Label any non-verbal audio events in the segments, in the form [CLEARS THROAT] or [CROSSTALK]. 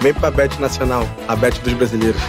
Vem pra Bet Nacional, a Bet dos brasileiros.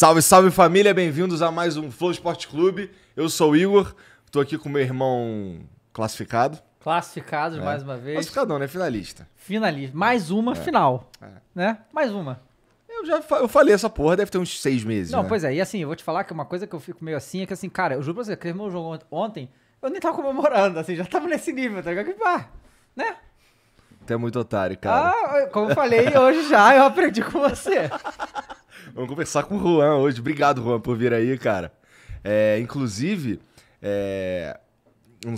Salve, salve família, bem-vindos a mais um Flow Esporte Clube. Eu sou o Igor, tô aqui com meu irmão classificado. Classificado é. mais uma vez. Classificado não, né? Finalista. Finalista. Mais uma é. final. É. Né? Mais uma. Eu já eu falei essa porra, deve ter uns seis meses. Não, né? pois é, e assim, eu vou te falar que uma coisa que eu fico meio assim é que assim, cara, eu juro pra você, que meu jogo ontem, eu nem tava comemorando, assim, já tava nesse nível, tá ligado? Que pá, né? Tu é muito otário, cara. Ah, como eu falei hoje já, eu aprendi com você. [LAUGHS] Vamos conversar com o Juan hoje. Obrigado, Juan, por vir aí, cara. É, inclusive, é,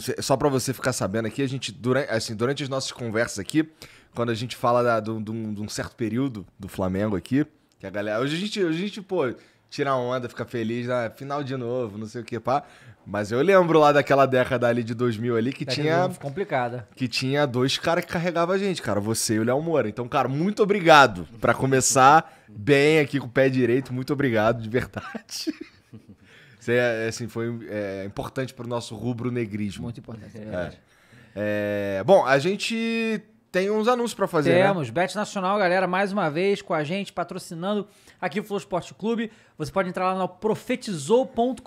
sei, só para você ficar sabendo aqui, a gente, durante, assim, durante as nossas conversas aqui, quando a gente fala do, de um certo período do Flamengo aqui, que a galera. Hoje a gente, hoje a gente pô, tirar onda, ficar feliz, ah, final de novo, não sei o que, pá. Mas eu lembro lá daquela década ali de 2000 ali que década tinha... complicada. Que tinha dois caras que carregavam a gente, cara, você e o Léo Moura. Então, cara, muito obrigado para começar bem aqui com o pé direito, muito obrigado, de verdade. Você, [LAUGHS] é, é, assim, foi é, importante pro nosso rubro negrismo. Muito importante, é, é. verdade. É. É, bom, a gente tem uns anúncios para fazer, né? Temos, né? Bet Nacional, galera, mais uma vez com a gente, patrocinando aqui o Flow Esporte Clube. Você pode entrar lá no profetizou.com.br,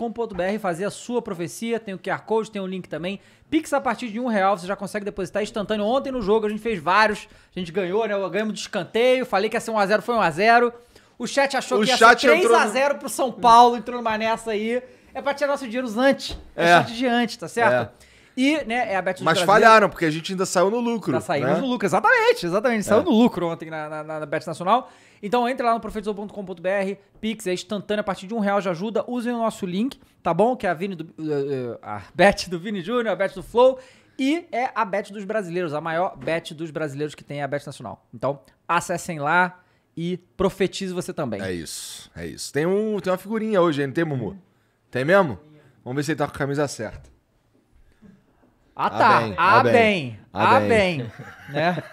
fazer a sua profecia. Tem o QR Code, tem o link também. Pix a partir de um real, você já consegue depositar instantâneo. Ontem no jogo a gente fez vários, a gente ganhou, né? Ganhamos de escanteio, falei que ia ser 1x0, foi 1x0. O chat achou o que ia ser 3x0 no... pro São Paulo, entrou numa nessa aí. É pra tirar nosso dinheiro antes. É, é de antes, tá certo? É. E, né, é a Bet Mas falharam, porque a gente ainda saiu no lucro. Tá saindo né? no lucro, exatamente, exatamente. A gente é. saiu no lucro ontem na, na, na Bet Nacional. Então entra lá no profetizou.com.br, Pix é instantânea a partir de um real já ajuda. Usem o nosso link, tá bom? Que é a Vini do, eh, eh, a bet do Vini Júnior, a bet do Flow e é a bet dos brasileiros, a maior bet dos brasileiros que tem é a bet nacional. Então acessem lá e profetize você também. É isso, é isso. Tem, um, tem uma figurinha hoje, não tem, Mumu? Tem mesmo? Vamos ver se ele tá com a camisa certa. Ah, ah tá, ah bem, ah bem, bem. Ah, ah, bem. [LAUGHS] né?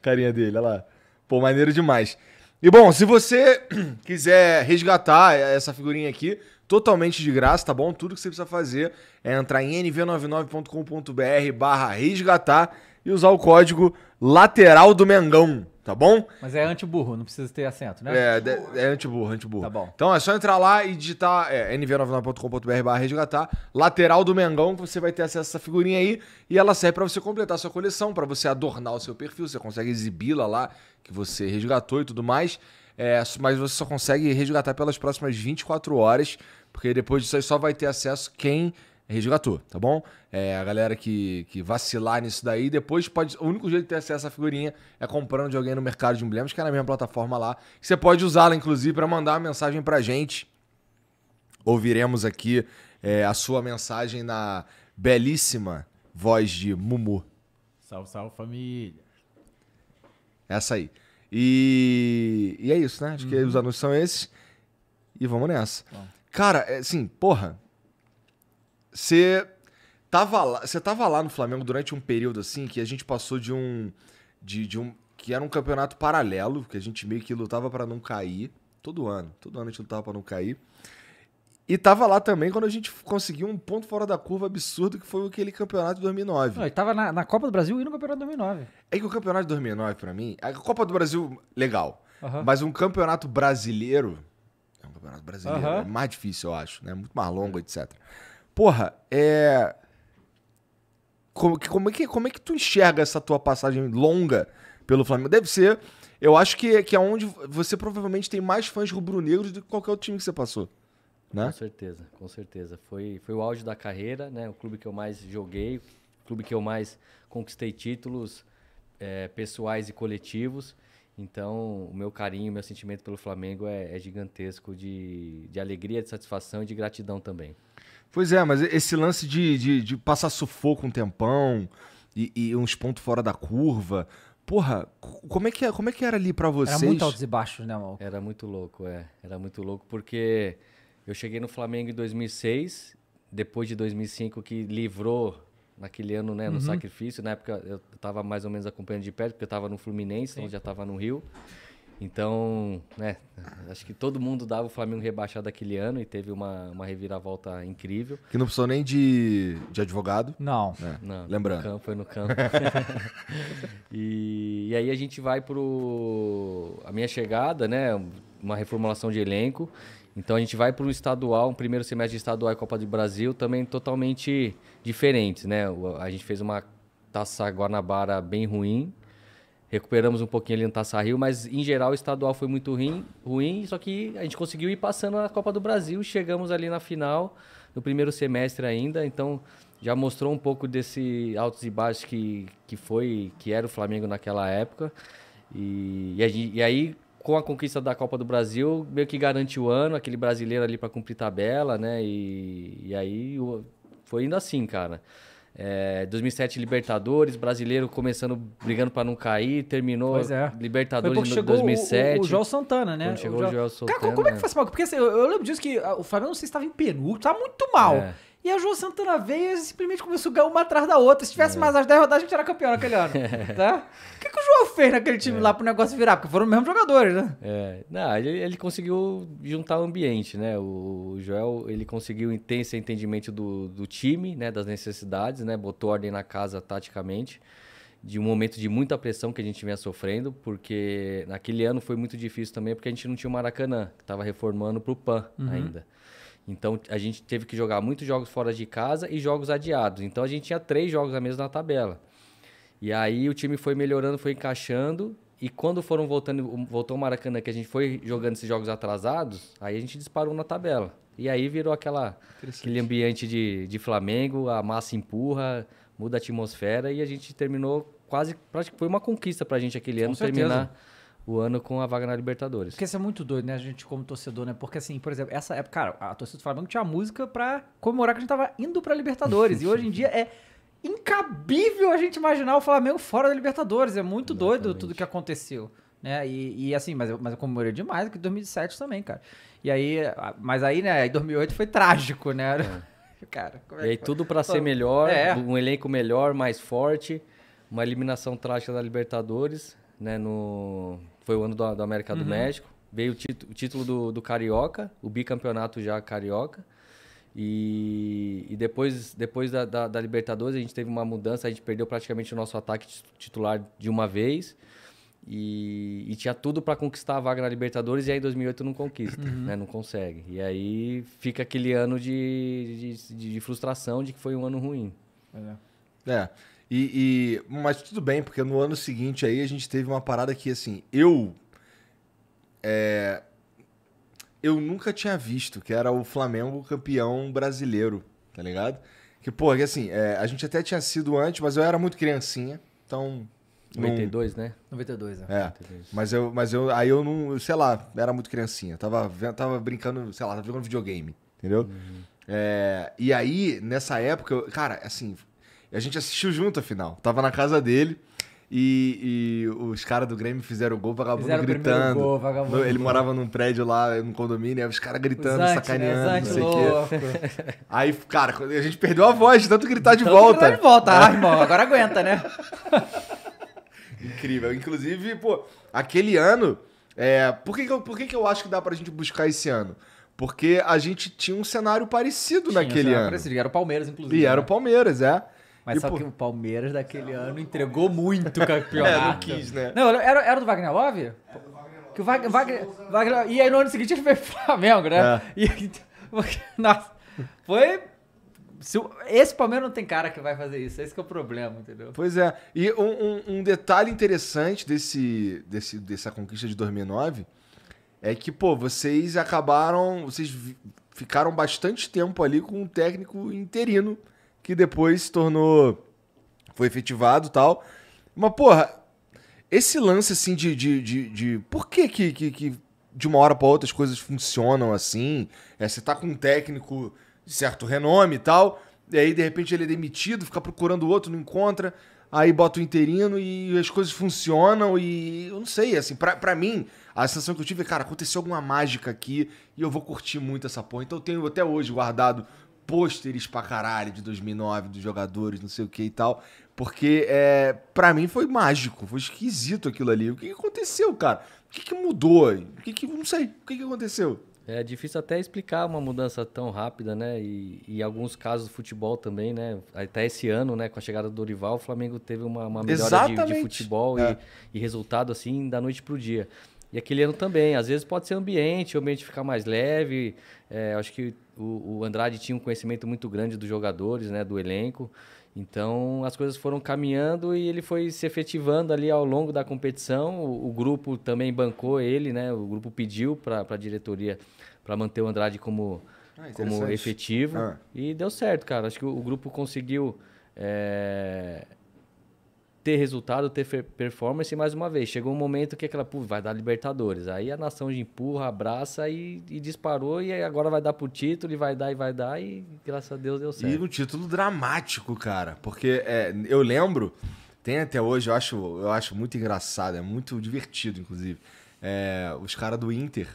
Carinha dele, olha lá. Pô, maneiro demais. E bom, se você [CLEARS THROAT] quiser resgatar essa figurinha aqui, totalmente de graça, tá bom? Tudo que você precisa fazer é entrar em nv99.com.br barra resgatar e usar o código lateral do Mengão, tá bom? Mas é antiburro, não precisa ter acento, né? É, é, é antiburro, antiburro. Tá bom. Então é só entrar lá e digitar é, nv99.com.br barra resgatar, lateral do Mengão, que você vai ter acesso a essa figurinha aí e ela serve para você completar a sua coleção, para você adornar o seu perfil, você consegue exibi-la lá que você resgatou e tudo mais. É, mas você só consegue resgatar pelas próximas 24 horas, porque depois disso aí só vai ter acesso quem resgatou, tá bom? É, a galera que, que vacilar nisso daí, depois pode. O único jeito de ter acesso à figurinha é comprando de alguém no mercado de emblemas, que é na mesma plataforma lá. Você pode usá-la, inclusive, para mandar uma mensagem pra gente. Ouviremos aqui é, a sua mensagem na belíssima voz de Mumu. Salve, salve família! Essa aí. E, e é isso, né? Acho uhum. que os uhum. anúncios são esses. E vamos nessa. Bom. Cara, é, assim, porra. Você tava lá, você tava lá no Flamengo durante um período assim que a gente passou de um de, de um que era um campeonato paralelo, que a gente meio que lutava para não cair todo ano, todo ano a gente lutava para não cair. E tava lá também quando a gente conseguiu um ponto fora da curva absurdo que foi aquele campeonato de 2009. Não, ele tava na, na Copa do Brasil e no campeonato de 2009. É que o campeonato de 2009, pra mim, a Copa do Brasil, legal. Uhum. Mas um campeonato brasileiro. É um campeonato brasileiro. Uhum. É mais difícil, eu acho, né? Muito mais longo, etc. Porra, é. Como, como, é que, como é que tu enxerga essa tua passagem longa pelo Flamengo? Deve ser. Eu acho que, é, que é onde você provavelmente tem mais fãs rubro-negros do que qualquer outro time que você passou. Né? Com certeza, com certeza. Foi, foi o auge da carreira, né? O clube que eu mais joguei, o clube que eu mais conquistei títulos é, pessoais e coletivos. Então, o meu carinho, o meu sentimento pelo Flamengo é, é, gigantesco de, de alegria, de satisfação e de gratidão também. Pois é, mas esse lance de, de, de passar sufoco um tempão e, e uns pontos fora da curva, Porra, como é que, é, como é que era ali para vocês? Era muito altos e baixos, né, Mal? Era muito louco, é. Era muito louco porque eu cheguei no Flamengo em 2006, depois de 2005 que livrou naquele ano, né, no uhum. sacrifício. Na época eu estava mais ou menos acompanhando de perto, porque eu estava no Fluminense, então Sim. então já estava no Rio. Então, né, acho que todo mundo dava o Flamengo rebaixado aquele ano e teve uma, uma reviravolta incrível. Que não precisou nem de, de advogado. Não. Né? não Lembrando. No campo, foi no campo. [LAUGHS] e, e aí a gente vai para A minha chegada, né, uma reformulação de elenco. Então a gente vai para um estadual, um primeiro semestre de estadual e Copa do Brasil também totalmente diferentes, né? A gente fez uma taça Guanabara bem ruim, recuperamos um pouquinho ali no Taça Rio, mas em geral o estadual foi muito ruim, ruim, só que a gente conseguiu ir passando a Copa do Brasil, chegamos ali na final, no primeiro semestre ainda, então já mostrou um pouco desse altos e baixos que, que foi, que era o Flamengo naquela época. E, e, e aí com a conquista da Copa do Brasil, meio que garante o ano, aquele brasileiro ali para cumprir tabela, né? E, e aí foi indo assim, cara. É, 2007 Libertadores, brasileiro começando brigando para não cair, terminou é. Libertadores em 2007. O, o, João Santana, né? Quando chegou o, João, o Santana. Cara, como é que faz mal? Porque assim, eu, eu, lembro disso que ah, o Flamengo não sei se estava em Peru, tá muito mal. É. E a o João Santana veio e simplesmente começou a ganhar uma atrás da outra. Se tivesse é. mais as 10 rodadas, a gente era campeão naquele ano. [LAUGHS] tá? O que, que o João fez naquele time é. lá pro negócio virar? Porque foram os mesmos jogadores, né? É. Não, ele, ele conseguiu juntar o ambiente, né? O, o Joel, ele conseguiu intenso entendimento do, do time, né? Das necessidades, né? Botou ordem na casa taticamente. De um momento de muita pressão que a gente vinha sofrendo, porque naquele ano foi muito difícil também, porque a gente não tinha o Maracanã, que estava reformando pro PAN uhum. ainda. Então a gente teve que jogar muitos jogos fora de casa e jogos adiados. Então a gente tinha três jogos a mesma na tabela. E aí o time foi melhorando, foi encaixando. E quando foram voltando, voltou o Maracanã, que a gente foi jogando esses jogos atrasados, aí a gente disparou na tabela. E aí virou aquela, aquele ambiente de, de Flamengo, a massa empurra, muda a atmosfera e a gente terminou quase. Foi uma conquista pra gente aquele Com ano certeza. terminar o ano com a vaga na Libertadores. Porque isso é muito doido, né? A gente como torcedor, né? Porque assim, por exemplo, essa época, cara, a torcida do Flamengo tinha música para comemorar que a gente tava indo para Libertadores. [LAUGHS] e hoje em dia é incabível a gente imaginar o Flamengo fora da Libertadores. É muito Exatamente. doido tudo que aconteceu. Né? E, e assim, mas, eu, mas eu comemorei demais, que 2007 também, cara. E aí, mas aí, né, 2008 foi trágico, né? É. [LAUGHS] cara, é e aí tudo para ser melhor, é. um elenco melhor, mais forte, uma eliminação trágica da Libertadores, né, no foi o ano do, do América uhum. do México. Veio o, o título do, do, Carioca, o bicampeonato já Carioca. E, e depois, depois da, da, da, Libertadores, a gente teve uma mudança, a gente perdeu praticamente o nosso ataque titular de uma vez. E, e tinha tudo para conquistar a vaga na Libertadores, e aí em 2008 não conquista, uhum. né? não consegue. E aí fica aquele ano de, de, de, de frustração de que foi um ano ruim. É. é. E, e, mas tudo bem, porque no ano seguinte aí a gente teve uma parada que, assim, eu. É, eu nunca tinha visto, que era o Flamengo campeão brasileiro, tá ligado? Que, pô, que assim, é, a gente até tinha sido antes, mas eu era muito criancinha, então. 92, não... né? 92, né? É. 92. Mas eu, mas eu, aí eu não, sei lá, era muito criancinha. Tava, tava brincando, sei lá, tava jogando videogame, entendeu? Uhum. É, e aí, nessa época, cara, assim, e a gente assistiu junto a final. Tava na casa dele. E, e os caras do Grêmio fizeram gol, vagabundo fizeram gritando. Gol, vagabundo. ele morava num prédio lá, num condomínio, aí os caras gritando, Zante, né? sacaneando, né? não sei o quê. [LAUGHS] Aí, cara, a gente perdeu a voz de tanto gritar de tanto volta. Gritar de volta, ah, é. irmão, agora aguenta, né? [LAUGHS] Incrível. Inclusive, pô, aquele ano. É, por que, que, eu, por que, que eu acho que dá pra gente buscar esse ano? Porque a gente tinha um cenário parecido tinha, naquele ano. Parecido. era o Palmeiras, inclusive. E né? era o né? Palmeiras, é. Mas e só que o Palmeiras daquele não, ano entregou muito campeonato. é, não quis, né? Não, era, era do Wagner Love? Era do Que o Wagner, e aí no ano seguinte ele veio pro Flamengo, né? É. E, nossa, foi se esse Palmeiras não tem cara que vai fazer isso. Esse é o problema, entendeu? Pois é. E um, um, um, detalhe interessante desse, desse, dessa conquista de 2009 é que, pô, vocês acabaram... Vocês ficaram bastante tempo ali com um técnico interino que depois se tornou. Foi efetivado tal. Mas, porra, esse lance assim de. de, de, de por que, que, que, que de uma hora para outra as coisas funcionam assim? É, você tá com um técnico de certo renome e tal, e aí de repente ele é demitido, fica procurando outro, não encontra, aí bota o interino e as coisas funcionam e eu não sei, assim, pra, pra mim, a sensação que eu tive é, cara, aconteceu alguma mágica aqui e eu vou curtir muito essa porra. Então eu tenho até hoje guardado pôsteres pra caralho de 2009, dos jogadores, não sei o que e tal. Porque, é, para mim, foi mágico, foi esquisito aquilo ali. O que, que aconteceu, cara? O que, que mudou? O que, que Não sei, o que, que aconteceu? É difícil até explicar uma mudança tão rápida, né? E, e alguns casos do futebol também, né? Até esse ano, né? Com a chegada do Dorival, o Flamengo teve uma, uma melhora de, de, futebol é. e, e resultado, assim, da noite pro dia. E aquele ano também. Às vezes pode ser ambiente, o ambiente ficar mais leve. É, acho que o, o, Andrade tinha um conhecimento muito grande dos jogadores, né, do elenco. Então as coisas foram caminhando e ele foi se efetivando ali ao longo da competição. O, o grupo também bancou ele, né? O grupo pediu para a diretoria para manter o Andrade como, ah, como efetivo. Ah. E deu certo, cara. Acho que o, o grupo conseguiu. É ter resultado, ter performance, e mais uma vez, chegou um momento que é aquela, pô, vai dar Libertadores. Aí a nação de empurra, abraça e, e disparou, e agora vai dar pro título, e vai dar, e vai dar, e graças a Deus deu certo. E um título dramático, cara, porque é, eu lembro, tem até hoje, eu acho, eu acho muito engraçado, é muito divertido, inclusive, é, os caras do Inter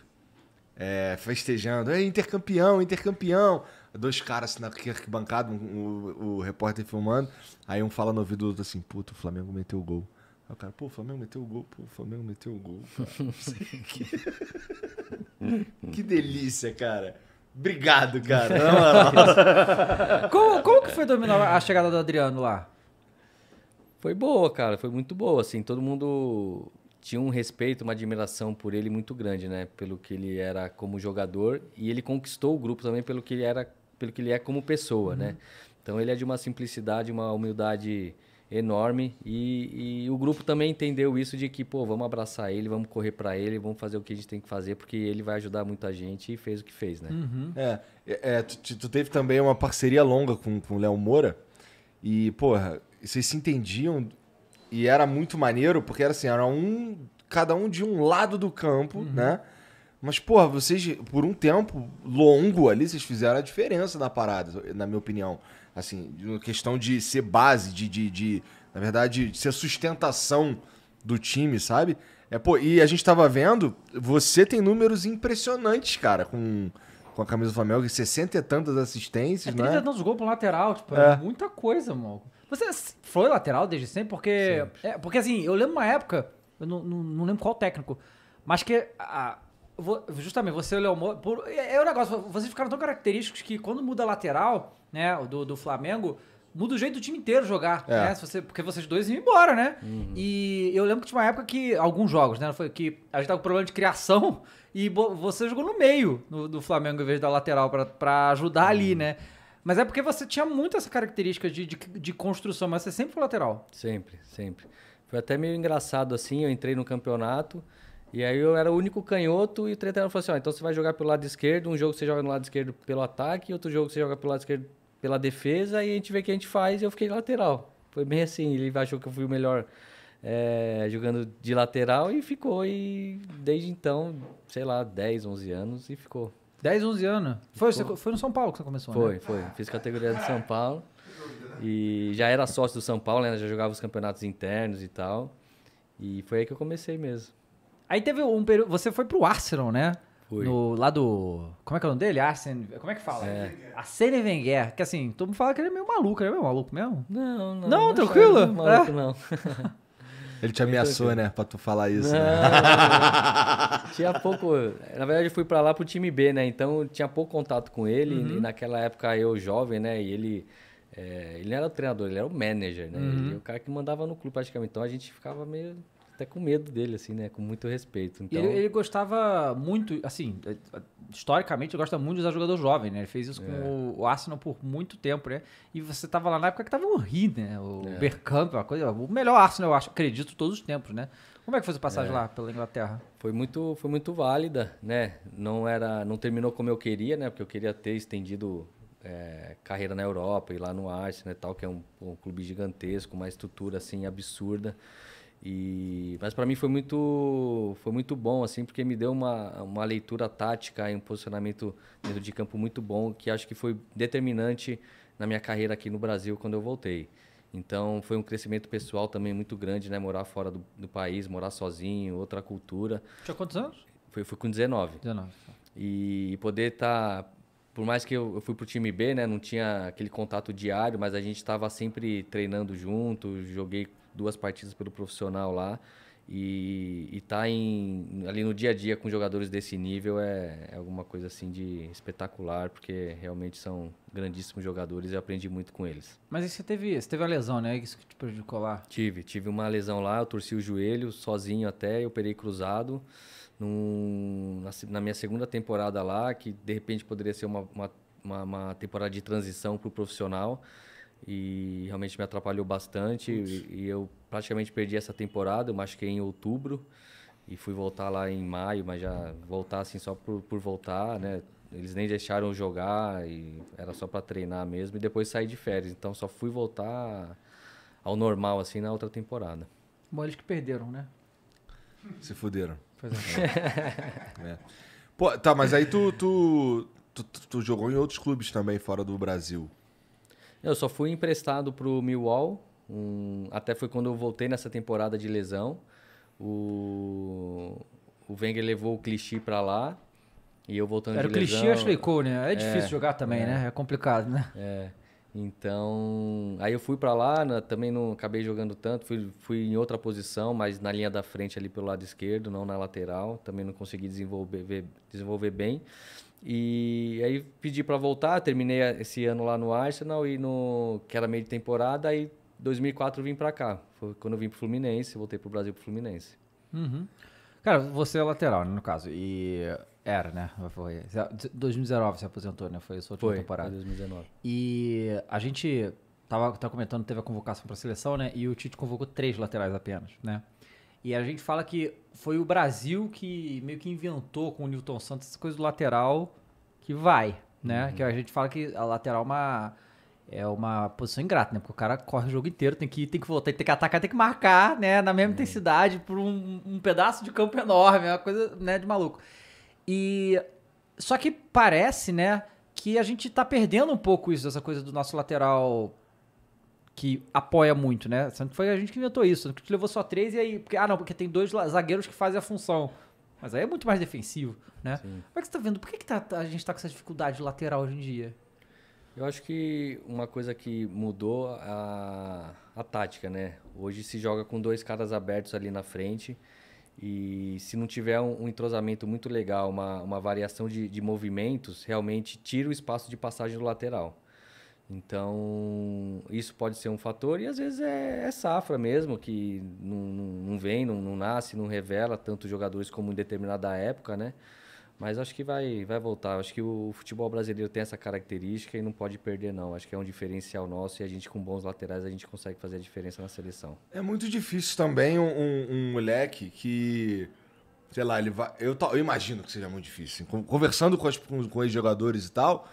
é, festejando, é intercampeão, intercampeão, dois caras assim, na arquibancada, um, o, o repórter filmando. Aí um fala no ouvido do outro assim, puta o Flamengo meteu o gol. Aí o cara, pô, o Flamengo meteu o gol, pô, o Flamengo meteu o gol. que... [LAUGHS] que delícia, cara. Obrigado, cara. [LAUGHS] como, como que foi a chegada do Adriano lá? Foi boa, cara. Foi muito boa, assim. Todo mundo tinha um respeito, uma admiração por ele muito grande, né? Pelo que ele era como jogador e ele conquistou o grupo também pelo que ele era pelo que ele é como pessoa, né? uhum. né? Então ele é de uma simplicidade, uma humildade enorme e, e, o grupo também entendeu isso de que, pô, vamos abraçar ele, vamos correr para ele, vamos fazer o que a gente tem que fazer, porque ele vai ajudar muita gente e fez o que fez, né? Uhum. É, é, é tu, tu, teve também uma parceria longa com, com o Léo Moura e, porra, vocês se entendiam e era muito maneiro, porque era assim, era um, cada um de um lado do campo, uhum. né? Mas, porra, vocês, por um tempo longo ali, vocês fizeram a diferença na parada, na minha opinião. Assim, uma questão de ser base, de, de, de na verdade, de ser sustentação do time, sabe? É, pô, e a gente tava vendo, você tem números impressionantes, cara, com, com a camisa do Flamengo, 60 e tantas assistências, é, né? 30 e tantos gols pro lateral, tipo, é. é muita coisa, mano. Você foi lateral desde sempre? Porque, sempre. É, porque assim, eu lembro uma época, eu não, não, não lembro qual técnico, mas que a, justamente, você e o Leomor. Por, é, o é um negócio, vocês ficaram tão característicos que quando muda a lateral, né, do, do Flamengo, muda o jeito do time inteiro jogar. É. Né? Você, porque vocês dois iam embora, né? Uhum. E eu lembro que tinha uma época que. Alguns jogos, né? Foi que a gente tava com problema de criação [LAUGHS] e você jogou no meio do Flamengo em vez da lateral para ajudar uhum. ali, né? Mas é porque você tinha muito essa característica de, de, de construção, mas você sempre foi lateral. Sempre, sempre. Foi até meio engraçado assim, eu entrei no campeonato. E aí eu era o único canhoto e o treinador falou assim: ó, então você vai jogar pelo lado esquerdo, um jogo você joga no lado esquerdo pelo ataque, outro jogo você joga pelo lado esquerdo pela defesa, e a gente vê o que a gente faz, e eu fiquei lateral. Foi bem assim, ele achou que eu fui o melhor é, jogando de lateral e ficou, e desde então, sei lá, 10, 11 anos, e ficou. 10, 11 anos? Foi, foi no São Paulo que você começou, né? Foi, né? foi. Fiz categoria do São Paulo, e já era sócio do São Paulo, né? Já jogava os campeonatos internos e tal, e foi aí que eu comecei mesmo. Aí teve um período. Você foi pro Arsenal, né? Fui. No, lá do. Como é que é o nome dele? Arsene. Como é que fala? É. Arsene Wenger. Que assim, todo mundo fala que ele é meio maluco. Ele é meio maluco mesmo? Não, não. Não, não tranquilo? Não, maluco, é. não. [LAUGHS] Ele te ameaçou, né? Pra tu falar isso, né? não, né? [LAUGHS] tinha pouco. Na verdade, eu fui pra lá pro time B, né? Então tinha pouco contato com ele. Uhum. E naquela época eu jovem, né? E ele. É, ele não era o treinador, ele era o manager, né? Uhum. Ele é o cara que mandava no clube praticamente. Então a gente ficava meio até com medo dele, assim, né? Com muito respeito. Então... Ele, ele, gostava muito, assim, historicamente ele gosta muito de usar jogador jovem, né? Ele fez isso é. com o Arsenal por muito tempo, né? E você tava lá na época que tava o Ri, né? O é. uma coisa, o melhor Arsenal, eu acho, acredito, todos os tempos, né? Como é que foi a passagem é. lá pela Inglaterra? Foi muito, foi muito válida, né? Não era, não terminou como eu queria, né? Porque eu queria ter estendido é, carreira na Europa e lá no Arsenal e tal, que é um, um clube gigantesco, uma estrutura assim absurda. E, mas para mim foi muito, foi muito bom, assim, porque me deu uma, uma leitura tática e um posicionamento dentro de campo muito bom, que acho que foi determinante na minha carreira aqui no Brasil quando eu voltei. Então foi um crescimento pessoal também muito grande, né? Morar fora do, do país, morar sozinho, outra cultura. Tinha quantos anos? Fui, foi com 19. 19. Tá. E poder estar. Tá, por mais que eu, eu fui pro time B, né? Não tinha aquele contato diário, mas a gente estava sempre treinando junto, joguei duas partidas pelo profissional lá. E, estar tá ali no dia a dia com jogadores desse nível é, é alguma coisa assim de espetacular, porque realmente são grandíssimos jogadores e eu aprendi muito com eles. Mas você teve, você teve a lesão, né? Isso que te prejudicou lá? Tive, tive uma lesão lá, eu torci o joelho sozinho até, eu operei cruzado. Num, na, na, minha segunda temporada lá, que de repente poderia ser uma, uma, uma, uma temporada de transição para o profissional e realmente me atrapalhou bastante. E, e, eu praticamente perdi essa temporada, eu machuquei em outubro e fui voltar lá em maio, mas já voltar assim só por, por voltar, né? Eles nem deixaram jogar e era só para treinar mesmo. E depois saí de férias, então só fui voltar ao normal assim na outra temporada. Bom, eles que perderam, né? Se fuderam. Pois é. é. [LAUGHS] é. Pô, tá, mas aí tu tu, tu, tu, tu jogou em outros clubes também fora do Brasil. Eu só fui emprestado para o Millwall, um, até foi quando eu voltei nessa temporada de lesão. O, o Wenger levou o Clichy para lá e eu voltando Era de lesão... Era o Clichy acho que Cole, né? É, é difícil jogar também, é, né? É complicado, né? É. Então, aí eu fui para lá, né? também não acabei jogando tanto, fui, fui em outra posição, mas na linha da frente ali pelo lado esquerdo, não na lateral, também não consegui desenvolver, desenvolver bem. E aí pedi para voltar, terminei esse ano lá no Arsenal e no que era meio de temporada, aí 2004 eu vim para cá. Foi quando eu vim pro Fluminense, voltei pro Brasil pro Fluminense. Uhum. Cara, você é lateral, né, no caso, e era, né? Foi 2019 é, você aposentou, né? Foi a sua última foi, temporada. Foi 2019. E a gente tava, tava tá comentando, teve a convocação para a seleção, né? E o Tite convocou três laterais apenas, né? E a gente fala que foi o Brasil que meio que inventou com o Newton Santos essa coisa do lateral que vai, né? Uhum. Que a gente fala que a lateral é uma, é uma posição ingrata, né? Porque o cara corre o jogo inteiro, tem que ir, tem que voltar, tem que atacar, tem que marcar, né? Na mesma uhum. intensidade, por um, um, pedaço de campo enorme, é uma coisa né, de maluco. E só que parece, né, que a gente tá perdendo um pouco isso, essa coisa do nosso lateral que apoia muito, né? Sendo que foi a gente que inventou isso, que levou só três e aí. Porque, ah, não, porque tem dois zagueiros que fazem a função. Mas aí é muito mais defensivo, né? Sim. Como é que você tá vendo? Por que, que tá, tá, a gente tá com essa dificuldade lateral hoje em dia? Eu acho que uma coisa que mudou a, a tática, né? Hoje se joga com dois caras abertos ali na frente. E se não tiver um, um entrosamento muito legal, uma, uma variação de, de movimentos, realmente tira o espaço de passagem do lateral. Então, isso pode ser um fator, e às vezes é, é safra mesmo, que não, não, vem, não, não, nasce, não revela tanto jogadores como em determinada época, né? Mas acho que vai, vai voltar. Acho que o futebol brasileiro tem essa característica e não pode perder, não. Acho que é um diferencial nosso e a gente, com bons laterais, a gente consegue fazer a diferença na seleção. É muito difícil também um, um, um moleque que sei lá, ele vai. Eu, eu imagino que seja muito difícil. Assim. Conversando com, as, com, com os jogadores e tal,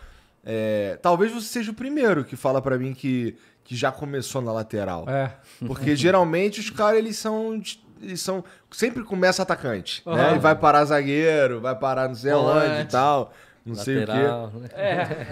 é, talvez você seja o primeiro que fala para mim que, que já começou na lateral. É. Porque [LAUGHS] geralmente os caras, eles são. Eles são. Sempre começa atacante. Uhum. Né? E vai parar zagueiro, vai parar não sei onde e tal. Não lateral, sei o quê. Né?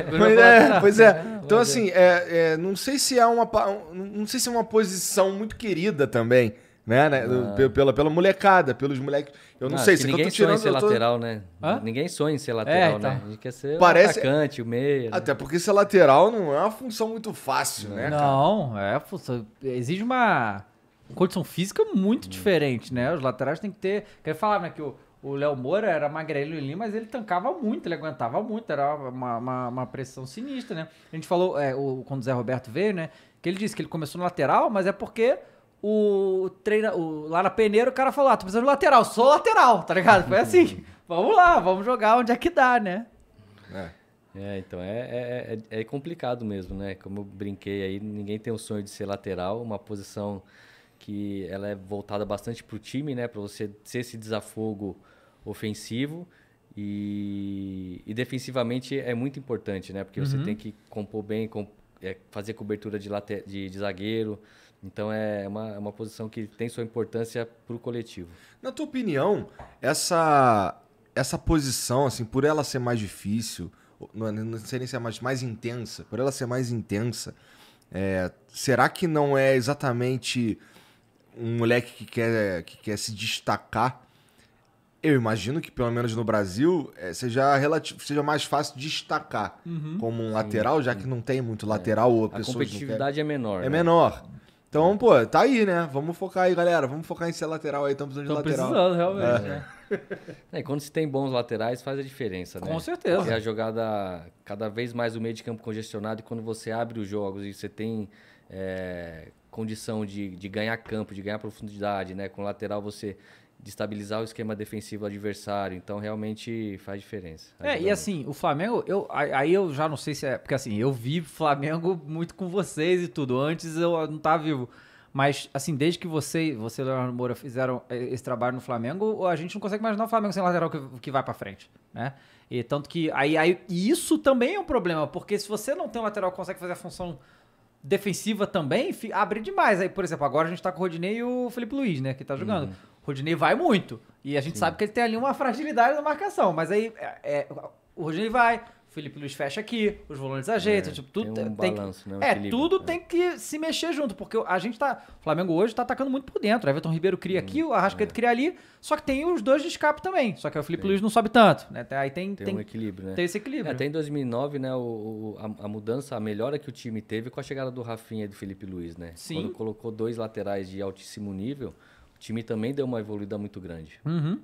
É. Mas, [LAUGHS] é, pois é. é. Então, assim, é, é, não sei se é uma. Não sei se é uma posição muito querida também né? né? Ah. Pela, pela molecada, pelos moleques. Eu não, não sei, se ninguém sonha em ser tô... lateral, né? Hã? Ninguém sonha em ser é, lateral, é, né? A gente quer ser Parece... o atacante, o meia. Né? Até porque ser lateral não é uma função muito fácil, né? Não, cara? é função. Exige uma condição física muito hum. diferente, né? Os laterais têm que ter. Quer falar, né? Que o, o Léo Moura era magrelo ali, mas ele tancava muito, ele aguentava muito, era uma, uma, uma pressão sinistra, né? A gente falou, é, o, quando o Zé Roberto veio, né? Que ele disse que ele começou no lateral, mas é porque o treina, o, lá na peneira o cara falou: ah, tô precisando de lateral, sou lateral, tá ligado? Foi assim: uhum. vamos lá, vamos jogar onde é que dá, né? É. É, então é, é, é, é, complicado mesmo, né? Como eu brinquei aí, ninguém tem o sonho de ser lateral, uma posição que ela é voltada bastante para o time, né? Para você ser esse desafogo ofensivo e, e, defensivamente é muito importante, né? Porque uhum. você tem que compor bem, comp, é, fazer cobertura de, late, de, de zagueiro, então é uma, é uma posição que tem sua importância para o coletivo. Na tua opinião, essa, essa posição, assim, por ela ser mais difícil, não, é, não sei nem se é mais, mais intensa, por ela ser mais intensa, é, será que não é exatamente um moleque que quer, que quer se destacar? Eu imagino que, pelo menos no Brasil, é, seja, relativo, seja mais fácil destacar uhum. como um lateral, já que não tem muito lateral é. ou a A competitividade é menor. É né? menor. Então, pô, tá aí, né? Vamos focar aí, galera. Vamos focar em ser lateral aí. Estamos precisando de lateral. precisando, realmente, é. né? [LAUGHS] É, quando se tem bons laterais, faz a diferença, né? Com certeza. É a jogada cada vez mais o meio de campo congestionado e quando você abre os jogos e você tem é, condição de, de ganhar campo, de ganhar profundidade, né? Com lateral você de estabilizar o esquema defensivo adversário. Então, realmente faz diferença. É, e assim, o Flamengo, eu, aí eu já não sei se é. Porque assim, eu vi Flamengo muito com vocês e tudo. Antes eu não estava vivo. Mas, assim, desde que você você e Leonardo Moura fizeram eh, esse trabalho no Flamengo, a gente não consegue imaginar o Flamengo sem lateral que, que vai para frente, né? E tanto que. Aí, aí, isso também é um problema, porque se você não tem um lateral que consegue fazer a função defensiva também, abre demais. Aí, por exemplo, agora a gente tá com o Rodinei e o Felipe Luiz, né? Que tá jogando. Uhum. Rodinei vai muito. E a gente Sim. sabe que ele tem ali uma fragilidade na marcação. Mas aí é, é o Rodinei vai, o Felipe Luiz fecha aqui, os volantes ajeitam, é, tipo, tudo tem, um tem balanço, que, né, um É, tudo é. tem que se mexer junto, porque a gente tá. O Flamengo hoje tá atacando muito por dentro. O Everton Ribeiro cria hum, aqui, uhum, o Arrascaeta é. cria ali, só que tem os dois de escape também. Só que o Felipe tem. Luiz não sobe tanto, né? Aí tem, tem, tem um equilíbrio, né? Tem esse equilíbrio. É, até em 2009, né, o, a, a, mudança, a melhora que o time teve com a chegada do Rafinha e do Felipe Luiz, né? Sim. Quando colocou dois laterais de altíssimo nível o time também deu uma evoluída muito grande. Uhum.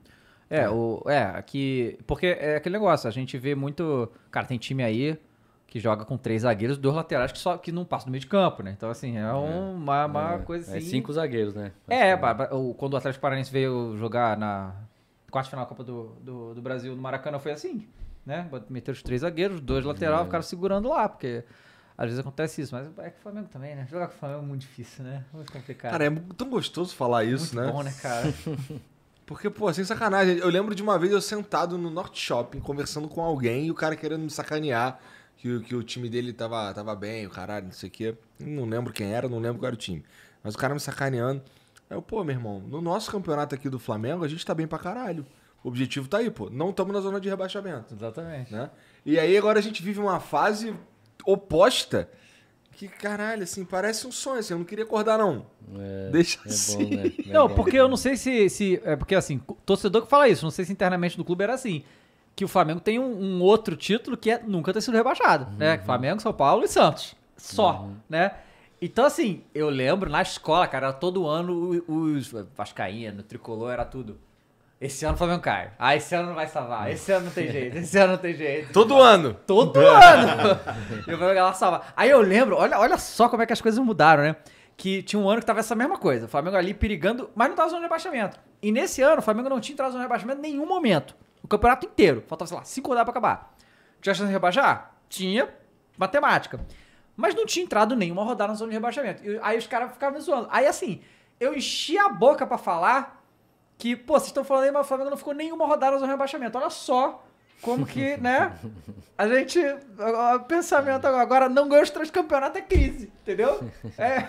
É, é, o, é, aqui. Porque é aquele negócio, a gente vê muito. Cara, tem time aí que joga com três zagueiros, dois laterais que só que não passa do meio de campo, né? Então, assim, é, é. uma, é, uma é, coisa é assim. É cinco zagueiros, né? É, é. quando o Atlético Paranaense veio jogar na quarta final da Copa do, do, do, Brasil no Maracanã, foi assim, né? Meteram os três zagueiros, dois laterais, é. ficaram segurando lá, porque às vezes acontece isso, mas é que o Flamengo também, né? Jogar com o Flamengo é muito difícil, né? Muito complicado. Cara, é tão gostoso falar isso, muito né? bom, né, cara? [LAUGHS] Porque, pô, sem sacanagem. Eu lembro de uma vez eu sentado no Norte Shopping conversando com alguém e o cara querendo me sacanear que, que o time dele tava, tava bem, o caralho, não sei o quê. Não lembro quem era, não lembro qual era o time. Mas o cara me sacaneando. Aí eu, pô, meu irmão, no nosso campeonato aqui do Flamengo, a gente tá bem pra caralho. O objetivo tá aí, pô. Não estamos na zona de rebaixamento. Exatamente. Né? E aí agora a gente vive uma fase oposta que, caralho, assim, parece um sonho, assim, eu não queria acordar, não. É, Deixa é assim. Né? [LAUGHS] É bom, né? não, porque é eu não sei se, se. É porque, assim, torcedor que fala isso, não sei se internamente do clube era assim. Que o Flamengo tem um, um outro título que é nunca ter sido rebaixado, né? uhum. né? Flamengo, São Paulo e Santos. Só, uhum. né? Então, assim, eu lembro na escola, cara, todo ano os Vascaíno, Tricolor, era tudo. Esse ano o Flamengo cai. Ah, esse ano não vai salvar. Esse ano não tem jeito. Esse ano não tem jeito. Todo ano. Todo [LAUGHS] ano. e o Flamengo lá salva. Aí eu lembro, olha, olha só como é que as coisas mudaram, né? Que tinha um ano que tava essa mesma coisa. O Flamengo ali perigando, mas não tava zona de rebaixamento. E nesse ano, o Flamengo não tinha entrado zona de rebaixamento em nenhum momento. O campeonato inteiro. Faltava, sei lá, cinco rodadas pra acabar. Tinha chance de rebaixar? Tinha. Matemática. Mas não tinha entrado nenhuma rodada na zona de rebaixamento. E aí os caras ficavam me zoando. Aí assim, eu enchi a boca para falar que, pô, vocês estão falando aí, mas o Flamengo não ficou nenhuma rodada no rebaixamento. Olha só como que, [LAUGHS] né? A gente. O pensamento agora não ganhou os três campeonatos é crise, entendeu? É.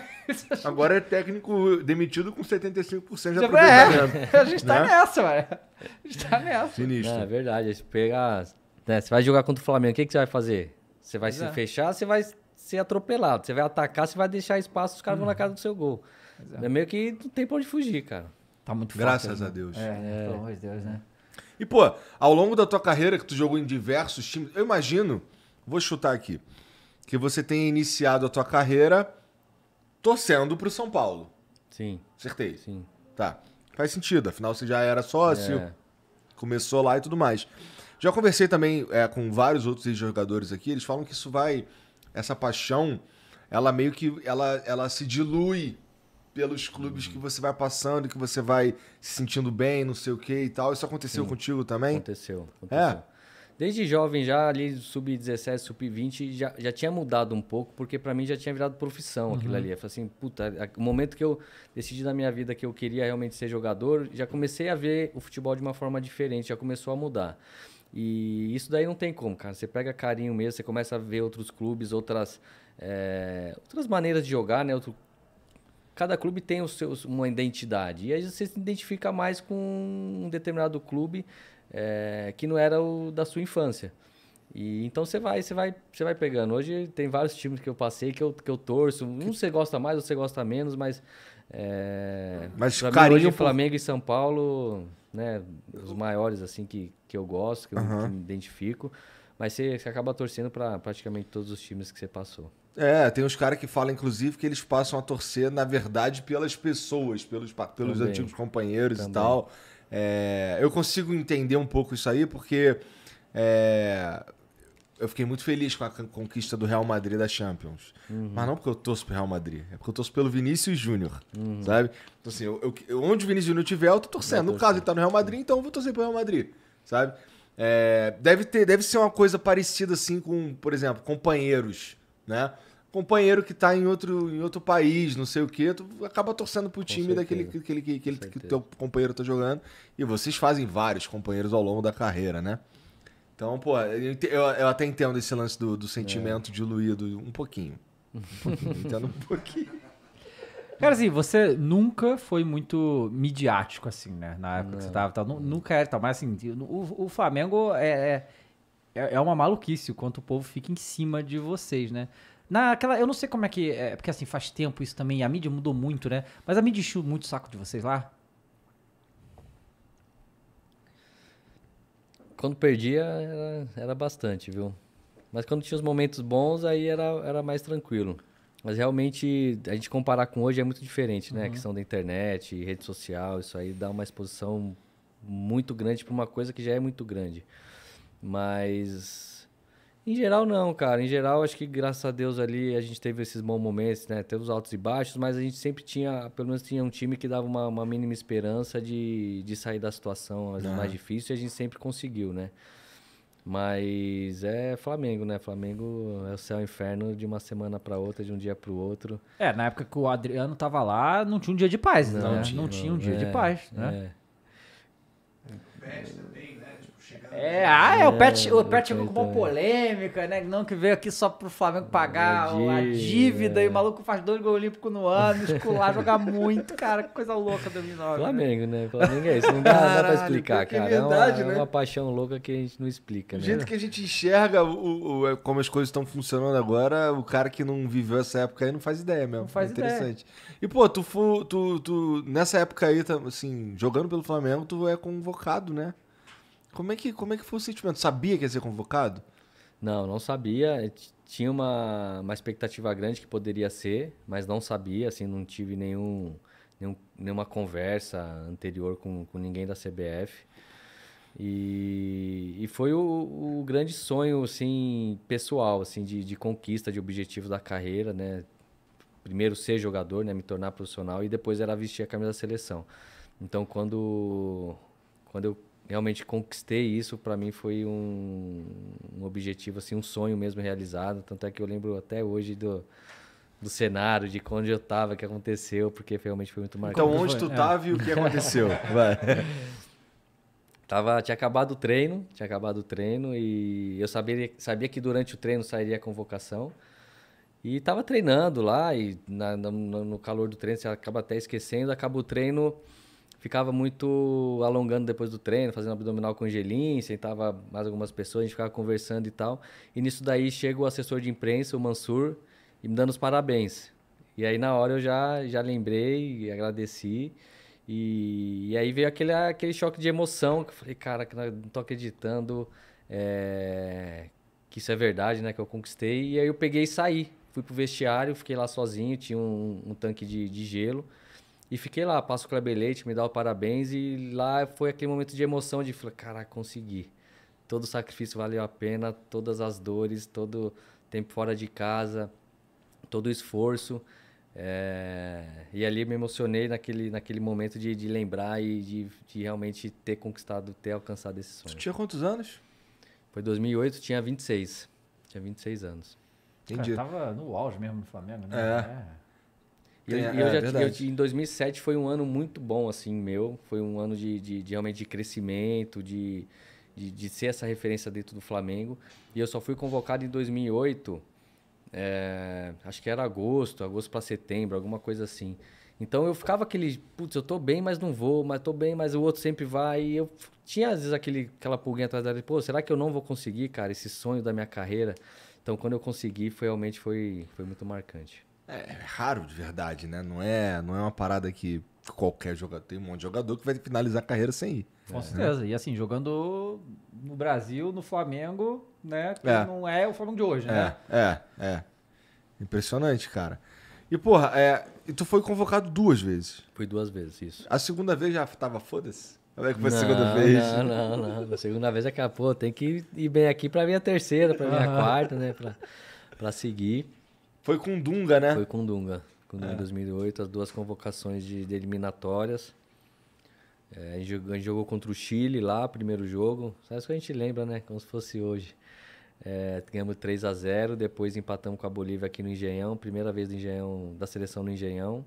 Agora é técnico demitido com 75% de aproveitamento. É, né? a gente tá né? nessa, velho. A gente tá nessa. Sinistro. É, é verdade. Se pega Né, você vai jogar contra o Flamengo, o que, que você vai fazer? Você vai Exato. se é. fechar, você vai ser atropelado. Você vai atacar, você vai deixar espaço, os caras hum. vão uhum. na casa do seu gol. Exato. É. é meio que não tem pra onde fugir, cara. Tá muito forte. Graças né? a Deus. É, é, pelo amor de Deus, né? E, pô, ao longo da tua carreira, que tu jogou em diversos times, eu imagino, vou chutar aqui, que você tenha iniciado a tua carreira torcendo pro São Paulo. Sim. Acertei? Sim. Tá. Faz sentido, afinal você já era sócio, é. começou lá e tudo mais. Já conversei também é, com vários outros jogadores aqui, eles falam que isso vai. Essa paixão, ela meio que. Ela, ela se dilui pelos clubes uhum. que você vai passando, que você vai se sentindo bem, não sei o que e tal. Isso aconteceu Sim. contigo também? Aconteceu, é? aconteceu. É. Desde jovem, já ali sub-17, sub-20, já, já tinha mudado um pouco, porque para mim já tinha virado profissão uhum. aquilo ali. Eu falei assim, puta, é, o momento que eu decidi na minha vida que eu queria realmente ser jogador, já comecei a ver o futebol de uma forma diferente, já começou a mudar. E isso daí não tem como, cara. Você pega carinho mesmo, você começa a ver outros clubes, outras, é, outras maneiras de jogar, né? Outro, cada clube tem os seus, uma identidade. E aí você se identifica mais com um determinado clube é, que não era o da sua infância. E então você vai, você vai, você vai pegando. Hoje tem vários times que eu passei que eu, que eu torço. Um você gosta mais, outro você gosta menos, mas é, mas carinho hoje o Flamengo e São Paulo, né, os maiores assim que, que eu gosto, que eu que me identifico. Mas você, você acaba torcendo para praticamente todos os times que você passou. É, tem uns caras que falam, inclusive, que eles passam a torcer, na verdade, pelas pessoas, pelos, pelos antigos companheiros Também. e tal. É, eu consigo entender um pouco isso aí, porque é, eu fiquei muito feliz com a conquista do Real Madrid da Champions. Uhum. Mas não porque eu torço pro Real Madrid, é porque eu torço pelo Vinícius Júnior, uhum. sabe? Então, assim, eu, eu, onde o Vinícius Júnior tiver, eu tô torcendo. No caso, ele tá no Real Madrid, então eu vou torcer pro Real Madrid, sabe? É, deve, ter, deve ser uma coisa parecida assim com, por exemplo, companheiros, né? Companheiro que tá em outro, em outro país, não sei o quê, tu acaba torcendo pro o time daquele que, que, que, que, que teu companheiro tá jogando. E vocês fazem vários companheiros ao longo da carreira, né? Então, pô, eu, eu até entendo esse lance do, do sentimento é. diluído um pouquinho. Um [LAUGHS] pouquinho, entendo um pouquinho. Cara, assim, você nunca foi muito midiático, assim, né? Na época não. que você tava. Tal. Nunca era tal. Mas, assim, o, o Flamengo é, é, é, é, uma maluquice o quanto o povo fica em cima de vocês, né? Naquela, eu não sei como é que. É, porque, assim, faz tempo isso também. A mídia mudou muito, né? Mas a mídia encheu muito o saco de vocês lá? Quando perdia, era, era bastante, viu? Mas quando tinha os momentos bons, aí era, era mais tranquilo. Mas realmente, a gente comparar com hoje é muito diferente, né? Uhum. A questão da internet, rede social, isso aí dá uma exposição muito grande para uma coisa que já é muito grande. Mas, em geral, não, cara. Em geral, acho que graças a Deus ali a gente teve esses bons momentos, né? Teve os altos e baixos, mas a gente sempre tinha, pelo menos tinha um time que dava uma, uma mínima esperança de, de sair da situação mais, mais difícil e a gente sempre conseguiu, né? Mas é Flamengo, né? Flamengo é o céu e o inferno de uma semana para outra, de um dia para o outro. É, na época que o Adriano tava lá, não tinha um dia de paz, não, né? não, tinha, não tinha um dia é, de paz, né? É. O Pet também é, ah, é, o é, Pet, o Pet chegou com uma polêmica, né? Não que veio aqui só pro Flamengo pagar é, a dívida e o é. maluco faz dois gols olímpicos no ano, escolar, joga [LAUGHS] muito, cara. Que coisa louca do Minor. Flamengo, né? né? Flamengo é isso. Não dá, Caralho, dá pra explicar, cara. Verdade, é, uma, né? é uma paixão louca que a gente não explica, né? Do jeito que a gente enxerga o, o como as coisas estão funcionando agora, o cara que não viveu essa época aí não faz ideia mesmo. Não faz é interessante. Ideia. E, pô, tu, tu, tu, nessa época aí, assim, jogando pelo Flamengo, tu é convocado, né? Como é que, como é que foi o sentimento? Sabia que ia ser convocado? Não, não sabia. Tinha uma, uma expectativa grande que poderia ser, mas não sabia, assim, não tive nenhum, nenhum nenhuma conversa anterior com, com ninguém da CBF. E, e foi o, o, grande sonho, assim, pessoal, assim, de, de conquista, de objetivo da carreira, né? Primeiro ser jogador, né? Me tornar profissional e depois era vestir a camisa da seleção. Então, quando, quando eu realmente conquistei isso para mim foi um, um, objetivo assim um sonho mesmo realizado tanto é que eu lembro até hoje do, do cenário de onde eu estava que aconteceu porque realmente foi muito marcado então onde tu estava é. e o que é. aconteceu [LAUGHS] vai tava tinha acabado o treino tinha acabado o treino e eu sabia sabia que durante o treino sairia a convocação e estava treinando lá e na, no, no calor do treino você acaba até esquecendo acaba o treino ficava muito alongando depois do treino, fazendo abdominal com gelim, sentava mais algumas pessoas, a gente ficava conversando e tal. E nisso daí chega o assessor de imprensa, o Mansur, e me dando os parabéns. E aí na hora eu já, já lembrei e agradeci. E, e aí veio aquele, aquele choque de emoção, que eu falei, cara, não tô acreditando é, que isso é verdade, né? Que eu conquistei. E aí eu peguei e saí. Fui pro vestiário, fiquei lá sozinho, tinha um, um tanque de, de gelo. E fiquei lá, passo o Kleber Leite, me dá o parabéns. E lá foi aquele momento de emoção, de falar, caraca, consegui. Todo o sacrifício valeu a pena, todas as dores, todo tempo fora de casa, todo o esforço. É... E ali me emocionei naquele, naquele momento de, de lembrar e de, de realmente ter conquistado, ter alcançado esse sonho. Tu tinha quantos anos? Foi 2008, tinha 26. Tinha 26 anos. Entendi. Cara, tava no auge mesmo no Flamengo, né? É. é. E eu, é, eu é já, eu, em 2007 foi um ano muito bom, assim, meu. Foi um ano de, de, de realmente de crescimento, de, de, de, ser essa referência dentro do Flamengo. E eu só fui convocado em 2008, é, eh, acho que era agosto, agosto para setembro, alguma coisa assim. Então eu ficava aquele, putz, eu tô bem, mas não vou, mas tô bem, mas o outro sempre vai. E eu tinha às vezes aquele, aquela pulguinha atrás dela, pô, será que eu não vou conseguir, cara, esse sonho da minha carreira? Então quando eu consegui, foi, realmente foi, foi muito marcante. É, é raro de verdade, né? Não é, não é uma parada que qualquer jogador. Tem um monte de jogador que vai finalizar a carreira sem ir. Com é. certeza. E assim, jogando no Brasil, no Flamengo, né? Que é. não é o Flamengo de hoje, é, né? É, é. Impressionante, cara. E, porra, é, e tu foi convocado duas vezes. Fui duas vezes, isso. A segunda vez já tava foda-se? Como é que foi não, a segunda vez? Não, não, não. A segunda vez é que, ah, pô, tem que ir bem aqui pra minha terceira, pra minha quarta, né? Pra, pra seguir. Foi com Dunga, né? Foi com Dunga. Com Dunga em 2008, é. as duas convocações de, de eliminatórias. É, a, gente jogou, a, gente, jogou contra o Chile lá, primeiro jogo. Sabe o que a gente lembra, né? Como se fosse hoje. É, ganhamos 3 a 0 depois empatamos com a Bolívia aqui no Engenhão, primeira vez do Engenhão, da seleção no Engenhão.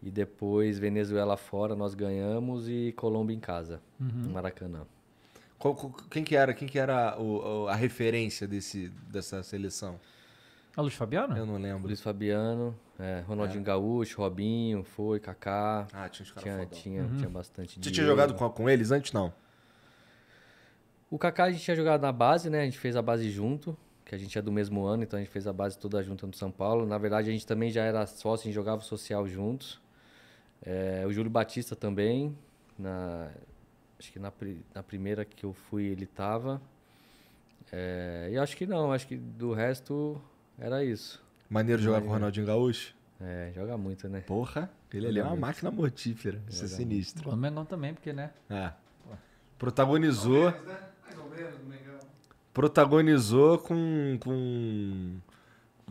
E depois Venezuela fora, nós ganhamos e Colômbia em casa, uhum. no Maracanã. Qual, quem que era, quem que era o, a referência desse, dessa seleção? É Luiz Fabiano? Eu não lembro. Luiz Fabiano, é, Ronaldinho é. Gaúcho, Robinho, foi, Kaká. Ah, tinha os caras Tinha, tinha, uhum. tinha bastante. Você dinheiro. tinha jogado com, com eles antes, não? O Kaká a gente tinha jogado na base, né? A gente fez a base junto, que a gente é do mesmo ano, então a gente fez a base toda junto no São Paulo. Na verdade, a gente também já era sócio, a gente jogava social juntos. É, o Júlio Batista também, na, acho que na, na primeira que eu fui ele tava. É, e acho que não, acho que do resto era isso. Maneiro jogar com o Ronaldinho Gaúcho? É, joga muito, né? Porra, ele ali é, é uma máquina mortífera. Isso é sinistro. O Mengão também, porque, né? Ah. Protagonizou. Né? Mais ou menos, Protagonizou com, com.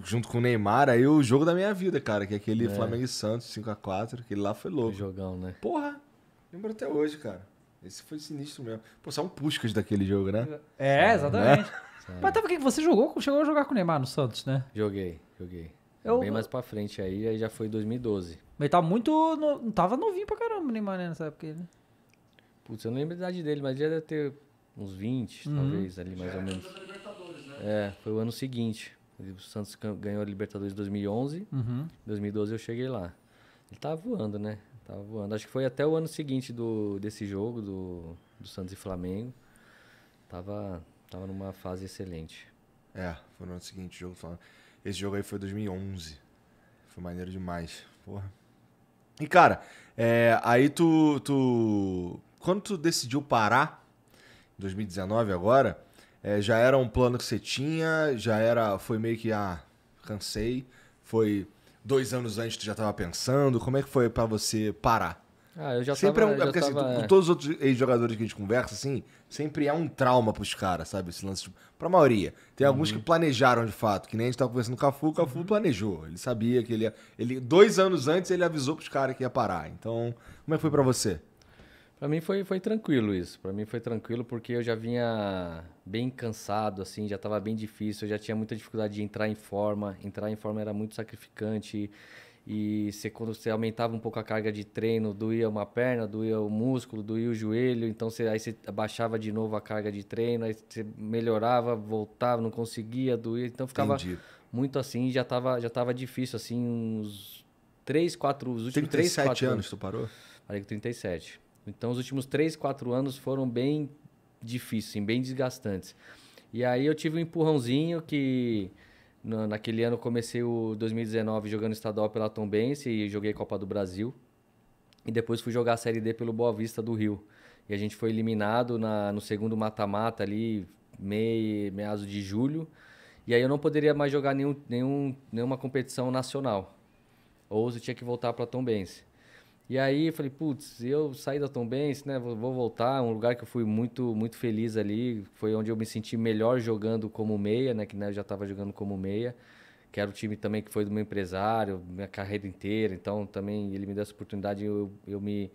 Junto com o Neymar, aí o jogo da minha vida, cara, que é aquele é. Flamengo e Santos 5x4, aquele lá foi louco. Que jogão, né? Porra, lembro até hoje, cara. Esse foi sinistro mesmo. Pô, só um Puskas daquele jogo, né? É, exatamente. Né? Sabe? Mas tava tá, que você jogou, chegou a jogar com o Neymar no Santos, né? Joguei, joguei. Eu... Bem mais pra frente aí, aí já foi 2012. Mas ele tá tava muito. No... Tava novinho pra caramba o Neymar, né, nessa época, né? Putz, eu não lembro a idade dele, mas ele deve ter uns 20, uhum. talvez, ali mais ou menos. É, foi o ano seguinte. O Santos ganhou a Libertadores em 2011. Uhum. Em uhum. 2012 eu cheguei lá. Ele tava voando, né? Tava voando. Acho que foi até o ano seguinte do, desse jogo do, do Santos e Flamengo. Tava, Tava numa fase excelente. É, foi no ano seguinte jogo falando. Esse jogo aí foi 2011. Foi maneiro demais. Porra. E cara, é, aí tu, tu. Quando tu decidiu parar, 2019 agora, é, já era um plano que você tinha, já era. Foi meio que, ah, cansei. Foi dois anos antes tu já tava pensando. Como é que foi para você parar? Ah, eu já sempre é tava, é um, porque, assim, é. com todos os outros ex-jogadores que a gente conversa, assim, sempre é um trauma pros caras, sabe? Esse lance, tipo, pra maioria. Tem uhum. alguns que planejaram de fato, que nem a gente tava conversando com o Cafu, o Cafu uhum. planejou. Ele sabia que ele ia. Ele, dois anos antes ele avisou pros caras que ia parar. Então, como é que foi pra você? Pra mim foi, foi tranquilo isso. Pra mim foi tranquilo porque eu já vinha bem cansado, assim, já tava bem difícil, eu já tinha muita dificuldade de entrar em forma. Entrar em forma era muito sacrificante. E você, quando você aumentava um pouco a carga de treino, doía uma perna, doía o músculo, doía o joelho, então você, aí você baixava de novo a carga de treino, aí você melhorava, voltava, não conseguia, doía. Então ficava Entendi. muito assim, já estava já tava difícil, assim, uns 3, 4, os últimos 3, 4 anos. 37 anos tu parou? Parei com 37. Então os últimos 3, 4 anos foram bem difíceis, assim, bem desgastantes. E aí eu tive um empurrãozinho que na naquele ano comecei o 2019 jogando estadual pela Tombense e joguei Copa do Brasil. E depois fui jogar a Série D pelo Boa Vista do Rio. E a gente foi eliminado na, no segundo mata-mata ali, meio, meados de julho. E aí eu não poderia mais jogar nenhum, nenhum, nenhuma competição nacional. Ou eu tinha que voltar para Tombense. E aí falei, putz, eu saí da Tombense, né? Vou, vou voltar, é um lugar que eu fui muito muito feliz ali, foi onde eu me senti melhor jogando como meia, né, que né, eu já estava jogando como meia. Que era o time também que foi do meu empresário, minha carreira inteira, então também ele me deu essa oportunidade, eu, eu me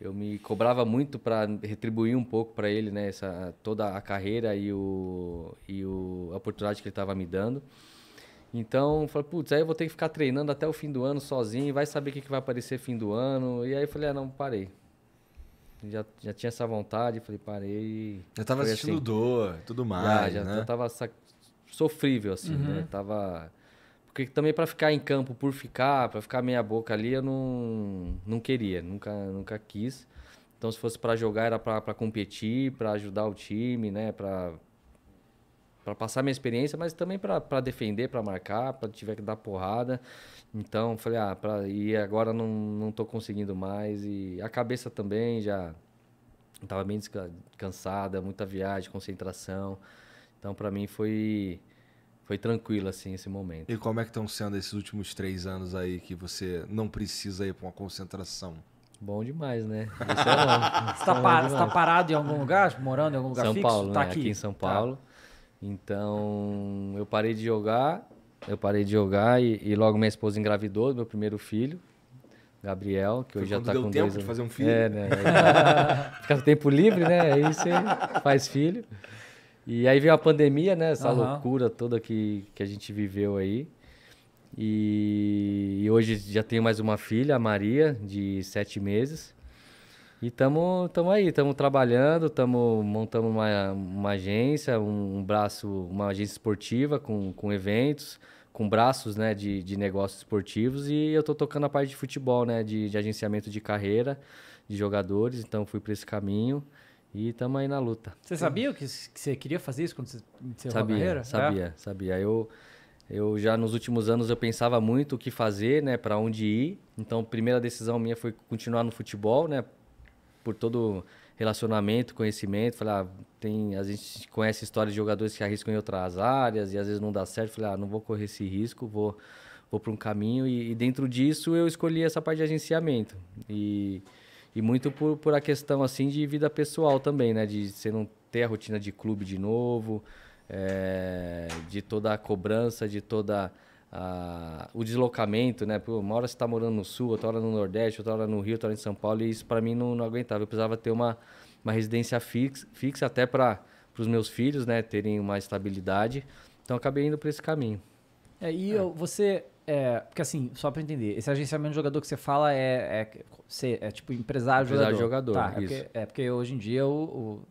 eu me cobrava muito para retribuir um pouco para ele, né, essa toda a carreira e o e o a oportunidade que ele estava me dando. Então, falei, putz, aí eu vou ter que ficar treinando até o fim do ano sozinho, vai saber o que, que vai aparecer fim do ano. E aí eu falei, ah, não, parei. Já, já tinha essa vontade, falei, parei. Já tava Foi assistindo assim, dor, tudo mais. Já, né? já eu tava sofrível, assim, né? uhum. né? Tava. Porque também para ficar em campo por ficar, para ficar meia boca ali, eu não, não queria, nunca, nunca quis. Então, se fosse para jogar, era para competir, para ajudar o time, né? para passar minha experiência, mas também para defender, para marcar, para tiver que dar porrada. Então, falei, ah, pra, e agora não, não tô conseguindo mais. E a cabeça também já estava bem cansada, muita viagem, concentração. Então, para mim foi foi tranquilo assim esse momento. E como é que estão sendo esses últimos três anos aí que você não precisa ir para uma concentração? Bom demais, né? Isso é bom. você, tá, você tá, é tá parado em algum lugar, morando em algum lugar São fixo? Paulo, tá né? aqui. aqui em São tá. Paulo. Tá. Então, eu parei de jogar, eu parei de jogar e, e logo minha esposa engravidou do meu primeiro filho, Gabriel, que Foi hoje já está com dois anos. de fazer um filho. É, né? Tá. [LAUGHS] Fica tempo livre, né? Aí você faz filho. E aí veio a pandemia, né? Essa uhum. loucura toda que, que a gente viveu aí. E, e, hoje já tenho mais uma filha, a Maria, de sete meses. E estamos aí, estamos trabalhando, estamos montando uma, uma agência, um, um, braço, uma agência esportiva com, com eventos, com braços né, de, de negócios esportivos e eu estou tocando a parte de futebol, né, de, de agenciamento de carreira de jogadores, então fui para esse caminho. E estamos aí na luta. Você sabia que, que você queria fazer isso quando você iniciou sabia, a carreira? É? Sabia, é. sabia. Eu, eu já nos últimos anos eu pensava muito o que fazer, né, para onde ir. Então, a primeira decisão minha foi continuar no futebol, né, por todo relacionamento, conhecimento. Falei, ah, tem, a gente conhece histórias de jogadores que arriscam em outras áreas e às vezes não dá certo. Falei, ah, não vou correr esse risco, vou, vou para um caminho. E, e, dentro disso eu escolhi essa parte de agenciamento. E, e muito por, por a questão assim de vida pessoal também, né? De você não ter a rotina de clube de novo, é, de toda a cobrança, de toda a, o deslocamento, né? Pô, uma hora você está morando no sul, outra hora no nordeste, outra hora no Rio, outra hora em São Paulo, e isso para mim não, não aguentava. Eu precisava ter uma, uma residência fixa, fixa até para os meus filhos, né? Terem uma estabilidade. Então acabei indo para esse caminho. É, e é. Eu, você é, porque assim, só para entender, esse agenciamento de jogador que você fala é, é, é, é tipo empresário, empresário jogador. jogador tá, é, porque, é porque hoje em dia o, o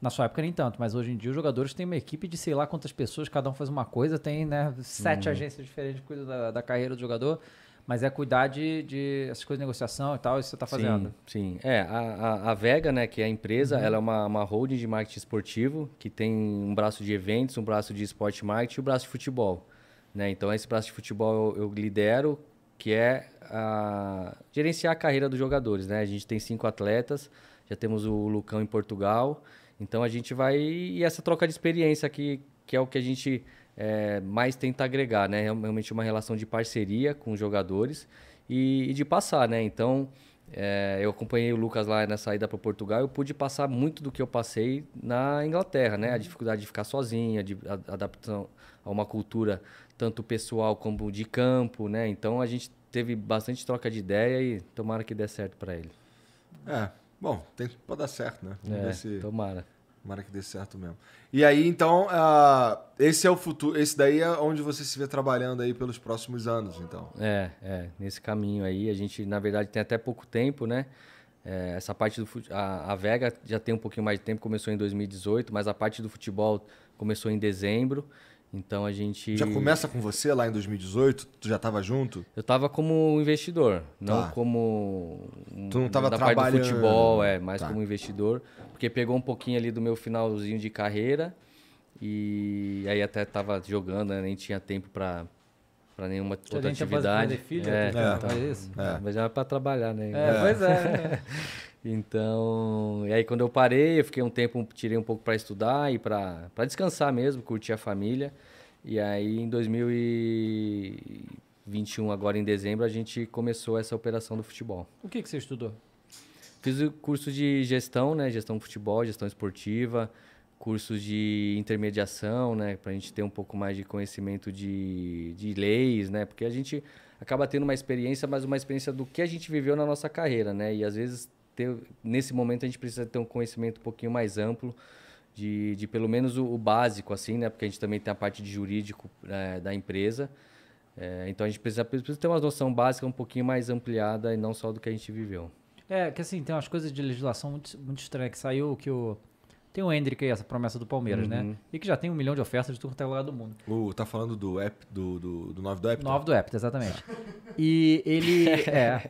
na sua época nem tanto, mas hoje em dia os jogadores têm uma equipe de sei lá quantas pessoas, cada um faz uma coisa, tem né, sete uhum. agências diferentes que cuidam da, da, carreira do jogador, mas é cuidar de, de essas coisas de negociação e tal, isso você está fazendo. Sim, sim. É, a, a, a, Vega, né, que é a empresa, uhum. ela é uma, uma holding de marketing esportivo, que tem um braço de eventos, um braço de esporte marketing e um braço de futebol. Né? Então, esse braço de futebol eu, eu lidero, que é a, gerenciar a carreira dos jogadores. Né? A gente tem cinco atletas, já temos o Lucão em Portugal, então a gente vai. E essa troca de experiência que, que é o que a gente é, mais tenta agregar, né? É realmente uma relação de parceria com os jogadores e, e de passar, né? Então é, eu acompanhei o Lucas lá na saída para Portugal, eu pude passar muito do que eu passei na Inglaterra, né? A uhum. dificuldade de ficar sozinha, de adaptação a uma cultura tanto pessoal como de campo, né? Então a gente teve bastante troca de ideia e tomara que dê certo para ele. É, bom, tem para dar certo, né? Vamos é, ver se tomara. Tomara que dê certo mesmo. E aí, então, uh, esse é o futuro. Esse daí é onde você se vê trabalhando aí pelos próximos anos, então. É, é. Nesse caminho aí, a gente, na verdade, tem até pouco tempo, né? É, essa parte do a, a Vega já tem um pouquinho mais de tempo, começou em 2018, mas a parte do futebol começou em dezembro. Então a gente. Já começa com você lá em 2018? Tu já estava junto? Eu estava como investidor, não tá. como. Tu não estava trabalhando. Parte do futebol, é, mais tá. como investidor, porque pegou um pouquinho ali do meu finalzinho de carreira e aí até estava jogando, né? nem tinha tempo para para nenhuma Porque outra atividade. Filho, é, é, então, é, mas, é. mas já é para trabalhar, né? É, pois é. Né? [LAUGHS] Então, e aí quando eu parei, eu fiquei um tempo, tirei um pouco para estudar e para descansar mesmo, curtir a família. E aí em 2021, agora em dezembro, a gente começou essa operação do futebol. O que, que você estudou? Fiz o curso de gestão, né? Gestão de futebol, gestão esportiva, cursos de intermediação, né? Para a gente ter um pouco mais de conhecimento de, de leis, né? Porque a gente acaba tendo uma experiência, mas uma experiência do que a gente viveu na nossa carreira, né? E às vezes ter, nesse momento a gente precisa ter um conhecimento um pouquinho mais amplo de, de pelo menos o, o básico, assim, né? Porque a gente também tem a parte de jurídico né, da empresa. É, então a gente precisa, precisa ter uma noção básica um pouquinho mais ampliada e não só do que a gente viveu. É, que assim, tem umas coisas de legislação muito, muito estranhas que saiu que o. Tem o Hendrick aí, essa promessa do Palmeiras, né? uhum. né? E que já tem um milhão de ofertas de tudo quanto é lugar do mundo. Uh, tá falando do do, do, do 9 do app? 9 tá? do exatamente. [LAUGHS] e ele. [LAUGHS] é.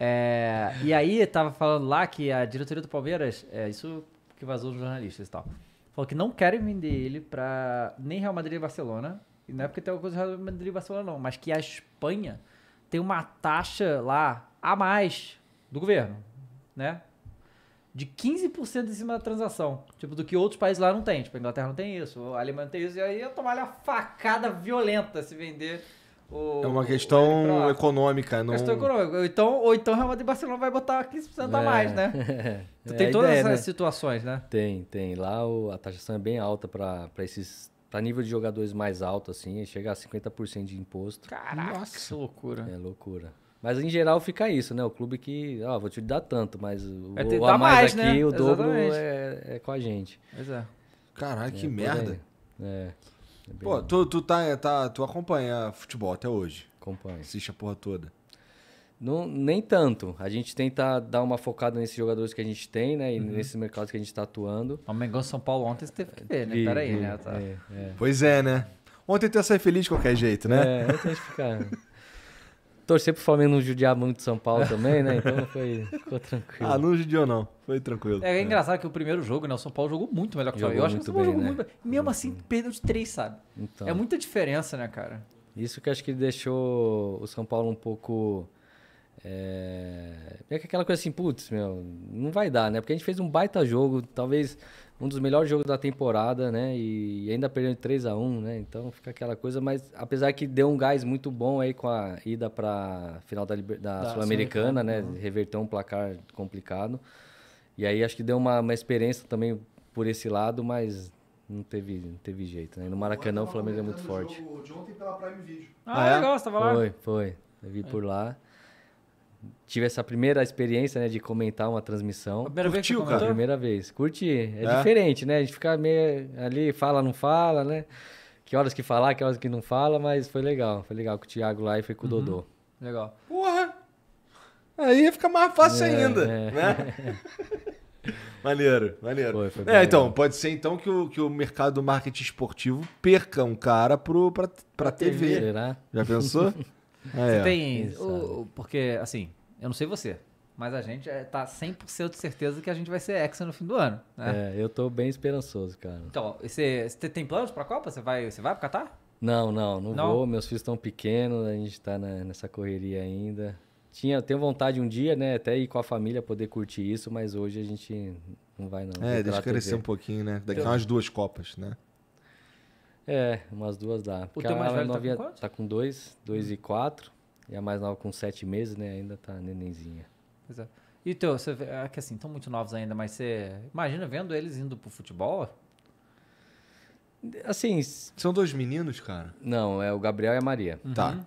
É, e aí tava falando lá que a diretoria do Palmeiras, é, isso que vazou nos jornalistas e tal, falou que não querem vender ele para nem Real Madrid e Barcelona. E não é porque tem alguma coisa Real Madrid e Barcelona não, mas que a Espanha tem uma taxa lá a mais do governo, né? De 15% em cima da transação. Tipo, do que outros países lá não tem. Tipo, a Inglaterra não tem isso, a Alemanha não tem isso. E aí ia tomar uma facada violenta se vender o, é uma questão econômica, não. Questão econômica. Então, ou então o Real Madrid Barcelona vai botar 15% é, a mais, né? [LAUGHS] É, tem todas ideia, essas né? situações, né? Tem, tem. Lá o, a taxação é bem alta para esses. Para nível de jogadores mais alto, assim, chega a 50% de imposto. Caraca, Nossa. que loucura. É loucura. Mas em geral fica isso, né? O clube que, ó, vou te dar tanto, mas o, é, o a mais, mais né? aqui, o dobro é, é com a gente. Pois é. Caralho, é, que merda. É. É Pô, tu, tu, tá, tá, tu acompanha futebol até hoje? Acompanha. Assiste a porra toda? Não, nem tanto. A gente tenta dar uma focada nesses jogadores que a gente tem, né? E uhum. nesses mercados que a gente tá atuando. O Mengão São Paulo ontem você teve que ver, né? Peraí, né? Tá... É, é. Pois é, né? Ontem tu ia sair feliz de qualquer jeito, né? É, ontem a gente fica... [LAUGHS] Torcer pro Flamengo não judiar muito São Paulo também, né? Então foi, ficou tranquilo. Ah, não judiou não. Foi tranquilo. É, é, é. engraçado é. que o primeiro jogo, né? O São Paulo jogou muito melhor que o Flamengo. Eu acho que o São Paulo bem, jogou né? muito Mesmo assim, perdeu de três, sabe? Então. É muita diferença, né, cara? Isso que acho que deixou o São Paulo um pouco... É, é aquela coisa assim, putz, meu, não vai dar, né? Porque a gente fez um baita jogo, talvez um dos melhores jogos da temporada, né? E ainda perdendo 3 a 1 né? Então fica aquela coisa, mas apesar que deu um gás muito bom aí com a ida para final da, da, da Sul-Americana, né? Uhum. Reverteu um placar complicado. E aí acho que deu uma, uma experiência também por esse lado, mas não teve, não teve jeito, né? No Maracanã o Flamengo é muito forte. O jogo de ontem pela Prime Video. Ah, ah é? legal, você tava lá? Foi, foi. Eu vi é. por lá tive essa primeira experiência, né, de comentar uma transmissão. A primeira Curtiu, vez cara? Primeira vez. Curti. É, é, diferente, né? A gente fica meio ali, fala, não fala, né? Que horas que falar, que horas que não fala, mas foi legal. Foi legal com o Thiago lá e foi com uhum. o Dodô. Legal. Porra! Aí fica mais fácil é, ainda, é. né? [LAUGHS] maneiro, maneiro. Foi, foi é, então, né? pode ser então que o, que o mercado do marketing esportivo perca um cara pro, pra, TV. TV. Será? Já pensou? [LAUGHS] Ah, é. você tem. O, porque, assim, eu não sei você, mas a gente eh, tá 100% de certeza que a gente vai ser hexa no fim do ano. Né? É, eu tô bem esperançoso, cara. Então, você, você tem planos pra Copa? Você vai, você vai pro Catar? Não, não, não, não, vou. Meus filhos estão pequenos, a gente tá na, nessa correria ainda. Tinha, tenho vontade um dia, né, até ir com a família poder curtir isso, mas hoje a gente não vai não. É, deixa crescer um pouquinho, né? Daqui a umas duas Copas, né? É, umas duas dá. O teu mais velho novinha, tá com quanto? Tá com dois, dois e quatro. E a mais nova com sete meses, né? Ainda tá nenenzinha. Pois é. E teu, você vê, é que assim, estão muito novos ainda, mas você imagina vendo eles indo pro futebol? Assim... São dois meninos, cara? Não, é o Gabriel e a Maria. Uhum. Tá.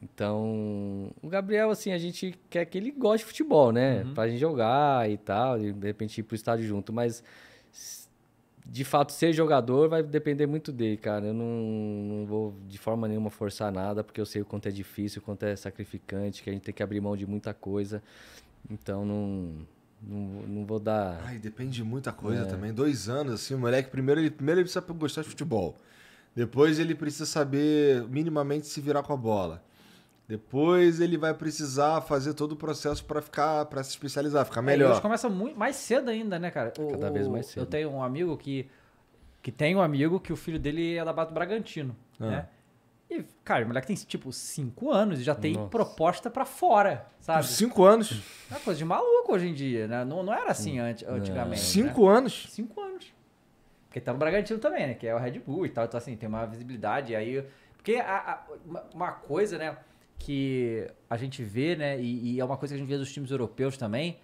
Então, o Gabriel, assim, a gente quer que ele goste de futebol, né? Uhum. Pra gente jogar e tal, e de repente ir pro estádio junto. Mas de fato ser jogador vai depender muito dele, cara. Eu não, não vou de forma nenhuma forçar nada, porque eu sei o quanto é difícil, o quanto é sacrificante, que a gente tem que abrir mão de muita coisa. Então não. Não, não vou dar. Ai, depende de muita coisa é. também. Dois anos, assim, o moleque, primeiro ele, primeiro ele precisa gostar de futebol. Depois ele precisa saber minimamente se virar com a bola. Depois ele vai precisar fazer todo o processo para ficar, para se especializar, ficar é, melhor. É, começa muito, mais cedo ainda, né, cara? O, Cada vez mais cedo. Eu tenho um amigo que que tem um amigo que o filho dele é da Bato Bragantino, ah. né? E, cara, o moleque tem, tipo, 5 anos e já tem Nossa. proposta para fora, sabe? 5 anos? É uma coisa de maluco hoje em dia, né? Não, não era assim anti, antigamente. 5 né? anos? 5 anos. Porque tá no Bragantino também, né? Que é o Red Bull e tal. Então, assim, tem uma visibilidade. aí... Porque a, a, uma, uma coisa, né? que a gente vê, né? E, e, é uma coisa que a gente vê dos times europeus também,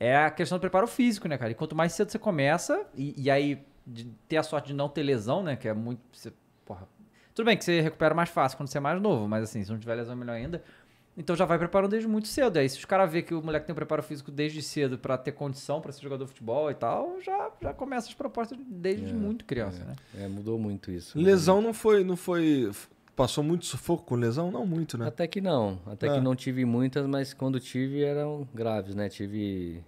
é a questão do preparo físico, né, cara? E quanto mais cedo você começa, e, e aí ter a sorte de não ter lesão, né? Que é muito. Você, porra, tudo bem que você recupera mais fácil quando você é mais novo, mas assim, se não tiver lesão, é melhor ainda. Então já vai preparando desde muito cedo. E aí, se os caras vê que o moleque tem um preparo físico desde cedo para ter condição para ser jogador de futebol e tal, já, já começa as propostas desde é, muito criança, é, né? É, mudou muito isso. Né? Lesão não foi, não foi. Passou muito sufoco com lesão? Não muito, né? Até que não. Até é. que não tive muitas, mas quando tive eram graves, né? Tive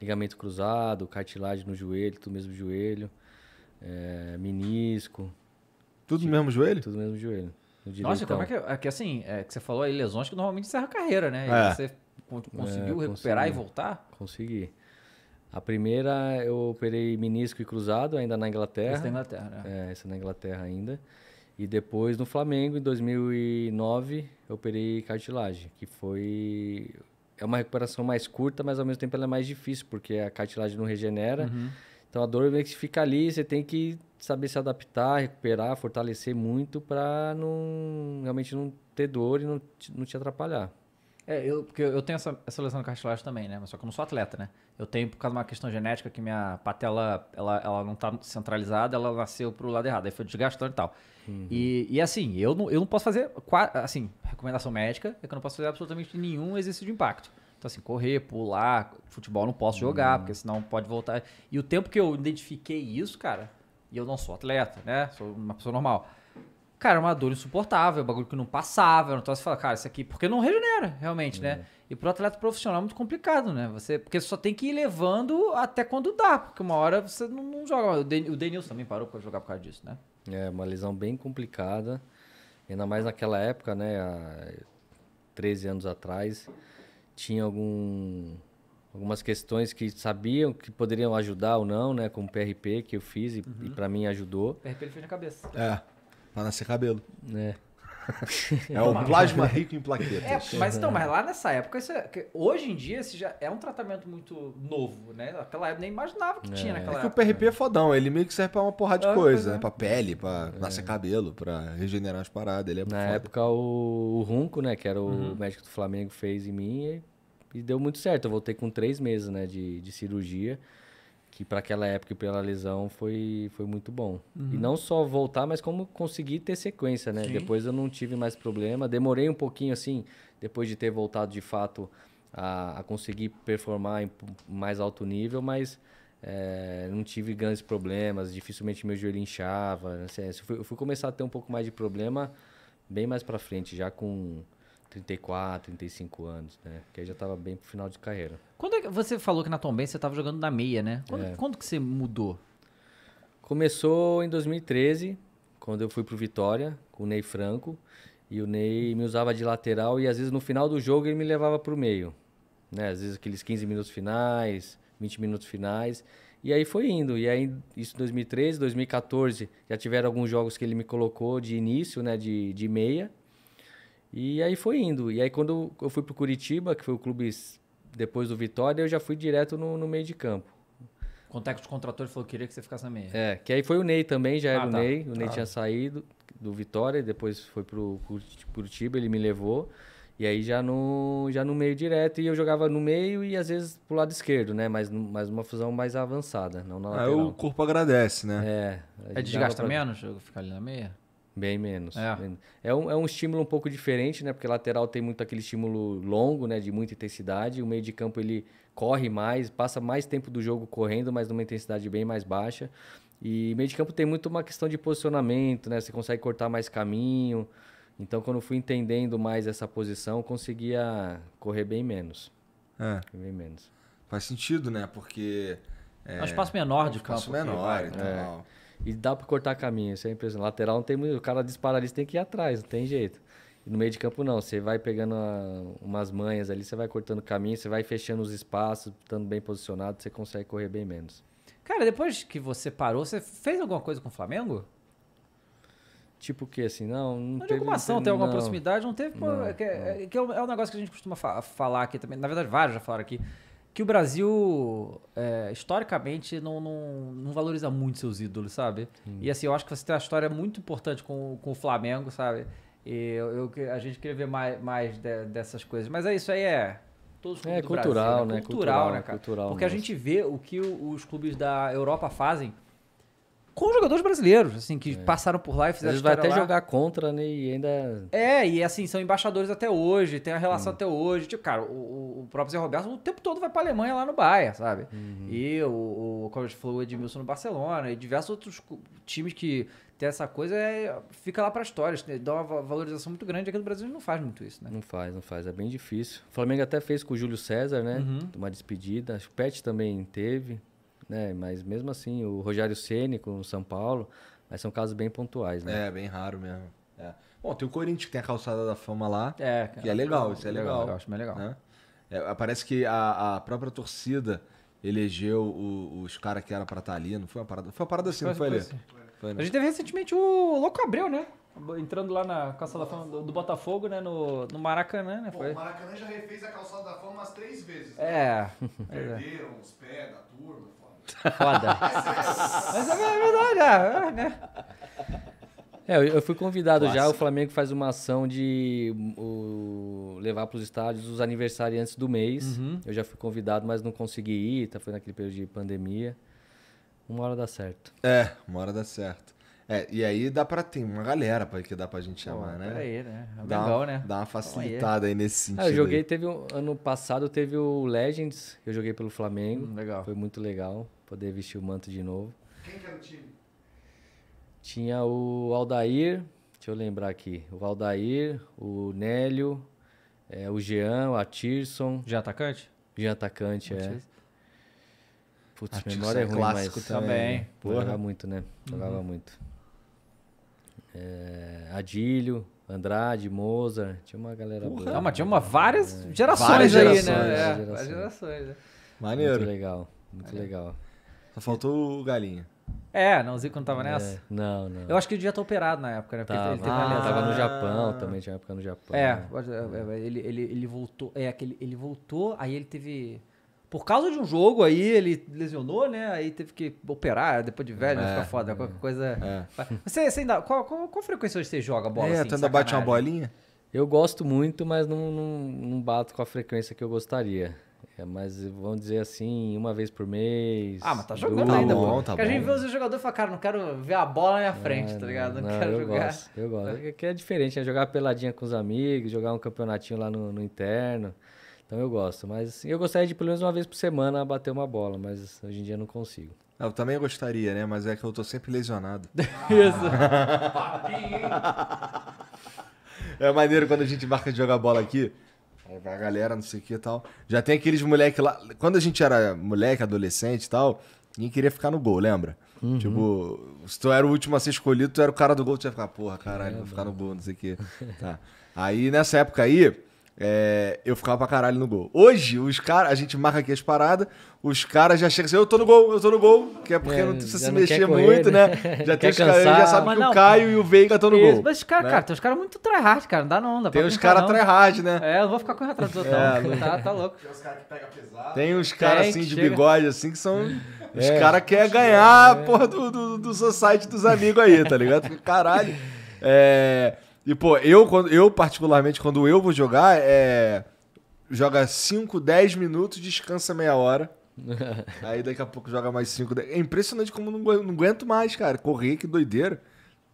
ligamento cruzado, cartilagem no joelho, tudo mesmo joelho, é, menisco. Tudo mesmo joelho? Tudo mesmo joelho. No Nossa, como é que, é? é que assim, é, que você falou aí lesões que normalmente encerra a carreira, né? É. você conseguiu é, recuperar consegui, e voltar? Consegui. A primeira eu operei menisco e cruzado ainda na Inglaterra. Essa na Inglaterra, né? É, isso na Inglaterra ainda. E depois no Flamengo, em 2009, eu operei cartilagem, que foi. É uma recuperação mais curta, mas ao mesmo tempo ela é mais difícil, porque a cartilagem não regenera. Uhum. Então a dor meio que fica ali, você tem que saber se adaptar, recuperar, fortalecer muito para não realmente não ter dor e não, não te atrapalhar. É, eu, porque eu tenho essa, essa lesão de cartilagem também, né? Mas só que eu não sou atleta, né? Eu tenho, por causa de uma questão genética, que minha patela ela, ela não tá centralizada, ela nasceu pro lado errado, aí foi desgastando e tal. Uhum. E, e assim, eu não, eu não posso fazer, assim, recomendação médica é que eu não posso fazer absolutamente nenhum exercício de impacto. Então, assim, correr, pular, futebol não posso jogar, uhum. porque senão pode voltar. E o tempo que eu identifiquei isso, cara, e eu não sou atleta, né? Sou uma pessoa normal. Cara, é uma dor insuportável, é bagulho que não passava. Então você fala, cara, isso aqui. Porque não regenera, realmente, né? é. né? E pro atleta profissional é muito complicado, né? Você, porque você só tem que ir levando até quando dá, porque uma hora você não, não joga. O, Denilson também parou pra jogar por causa disso, né? É, uma lesão bem complicada. Ainda mais naquela época, né? Há 13 anos atrás. Tinha algum, algumas questões que sabiam que poderiam ajudar ou não, né? com o PRP que eu fiz e, uhum. e para mim ajudou. PRP ele fez na cabeça. É. Pra nascer cabelo. É. [LAUGHS] É o plasma rico em plaquetas. É, mas então, mas lá nessa época, isso é, hoje em dia, esse já é um tratamento muito novo, né? Naquela época nem imaginava que é, tinha naquela É que o PRP né? é fodão, ele meio que serve pra uma porrada de ah, coisa, né? Pra pele, pra é. nascer cabelo, pra regenerar as paradas. Ele é Na foda. época o, o, Runco, né, que era o uhum. médico do Flamengo, fez em mim e, e, deu muito certo. Eu voltei com três meses, né, de, de cirurgia que para aquela época e pela lesão foi, foi muito bom. Uhum. E não só voltar, mas como conseguir ter sequência, né? Sim. Depois eu não tive mais problema, demorei um pouquinho assim, depois de ter voltado de fato a, a conseguir performar em mais alto nível, mas é, não tive grandes problemas, dificilmente meu joelho inchava, né? assim, é, eu, fui, eu fui começar a ter um pouco mais de problema bem mais para frente, já com 34, 35 anos, né? Porque aí já estava bem pro final de carreira. Quando é você falou que na Tombense você estava jogando na meia, né? Quando, é. quando, que você mudou? Começou em 2013, quando eu fui pro Vitória com o Ney Franco, e o Ney me usava de lateral e às vezes no final do jogo ele me levava pro meio, né? Às vezes aqueles 15 minutos finais, 20 minutos finais, e aí foi indo. E aí, isso em 2013, 2014, já tiveram alguns jogos que ele me colocou de início, né? De, de meia. E aí foi indo. E aí quando eu fui para Curitiba, que foi o clube depois do Vitória, eu já fui direto no, no meio de campo. O contacto o contrator falou que queria que você ficasse na meia. É, que aí foi o Ney também, já era ah, o tá. Ney. O tá. Ney tinha saído do Vitória, depois foi pro Curitiba, ele me levou. E aí já no, já no meio direto, e eu jogava no meio e às vezes pro lado esquerdo, né? Mas, mas uma fusão mais avançada, não na ah, lateral. Aí o corpo agradece, né? É. É desgasta pra... menos ficar ali na meia? Bem menos. É. Bem... É, um, é um estímulo um pouco diferente, né? Porque lateral tem muito aquele estímulo longo, né? De muita intensidade. O meio de campo ele corre mais, passa mais tempo do jogo correndo, mas numa intensidade bem mais baixa. E meio de campo tem muito uma questão de posicionamento, né? Você consegue cortar mais caminho. Então, quando fui entendendo mais essa posição, conseguia correr bem menos. É. Bem menos. Faz sentido, né? Porque. É, um espaço menor de campo. Espaço menor então e tal. É. E dá para cortar caminho, isso é impressionante. Lateral não tem muito, o cara dispara ali, você tem que ir atrás, não tem jeito. E no meio de campo não, você vai pegando umas manhas ali, você vai cortando caminho, você vai fechando os espaços, estando bem posicionado, você consegue correr bem menos. Cara, depois que você parou, você fez alguma coisa com o Flamengo? Tipo o que, assim, não... Não, não teve alguma ação, tem alguma não. proximidade, não teve... Não, pô, é, é, é, um negócio que a gente costuma fa falar aqui também, na verdade vários já falaram aqui, que o Brasil, é, historicamente, não, não, não, valoriza muito seus ídolos, sabe? Sim. E assim, eu acho que você tem uma história é muito importante com, com o Flamengo, sabe? E eu, eu a gente queria ver mais, mais de, dessas coisas. Mas é isso aí, é todos os clubes é, do cultural, Brasil. Né? né? Cultural, né? Cultural, né, cara? Cultural, Porque a gente vê o que os clubes da Europa fazem com jogadores brasileiros, assim, que é. passaram por lá e fizeram Eles vão até lá. jogar contra, né? E ainda. É, e assim, são embaixadores até hoje, tem a relação hum. até hoje. Tipo, cara, o, o próprio Zé Roberto o tempo todo vai pra Alemanha lá no Bahia, sabe? Uhum. E o, o como falou, o Edmilson no Barcelona, e diversos outros times que tem essa coisa, é, fica lá pra história. Né, dá uma valorização muito grande. Aqui no Brasil não faz muito isso, né? Não faz, não faz. É bem difícil. O Flamengo até fez com o Júlio César, né? Uhum. Uma despedida. Acho que o Pet também teve né? Mas mesmo assim, o Rogério Ceni com o São Paulo, mas são casos bem pontuais, né? É, bem raro mesmo. É. Bom, tem o Corinthians que tem a calçada da fama lá. É, Que é legal, isso é legal. legal. acho bem legal. Né? É, parece que a, a, própria torcida elegeu o, os caras que era pra estar tá ali, não foi uma parada. Foi uma parada assim, foi, não foi, foi assim. Foi, né? A gente teve recentemente o Louco Abreu, né? Entrando lá na calçada da fama do, do, Botafogo, né? No, no Maracanã, né? Pô, foi. o Maracanã já refez a calçada da fama umas três vezes. Né? É. [LAUGHS] Perderam os pés da turma, Foda. Mas é, é verdade, é, é, né? É, eu fui convidado Nossa. já. O Flamengo faz uma ação de o, levar para os estádios os aniversariantes do mês. Uhum. Eu já fui convidado, mas não consegui ir. Tá, foi naquele período de pandemia. Uma hora dá certo. É, uma hora dá certo. É, e aí dá para ter uma galera para que dá pra gente chamar, Pô, né? Peraí, né? É dá legal, uma, né? Dá uma facilitada aí. aí nesse sentido. Ah, eu joguei, aí. teve um, ano passado teve o Legends, eu joguei pelo Flamengo. Hum, legal. Foi muito legal poder vestir o manto de novo. Quem que era o time? Tinha o Aldair, deixa eu lembrar aqui, o Aldair, o Nélio, é, o Jean, o Atirson. Jean atacante? Jean atacante, é. Putz, Atirson memória é ruim, clássico mas também. É, Porra. Jogava muito, né? Jogava uhum. muito. É, Adílio, Andrade, Mozart, tinha uma galera Porra, boa. Não, mas tinha uma, várias, é, gerações várias gerações aí, né? Várias gerações. É, várias gerações. Né? Maneiro. Muito legal, muito Maneiro. legal. Só faltou o galinha. É, não, o Zico não tava é, nessa? É, não, não. Eu acho que ele devia tá operado na época, né? Porque tava, ele teve ah, Tava no Japão também, tinha época no Japão. É, né? ele, ele, ele voltou. É, aquele, ele voltou, aí ele teve. Por causa de um jogo aí, ele lesionou, né? Aí teve que operar, depois de velho, é, fica foda. É, qualquer coisa. É. Você, você ainda. Qual, qual, qual, frequência você joga bola? É, assim, tu tá, ainda sacanagem? bate uma bolinha? Eu gosto muito, mas não, não, não bato com a frequência que eu gostaria. É, mas vamos dizer assim, uma vez por mês. Ah, mas tá jogando duas. ainda, tá bom, tá Porque a gente vê os jogadores e fala, cara, não quero ver a bola na minha é, frente, é, tá ligado? Não, não quero eu jogar. Gosto, eu gosto. É que é diferente, é jogar peladinha com os amigos, jogar um campeonatinho lá no, no interno. Então eu gosto. Mas assim, eu gostaria de pelo menos uma vez por semana bater uma bola, mas hoje em dia não consigo. Ah, eu também gostaria, né? Mas é que eu tô sempre lesionado. [LAUGHS] Isso. [LAUGHS] é maneiro quando a gente marca de jogar bola aqui. Aí vai a galera, não sei o que e tal. Já tem aqueles moleque lá. Quando a gente era moleque, adolescente e tal, ninguém queria ficar no gol, lembra? Uhum. Tipo, se tu era o último a ser escolhido, tu era o cara do gol, tu ia ficar, porra, caralho, é, vou ficar no gol, não sei o que. tá. Aí nessa época aí, é, eu ficava pra caralho no gol. Hoje, os caras, a gente marca aqui as paradas, os caras já chegam assim, eu tô no gol, eu tô no gol, que é porque é, não precisa se não mexer correr, muito, né? né? [LAUGHS] Já tem os caras, já sabe que não, o Caio e o Veiga estão no gol. Mas os caras, né? cara, tem os caras muito tryhard, cara, não dá não, dá Tem os caras tryhard, né? É, eu vou ficar correndo atrás dos outros, é, tá, tá louco. Tem os caras que pegam pesado. Tem os caras assim de chega. bigode, assim, que são... [LAUGHS] É, os caras querem ganhar, é. porra, do, do, do society dos amigos aí, tá ligado? [LAUGHS] Caralho. É... E, pô, eu, quando, eu particularmente, quando eu vou jogar, é. Joga 5, 10 minutos, descansa meia hora. [LAUGHS] Aí daqui a pouco joga mais 5. 10... É impressionante como não, não aguento mais, cara. Correr, que doideira.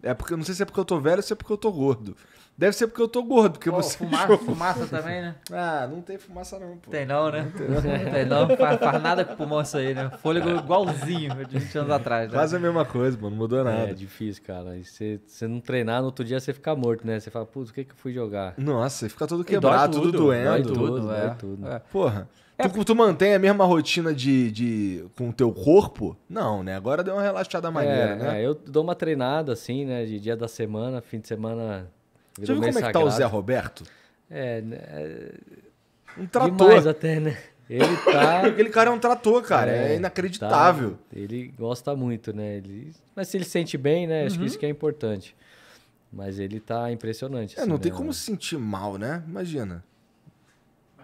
É porque, não sei se é porque eu tô velho ou se é porque eu tô gordo. Deve ser porque eu tô gordo, porque pô, você. Fumaça, jogou. fumaça também, né? Ah, não tem fumaça não, pô. Tem não, né? Não tem [LAUGHS] não, tem não faz, faz, nada com pulmão isso aí, né? Fôlego igualzinho de 20 anos atrás, né? Quase a mesma coisa, mano, não mudou é nada. É, difícil, cara. E se você não treinar, no outro dia você fica morto, né? Você fala, putz, o que que eu fui jogar? Nossa, você fica todo quebrado, tudo, tudo doendo. Dói tudo, é. dói é. tudo. É. Porra. É tu, tu, mantém a mesma rotina de, de com o teu corpo? Não, né? Agora deu uma relaxada maneira, é, né? É, eu dou uma treinada assim, né? De dia da semana, fim de semana você viu como sagrado. é que tá o Zé Roberto? É, né, é. Um trator. Demais até, né? Ele tá. [LAUGHS] Aquele cara é um trator, cara. É, é inacreditável. Tá... Ele gosta muito, né? Ele... Mas se ele sente bem, né? Uhum. Acho que uhum. isso que é importante. Mas ele tá impressionante. É, assim, não tem né? como se sentir mal, né? Imagina.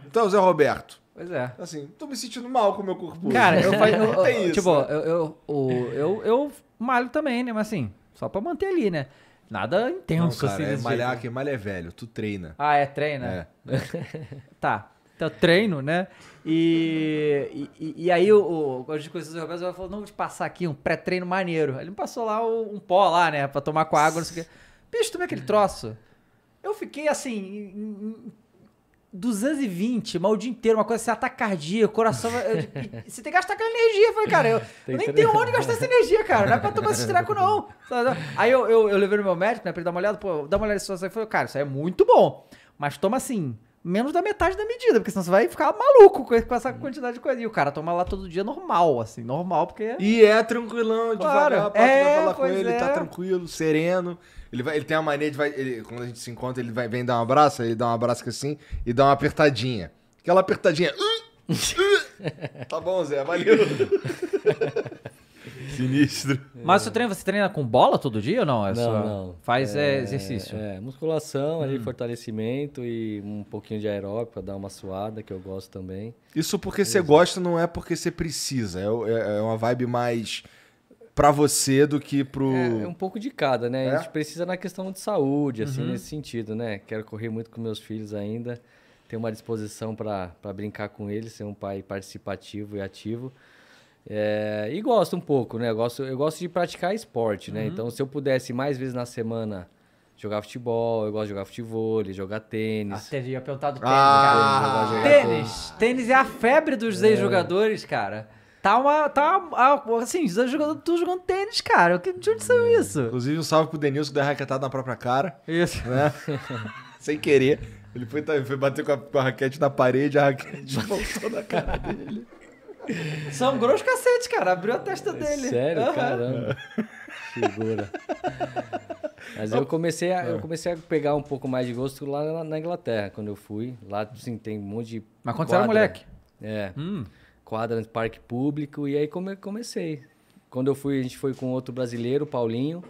Então, Zé Roberto. Pois é. Assim, tô me sentindo mal com o meu corpo. Cara, eu faço eu, [LAUGHS] é isso. Tipo, eu, eu, eu, eu malho também, né? Mas assim, só pra manter ali, né? Nada intenso, não, cara, assim. É malhar, né? que malha é velho, tu treina. Ah, é, treina? É. [LAUGHS] tá. Então, treino, né? E, e, e aí, o, quando a gente conheceu o Roberto, ele falou: não, vou te passar aqui um pré-treino maneiro. Ele me passou lá o, um pó lá, né? Pra tomar com água, não sei o quê. Bicho, tomei aquele troço. Eu fiquei assim, 220, mal o dia inteiro, uma coisa, você ataca cardíaco, coração. Eu, você tem que gastar aquela energia. Eu falei, cara, eu, [LAUGHS] eu nem tenho onde gastar essa energia, cara. Não é pra tomar esse treco, não. [LAUGHS] Aí eu, eu, eu levei no meu médico, né, pra ele dar uma olhada, pô, dá uma olhada nessa situação. E falei, cara, isso aí é muito bom. Mas toma assim, menos da metade da medida, porque senão você vai ficar maluco com essa quantidade de coisa. E o cara toma lá todo dia normal, assim, normal, porque. E é tranquilão, claro, devagar, pode é, falar com ele, tá é. tá tranquilo, sereno. Ele, vai, ele tem a mania de. Vai, ele, quando a gente se encontra, ele vai, vem dar um abraço, ele dá um abraço assim e dá uma apertadinha. Aquela apertadinha. Uh, uh. tá bom, Zé, valeu. [LAUGHS] Sinistro. Mas você treina, você treina com bola todo dia ou não? É não, só... não. Faz é, é exercício. É, musculação, hum. ali, fortalecimento e um pouquinho de aeróbico pra dar uma suada, que eu gosto também. Isso porque você gosta não é porque você precisa. É, é, é, uma vibe mais para você do que pro. É, é, um pouco de cada, né? É? A gente precisa na questão de saúde, assim, uhum. nesse sentido, né? Quero correr muito com meus filhos ainda, ter uma disposição para brincar com eles, ser um pai participativo e ativo. É, e gosto um pouco, né? Eu gosto, eu gosto de praticar esporte, né? Uhum. Então, se eu pudesse mais vezes na semana jogar futebol, eu gosto de jogar futebol, jogar tênis. Até de apertar do ah! tênis, ah, cara. Tênis, tênis, tênis é a febre dos é. ex-jogadores, cara. Tá uma. Tá uma, ah, assim, os jogando, tô jogando tênis, cara. De onde saiu é, isso? Inclusive, um salve pro Denilson que deu raquetada na própria cara. Isso. Né? [LAUGHS] Sem querer. Ele foi, tá, foi bater com a, com a, raquete na parede, a raquete [LAUGHS] voltou na cara dele. São grosso cacete, cara. Abriu a testa é dele. Sério? Uhum. Caramba. É. Figura. Mas eu comecei, a, eu ah. comecei a pegar um pouco mais de gosto lá na, na Inglaterra, quando eu fui. Lá, assim, tem um monte de. Mas quando você era moleque? É. Hum quadra parque público. E aí come, comecei. Quando eu fui, a gente foi com outro brasileiro, Paulinho.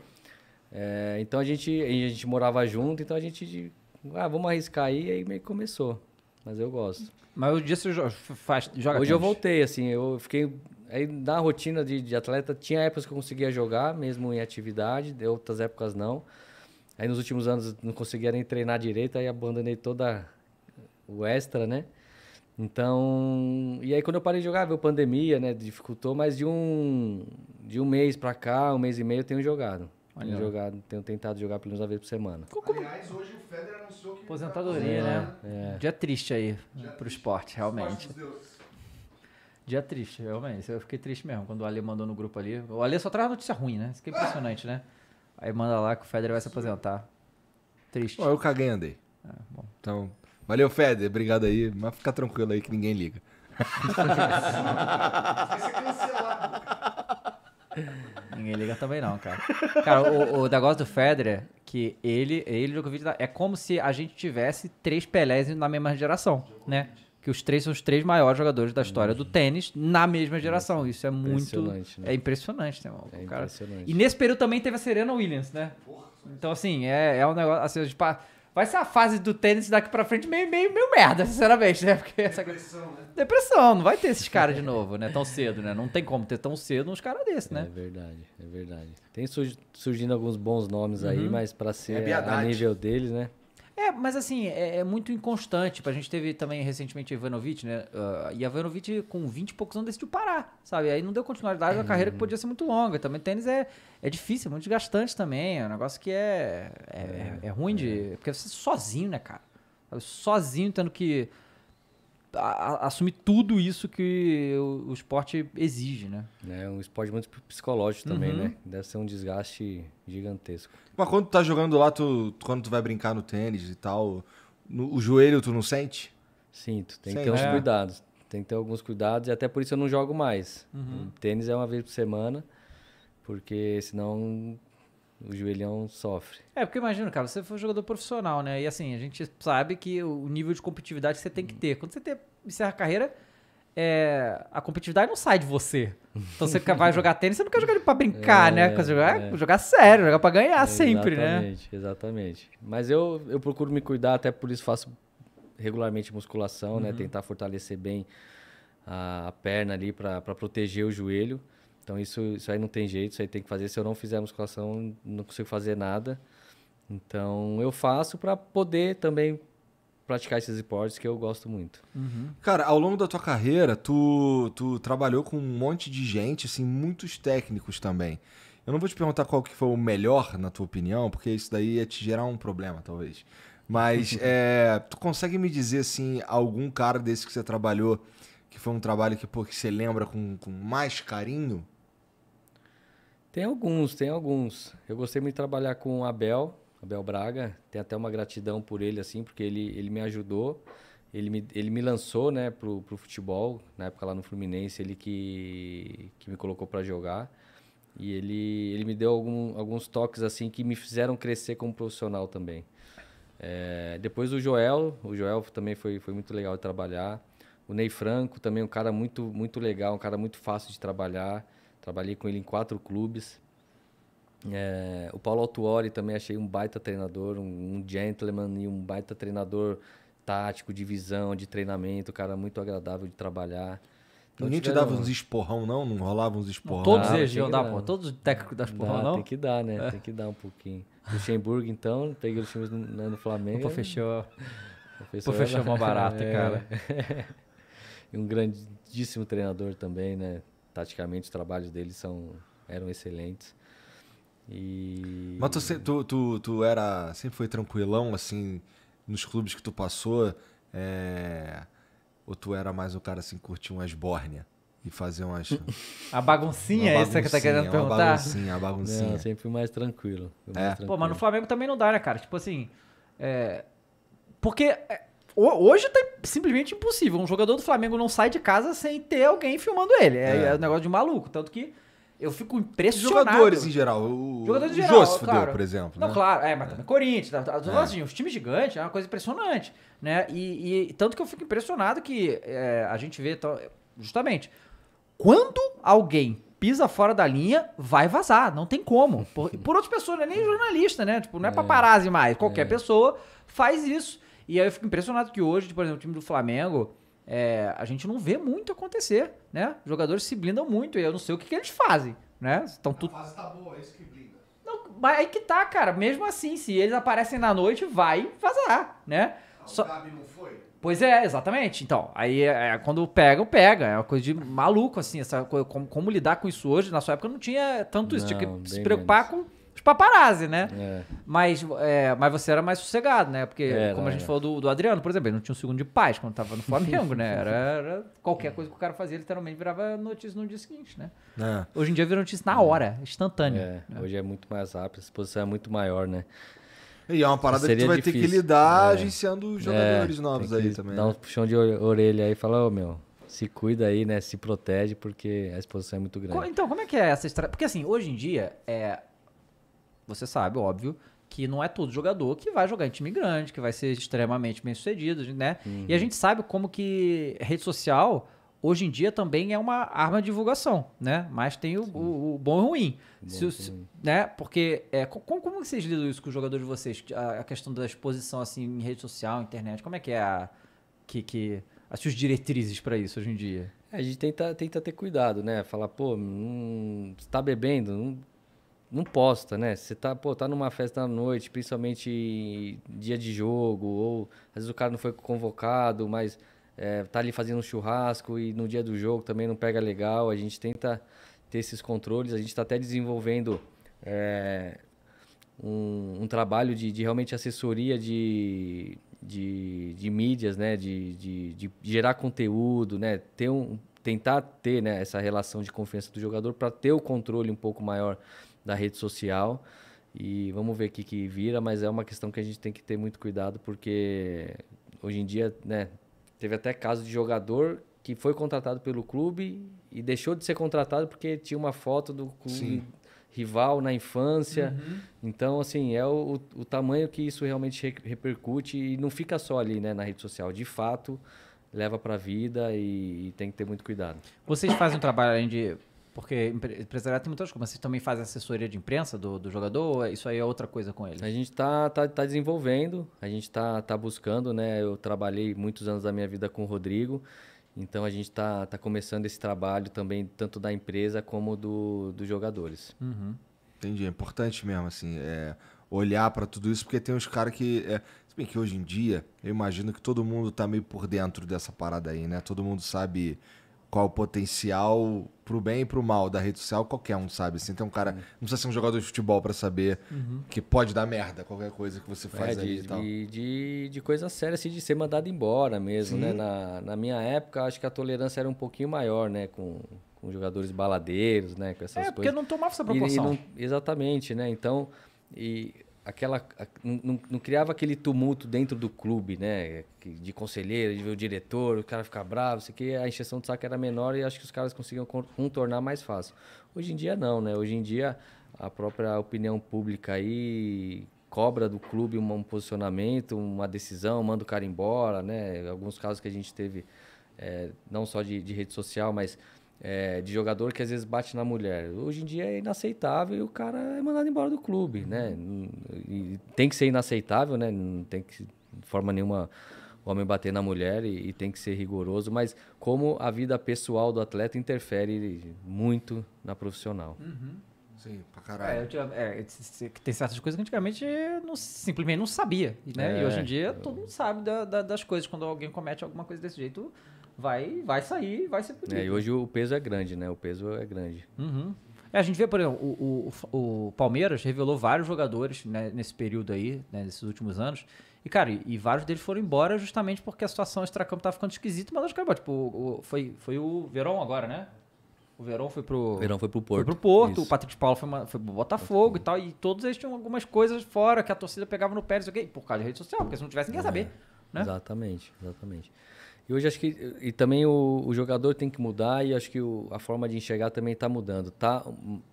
É, então a gente, a gente morava junto, então a gente. Ah, vamos arriscar aí, e aí meio que começou. Mas eu gosto. Mas o dia você joga, faz, joga Hoje eu voltei, assim, eu fiquei. Aí na rotina de, de atleta, tinha épocas que eu conseguia jogar, mesmo em atividade, de outras épocas não. Aí nos últimos anos não conseguia nem treinar direito, aí abandonei toda o extra, né? Então, e aí quando eu parei de jogar, veio pandemia, né? Dificultou, mas de um, de um mês pra cá, um mês e meio, eu tenho jogado. Olha. Tenho jogado, tenho tentado jogar pelo menos uma vez por semana. Aliás, hoje o Federer anunciou que. Aposentadoria, tá né? É. Dia triste aí Dia pro esporte, realmente. Dia triste, realmente. Eu fiquei triste mesmo quando o Ale mandou no grupo ali. O Ale só traz notícia ruim, né? Isso que é impressionante, né? Aí manda lá que o Federer vai se aposentar. Triste. Oh, eu caguei andei. É, então, Valeu, Feder. Obrigado aí. Mas fica tranquilo aí que ninguém liga. [LAUGHS] Ninguém liga também não, cara. Cara, o, o negócio do Federer, é que ele, ele Djokovic, é como se a gente tivesse três Pelés na mesma geração, né? Que os três são os três maiores jogadores da história do tênis na mesma geração. Isso é muito... Impressionante, né? É impressionante, né, mano? É cara. impressionante. E nesse período também teve a Serena Williams, né? Então, assim, é, é um negócio... Assim, a gente, vai ser a fase do tênis daqui pra frente meio, meio, meio merda, sinceramente, né? Porque essa... Depressão, né? Depressão, não vai ter esses caras de novo, né? Tão cedo, né? Não tem como ter tão cedo uns caras desses, né? É verdade, é verdade. Tem surgindo alguns bons nomes aí, uhum. mas pra ser é a nível deles, né? É, mas assim, é, é muito inconstante. Tipo, a gente teve também recentemente Ivanovic, né? Uh, e Ivanovic, com 20 e poucos anos, decidiu parar, sabe? Aí não deu continuidade é. carreira que podia ser muito longa. Também tênis é, é difícil, é muito desgastante também. É um negócio que é, é, é, é ruim de. É. Porque você sozinho, né, cara? Sozinho tendo que assume assumir tudo isso que o, o, esporte exige, né? É um esporte muito psicológico também, uhum. né? Deve ser um desgaste gigantesco. Mas quando tu tá jogando lá, tu, quando tu vai brincar no tênis e tal, no, o joelho tu não sente? Sinto, tem que ter uns né? cuidados. Tem que ter alguns cuidados e até por isso eu não jogo mais. Uhum. Tênis é uma vez por semana, porque senão o joelhão sofre. É, porque imagina, cara, você foi um jogador profissional, né? E assim, a gente sabe que o nível de competitividade que você tem que uhum. ter. Quando você ter, encerra a carreira, é, a competitividade não sai de você. Então você vai jogar tênis, você não quer jogar pra brincar, [LAUGHS] é, né? Você jogar, é. jogar sério, jogar pra ganhar é, sempre, exatamente, né? Exatamente, exatamente. Mas eu, eu procuro me cuidar, até por isso faço regularmente musculação, né? uhum. né? Tentar fortalecer bem a, a perna ali para proteger o joelho. Então isso, isso aí não tem jeito, isso aí tem que fazer. Se eu não fizer musculação, não consigo fazer nada. Então eu faço para poder também praticar esses esportes que eu gosto muito. Uhum. Cara, ao longo da tua carreira, tu, tu trabalhou com um monte de gente, assim, muitos técnicos também. Eu não vou te perguntar qual que foi o melhor, na tua opinião, porque isso daí ia te gerar um problema, talvez. Mas é, [LAUGHS] tu consegue me dizer, assim, algum cara desse que você trabalhou, que foi um trabalho que, pô, que você lembra com, com mais carinho? Tem alguns, tem alguns. Eu gostei muito de trabalhar com o Abel, Abel Braga. Tem até uma gratidão por ele, assim, porque ele, ele me ajudou. Ele me, ele me lançou, né, pro, pro futebol. Na época lá no Fluminense, ele que, que me colocou para jogar. E ele, ele me deu algum, alguns toques, assim, que me fizeram crescer como profissional também. É, depois o Joel, o Joel também foi, foi muito legal de trabalhar. O Ney Franco também, um cara muito, muito legal, um cara muito fácil de trabalhar. Trabalhei com ele em quatro clubes. É, o Paulo Altuori também achei um baita treinador, um, um, gentleman e um baita treinador tático, de visão, de treinamento, cara muito agradável de trabalhar. Então, Ninguém tiveram... te dava uns esporrão, não? Não rolava uns esporrão? todos eles iam dar, pô. Todos os técnicos das esporrão, não? Tem que dar, né? É. Tem que dar um pouquinho. Luxemburgo, então, peguei o Luxemburgo no, né, no Flamengo. Opa, fechou. uma barata mó barato, [LAUGHS] é. cara. [LAUGHS] e um grandíssimo treinador também, né? Taticamente, os trabalhos deles são, eram excelentes. E... Mas tu, tu, tu, tu era, sempre foi tranquilão, assim, nos clubes que tu passou? É... Ou tu era mais um cara, assim, curtir umas bórnia? E fazer umas. [LAUGHS] A baguncinha, é essa que tá querendo perguntar? A baguncinha, a baguncinha. Não, sempre mais tranquilo, é. mais tranquilo. Pô, mas no Flamengo também não dá, né, cara? Tipo assim. É... Porque é, Hoje tá simplesmente impossível. Um jogador do Flamengo não sai de casa sem ter alguém filmando ele. É, é, é um negócio de maluco. Tanto que eu fico impressionado. Jogadores em geral. O, Jogadores em geral, claro. deu, por exemplo. Não, né? claro. É, mas também é. Corinthians. Tá, tá, tá, é. os assim, times gigantes é uma coisa impressionante. Né? E, e tanto que eu fico impressionado que é, a gente vê... Então, justamente. Quando alguém pisa fora da linha, vai vazar. Não tem como. Por, por outras pessoas, não é nem jornalista, né? Tipo, não é, [LAUGHS] é paparazzi mais. Qualquer é. pessoa faz isso. E aí eu fico impressionado que hoje, por exemplo, o time do Flamengo, é, a gente não vê muito acontecer, né? Os jogadores se blindam muito e eu não sei o que, que eles fazem, né? Estão tu... A fase tá boa, é isso que blinda. Não, mas aí que tá, cara. Mesmo assim, se eles aparecem na noite, vai vazar, né? Ah, Só... O Gabi não foi? Pois é, exatamente. Então, aí é, é, quando pega, pega. É uma coisa de maluco, assim, essa, como, como lidar com isso hoje. Na sua época não tinha tanto isso, tinha que se preocupar menos. com paparazzi, né? É. Mas, é, mas você era mais sossegado, né? Porque, era, como a gente era. falou do, do Adriano, por exemplo, ele não tinha um segundo de paz quando tava no Flamengo, né? [LAUGHS] Era, era, qualquer coisa que o cara fazia, ele literalmente virava notícia no dia seguinte, né? Ah. Hoje em dia vira notícia na é. hora, instantânea. É. Né? Hoje é muito mais rápido, a exposição é muito maior, né? E é uma parada que tu vai difícil. ter que lidar é. agenciando jogadores é, novos aí também. Dá né? um puxão de orelha aí e fala, ô oh, meu, se cuida aí, né? Se protege, porque a exposição é muito grande. Então, como é que é essa estratégia? Porque assim, hoje em dia, é, você sabe, óbvio, que não é todo jogador que vai jogar em time grande, que vai ser extremamente bem sucedido, né? Uhum. E a uhum. gente sabe como que rede social hoje em dia também é uma arma de divulgação, né? Mas tem o, o, o bom e ruim. Bom, se, se, né? Porque é, como, como vocês lidam isso com os jogadores de vocês? A, a, questão da exposição assim em rede social, internet, como é que é a, que, que, as suas diretrizes para isso hoje em dia? É, a gente tenta, tenta ter cuidado, né? Falar, pô, não, hum, você tá bebendo, não não posta, né? Você tá, pô, tá numa festa à noite, principalmente dia de jogo, ou às vezes o cara não foi convocado, mas é, tá ali fazendo um churrasco e no dia do jogo também não pega legal. A gente tenta ter esses controles, a gente está até desenvolvendo é, um, um, trabalho de, de, realmente assessoria de, de, de mídias, né? De, de, de gerar conteúdo, né? Ter um, tentar ter né, essa relação de confiança do jogador para ter o controle um pouco maior da rede social. E vamos ver o que, que vira, mas é uma questão que a gente tem que ter muito cuidado, porque hoje em dia, né? Teve até caso de jogador que foi contratado pelo clube e deixou de ser contratado porque tinha uma foto do clube Sim. rival na infância. Uhum. Então, assim, é o, o tamanho que isso realmente repercute e não fica só ali, né, na rede social. De fato, leva para a vida e, e, tem que ter muito cuidado. Vocês fazem um trabalho além de porque empresariado tem muitas coisas. Mas vocês também fazem assessoria de imprensa do, do jogador? É, isso aí é outra coisa com ele? A gente está tá, tá desenvolvendo, a gente está tá buscando, né? Eu trabalhei muitos anos da minha vida com o Rodrigo. Então a gente está tá começando esse trabalho também, tanto da empresa como do, dos jogadores. Uhum. Entendi. É importante mesmo, assim, é, olhar para tudo isso, porque tem uns caras que. É, se bem que hoje em dia, eu imagino que todo mundo está meio por dentro dessa parada aí, né? Todo mundo sabe qual o potencial pro bem e pro mal da rede social, qualquer um sabe. Assim, tem então, um cara. Uhum. Não precisa ser um jogador de futebol para saber uhum. que pode dar merda qualquer coisa que você é, faz é, ali de, e tal. De, de, de coisa séria, assim, de ser mandado embora mesmo, né? Sim. né? Na, na minha época, acho que a tolerância era um pouquinho maior, né? Com, com jogadores baladeiros, né? Com essas é, coisas. porque não tomava essa proporção. E, e não, exatamente, né? Então. E aquela não, não, criava aquele tumulto dentro do clube, né? De conselheiro, de ver o diretor, o cara ficar bravo, sei que a injeção de saco era menor e acho que os caras conseguiam contornar mais fácil. Hoje em dia não, né? Hoje em dia a própria opinião pública aí cobra do clube um, posicionamento, uma decisão, manda o cara embora, né? Alguns casos que a gente teve é, não só de, de rede social, mas é, de jogador que às vezes bate na mulher. Hoje em dia é inaceitável e o cara é mandado embora do clube, né? E tem que ser inaceitável, né? Não tem que, de forma nenhuma, o homem bater na mulher e, e tem que ser rigoroso, mas como a vida pessoal do atleta interfere muito na profissional. Uhum. Sim, pra é, caralho. É, é, tem certas coisas que antigamente não, simplesmente não sabia, né? É, e hoje em é. dia eu... todo mundo sabe da, da, das coisas. Quando alguém comete alguma coisa desse jeito, vai, vai sair, vai ser punido. É, e hoje o peso é grande, né? O peso é grande. Uhum. É, a gente vê, por exemplo, o, o, o Palmeiras revelou vários jogadores né, nesse período aí, né, nesses últimos anos. E, cara, e, vários deles foram embora justamente porque a situação extracampo tava ficando esquisita, mas acho que tipo, o, o, foi, foi o Verão agora, né? O Verão foi pro. O Verão foi pro Porto. Foi pro Porto, Isso. o Patrick Paulo foi, uma, foi pro Botafogo e tal. E todos eles tinham algumas coisas fora que a torcida pegava no pé, não sei o quê, por causa de rede social, porque se não tivesse, ninguém ia saber. É, né? Exatamente, exatamente. E hoje acho que e também o, o jogador tem que mudar e acho que o, a forma de enxergar também está mudando, tá?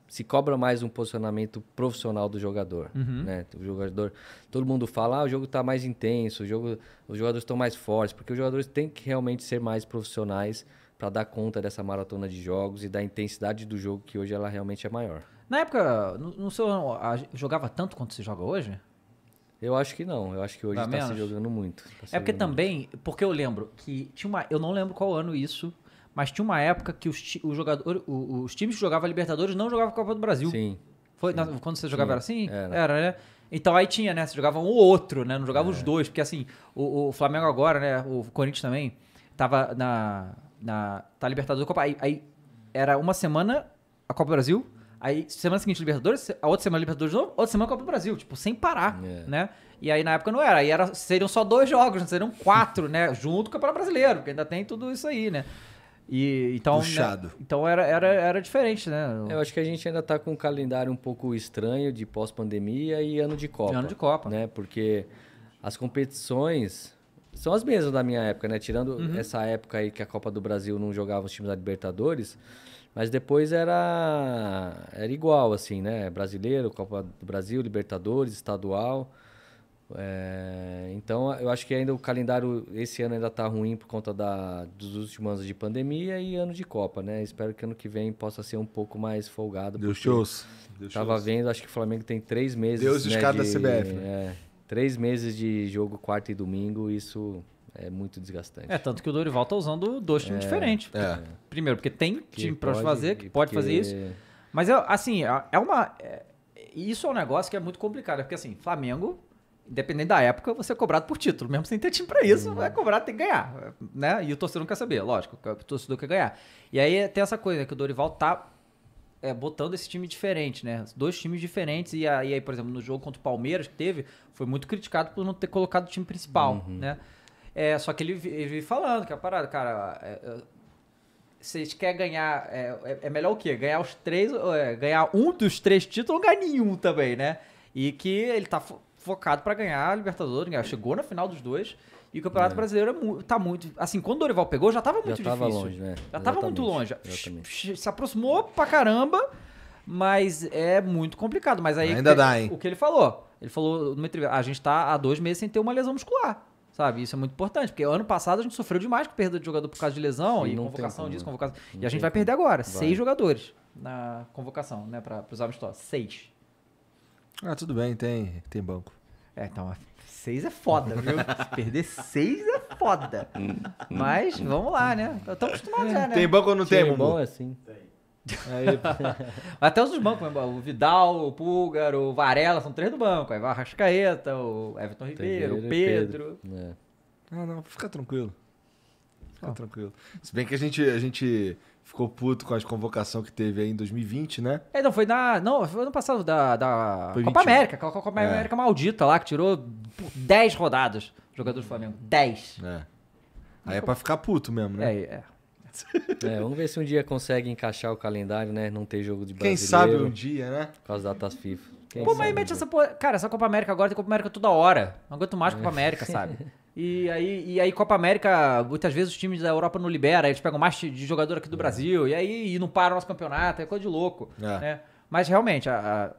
Se cobra mais um posicionamento profissional do jogador, uhum. né? O jogador, todo mundo fala, ah, o jogo está mais intenso, o jogo, os jogadores estão mais fortes, porque os jogadores têm que realmente ser mais profissionais para dar conta dessa maratona de jogos e da intensidade do jogo que hoje ela realmente é maior. Na época, no, no seu, a, jogava tanto quanto se joga hoje? Eu acho que não. Eu acho que hoje está se jogando muito. Tá é porque também, porque eu lembro que tinha uma. Eu não lembro qual ano isso, mas tinha uma época que os, o jogador, o, os times que jogavam Libertadores não jogavam Copa do Brasil. Sim. Foi sim. Na, quando você jogava sim, era assim? Era. era. né? Então aí tinha, né? Você jogava um ou outro, né? Não jogava é. os dois. Porque assim, o, o, Flamengo agora, né? O Corinthians também, tava na. na tá Libertadores Copa. Aí, aí era uma semana a Copa do Brasil, Aí, semana seguinte, Libertadores, a outra semana Libertadores de novo, outra semana Copa do Brasil, tipo, sem parar, é. né? E aí na época não era, aí era, seriam só dois jogos, né? seriam quatro, né? [LAUGHS] Junto com o Campeonato Brasileiro, porque ainda tem tudo isso aí, né? E, então, né, Puxado. Né? então era, era, era diferente, né? Eu acho que a gente ainda está com um calendário um pouco estranho de pós-pandemia e ano de Copa. De ano de Copa. Né? Porque as competições são as mesmas da minha época, né? Tirando uhum. essa época aí que a Copa do Brasil não jogava os times da Libertadores, mas depois era, era igual, assim, né? Brasileiro, Copa do Brasil, Libertadores, Estadual. É, então, eu acho que ainda o calendário esse ano ainda está ruim por conta da, dos últimos anos de pandemia e ano de Copa, né? Espero que ano que vem possa ser um pouco mais folgado. Deu shows. tava vendo, acho que o Flamengo tem três meses. Deus né, de da né? CBF. É, três meses de jogo quarta e domingo, isso é muito desgastante. É, tanto que o Dorival tá usando dois times é, diferentes. É. Primeiro, porque tem time para fazer, que pode porque... fazer isso. Mas, é, assim, é, é uma... É, isso é um negócio que é muito complicado, porque, assim, Flamengo, independente da época, você é cobrado por título. Mesmo sem ter time para isso, uhum. é cobrado, tem que ganhar, né? E o torcedor não quer saber, lógico, o torcedor quer ganhar. E aí tem essa coisa, né, que o Dorival tá é, botando esse time diferente, né? Dois times diferentes. E aí, por exemplo, no jogo contra o Palmeiras que teve, foi muito criticado por não ter colocado o time principal, uhum. né? É, só que ele, ele falando que é a parada, cara. É, vocês é, querem ganhar. É, é, é, melhor o quê? Ganhar os três. É, ganhar um dos três títulos ou ganhar nenhum também, né? E que ele tá fo focado para ganhar a Libertadores, chegou na final dos dois. E o Campeonato é. Brasileiro é mu tá muito. Assim, quando o Dorival pegou, já tava muito já tava difícil. Longe, né? Já Exatamente. tava muito longe. Exatamente. Se aproximou pra caramba, mas é muito complicado. Mas aí. Ainda que, dá, hein? O que ele falou? Ele falou numa entrevista: a gente tá há dois meses sem ter uma lesão muscular. Sabe? Isso é muito importante, porque ano passado a gente sofreu demais com perda de jogador por causa de lesão Sim, e convocação disso, né? convocação. e a gente vai perder agora. Vai. Seis jogadores na convocação, né? Para os amistosos. Seis. Ah, tudo bem, tem, tem banco. É, então, seis é foda, viu? [LAUGHS] perder seis é foda. Hum, hum. Mas vamos lá, né? Estamos acostumados já, é. né? Tem banco ou não tem, tem Bom, é assim. Tem. Aí, [LAUGHS] até os bancos, o Vidal, o Pulgar, o Varela, são três do banco. Aí vai o Rascaeta, o Everton Ribeiro, o Pedro. Pedro. É. Não, não, fica tranquilo. Fica tranquilo. Se bem que a gente, a gente ficou puto com as convocação que teve aí em 2020, né? É, não, foi na. Não, foi ano passado da, da foi Copa América, aquela Copa é. América maldita lá, que tirou 10 rodadas. Jogador do Flamengo. 10. É. Aí é pra ficar puto mesmo, né? É, é. É, vamos ver se um dia consegue encaixar o calendário, né? Não ter jogo de brasileiro. Quem sabe um dia, né? Por causa da datas FIFA. Quem Pô, mas mete essa porra. Cara, essa Copa América agora tem Copa América toda hora. Não aguento mais Copa América, sabe? [LAUGHS] E aí, e aí Copa América, muitas vezes os times da Europa não liberam, eles pegam mais de jogador aqui do é. Brasil, e aí e não para o nosso campeonato, é coisa de louco. É. Né? Mas realmente, a, a,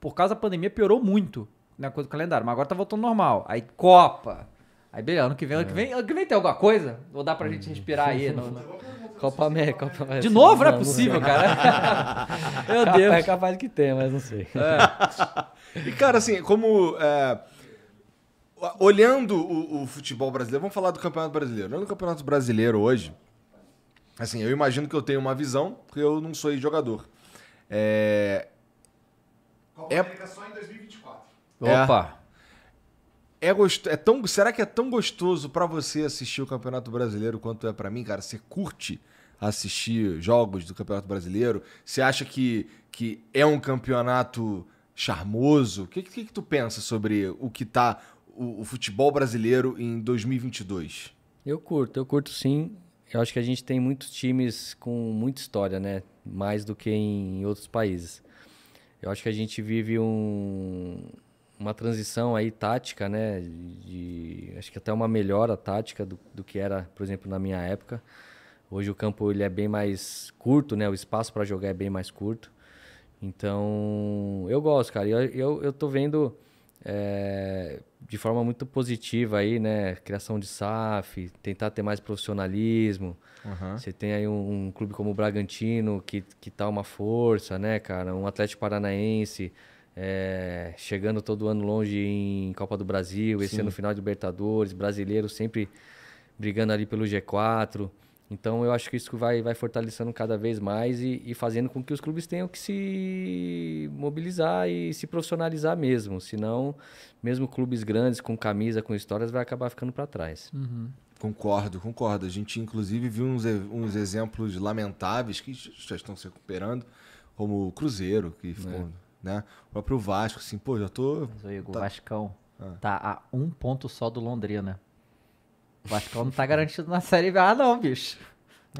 por causa da pandemia piorou muito na né, coisa do calendário, mas agora tá voltando normal. Aí Copa. Aí beleza, ano que vem, é. ano que vem, ano que vem tem alguma coisa? Ou dá pra gente respirar aí? no, no... [LAUGHS] Copa América, Copa América. De assim, novo? Não, é não é possível, não cara. [LAUGHS] Meu Deus. É capaz que tem, mas não sei. É. E, cara, assim, como. É, olhando o, o, futebol brasileiro, vamos falar do Campeonato Brasileiro. Olhando o Campeonato Brasileiro hoje, assim, eu imagino que eu tenho uma visão, porque eu não sou jogador. É. Copa é... América só em 2024. É. Opa! É gost... é tão... Será que é tão gostoso para você assistir o Campeonato Brasileiro quanto é para mim, cara? Você curte assistir jogos do Campeonato Brasileiro? Você acha que, que é um campeonato charmoso? O que, que, que tu pensa sobre o que tá o, o futebol brasileiro em 2022? Eu curto, eu curto sim. Eu acho que a gente tem muitos times com muita história, né? Mais do que em outros países. Eu acho que a gente vive um, uma transição aí tática, né? De, acho que até uma melhora tática do, do que era, por exemplo, na minha época. Hoje o campo ele é bem mais curto, né? O espaço para jogar é bem mais curto. Então, eu gosto, cara. Eu, eu, eu tô vendo é, de forma muito positiva aí, né? Criação de SAF, tentar ter mais profissionalismo. Uhum. Você tem aí um, um, clube como o Bragantino, que, que tá uma força, né, cara? Um Atlético Paranaense é, chegando todo ano longe em Copa do Brasil, esse Sim. ano final de Libertadores, brasileiro sempre brigando ali pelo G4. Então eu acho que isso vai, vai fortalecendo cada vez mais e, e, fazendo com que os clubes tenham que se mobilizar e se profissionalizar mesmo. Senão, mesmo clubes grandes, com camisa, com histórias, vai acabar ficando para trás. Uhum. Concordo, concordo. A gente inclusive viu uns, uns exemplos lamentáveis que já estão se recuperando, como o Cruzeiro, que ficou. É né? O próprio Vasco, assim, pô, já tô. Mas, Igor, tá... Vascão ah. tá a um ponto só do Londrina. O Vascão não tá garantido na Série A, não, bicho.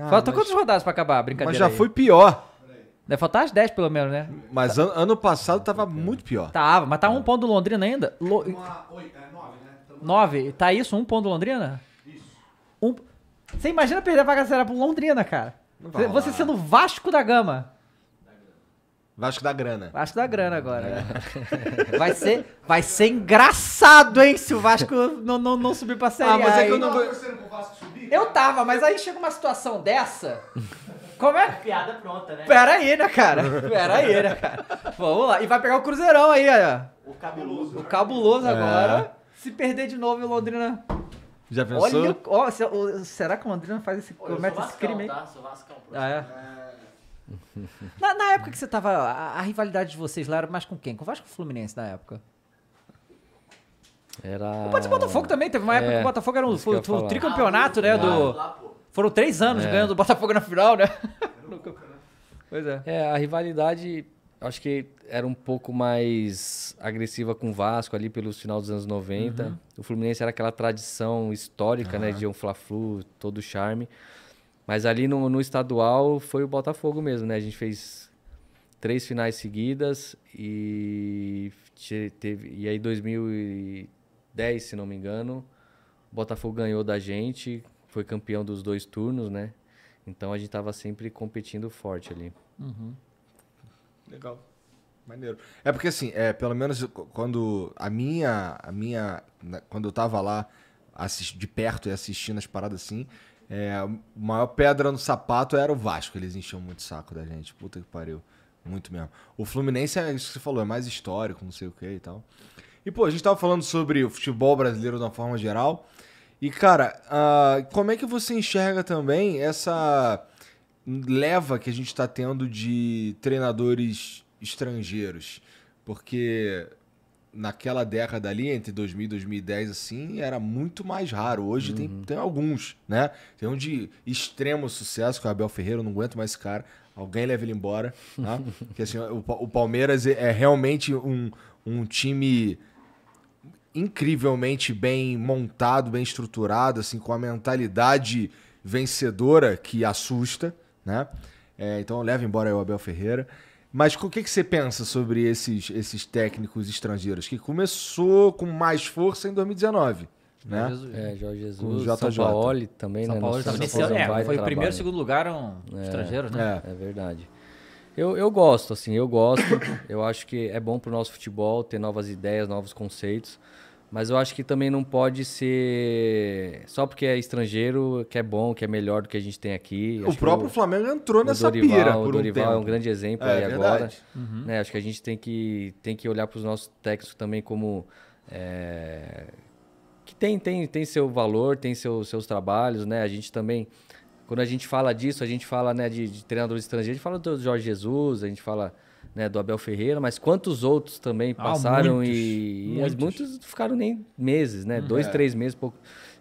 Ah, Faltam mas... quantas rodadas pra acabar? Brincadeira. Mas já aí. foi pior. Deve né, faltar as 10, pelo menos, né? Mas tá. an ano passado tava tá muito pior. Tava, mas tá é. um ponto do Londrina ainda. Lo... Uma, tá oito, é nove, né? Tamo... Nove? Tá isso? Um ponto do Londrina? Isso. Um... Você imagina perder a vaga pro Londrina, cara. Você sendo Vasco da Gama. Vasco da Grana. Vasco da Grana agora. É. [LAUGHS] Vai, ser, vai ser engraçado, hein, se o Vasco não, não, não subir pra Série Ah, mas é que eu não... tava, tá eu tava, mas aí chega uma situação dessa... Como é? é? Piada pronta, né? Pera aí, né, cara? Pera aí, né, cara? Vamos lá. E vai pegar o Cruzeirão aí, ó. O cabuloso. O cabuloso é. agora. É. Se perder de novo, o Londrina... Já pensou? Olha, ó, será que o Londrina faz esse, Ô, comete vascão, esse crime, Tá? Sou vascão, Ah, é? é. [LAUGHS] na, na, época que você tava. A, a, rivalidade de vocês lá era mais com quem? Com o Vasco Fluminense na época? Era. Pode ser Botafogo também, teve uma época é, que o é, Botafogo era um, foi, foi tricampeonato, né, ah, né? Lá, do... Lá, Foram três anos é. ganhando o Botafogo na final, né? né? pois é. É, a rivalidade acho que era um pouco mais agressiva com o Vasco ali pelos final dos anos 90. Uhum. O Fluminense era aquela tradição histórica, uhum. né? De um Fla-Flu, todo charme. Mas ali no, no estadual foi o Botafogo mesmo, né? A gente fez três finais seguidas e teve e aí 2010, se não me engano, o Botafogo ganhou da gente, foi campeão dos dois turnos, né? Então a gente tava sempre competindo forte ali. Uhum. Legal. Maneiro. É porque assim, é, pelo menos quando a minha, a minha, né, quando eu tava lá de perto e assistindo as paradas assim, é, a maior pedra no sapato era o Vasco. Eles enchiam muito o saco da gente. Puta que pariu. Muito mesmo. O Fluminense é isso que você falou, é mais histórico, não sei o que e tal. E, pô, a gente tava falando sobre o futebol brasileiro de uma forma geral. E, cara, uh, como é que você enxerga também essa leva que a gente tá tendo de treinadores estrangeiros? Porque naquela década ali, entre 2000 e 2010, assim, era muito mais raro. Hoje uhum. tem, tem alguns, né? Tem um de extremo sucesso, que é o Abel Ferreira, eu não aguento mais esse cara. Alguém leva ele embora. Tá? Porque [LAUGHS] assim, o, o Palmeiras é, é realmente um, um time incrivelmente bem montado, bem estruturado, assim, com a mentalidade vencedora que assusta, né? É, então leva embora o Abel Ferreira. Mas o que, que você pensa sobre esses, esses técnicos estrangeiros? Que começou com mais força em 2019. Né? Jesus. É, Jorge Jesus, o São Paulo também, São né? Paulo também. é, foi o primeiro e segundo lugar um é, estrangeiro, né? É, é verdade. Eu, eu gosto, assim, eu gosto. eu acho que é bom para o nosso futebol ter novas ideias, novos conceitos. Mas eu acho que também não pode ser só porque é estrangeiro que é bom, que é melhor do que a gente tem aqui. O acho próprio o, Flamengo entrou nessa Dorival, pira. Por o Dorival um é um grande exemplo é, aí verdade. agora. Uhum. Né? acho que a gente tem que, tem que olhar para os nossos técnicos também como. É, que tem, tem, tem seu valor, tem seu, seus trabalhos, né? A gente também. Quando a gente fala disso, a gente fala né, de, de treinadores estrangeiros, a gente fala do Jorge Jesus, a gente fala né, do Abel Ferreira, mas quantos outros também ah, passaram muitos, e, muitos. muitos ficaram nem meses, né? Uhum. Dois, é. três meses, pouco.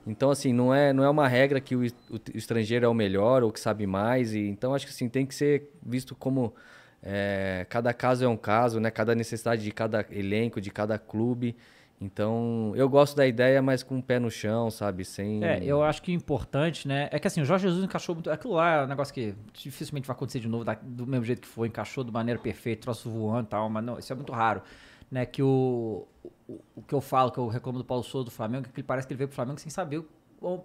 Então, assim, não é, não é uma regra que o, o, estrangeiro é o melhor ou que sabe mais. E, então, acho que assim, tem que ser visto como é, cada caso é um caso, né? Cada necessidade de cada elenco, de cada clube. Então, eu gosto da ideia, mas com o pé no chão, sabe? Sem. É, eu acho que o importante, né? É que assim, o Jorge Jesus encaixou muito. Aquilo lá é um negócio que dificilmente vai acontecer de novo, da, do mesmo jeito que foi, encaixou de maneira perfeita, troço voando e tal, mas não, isso é muito raro. Né? Que o, o, o que eu falo, que eu reclamo do Paulo Souza do Flamengo, é que ele parece que ele veio pro Flamengo sem saber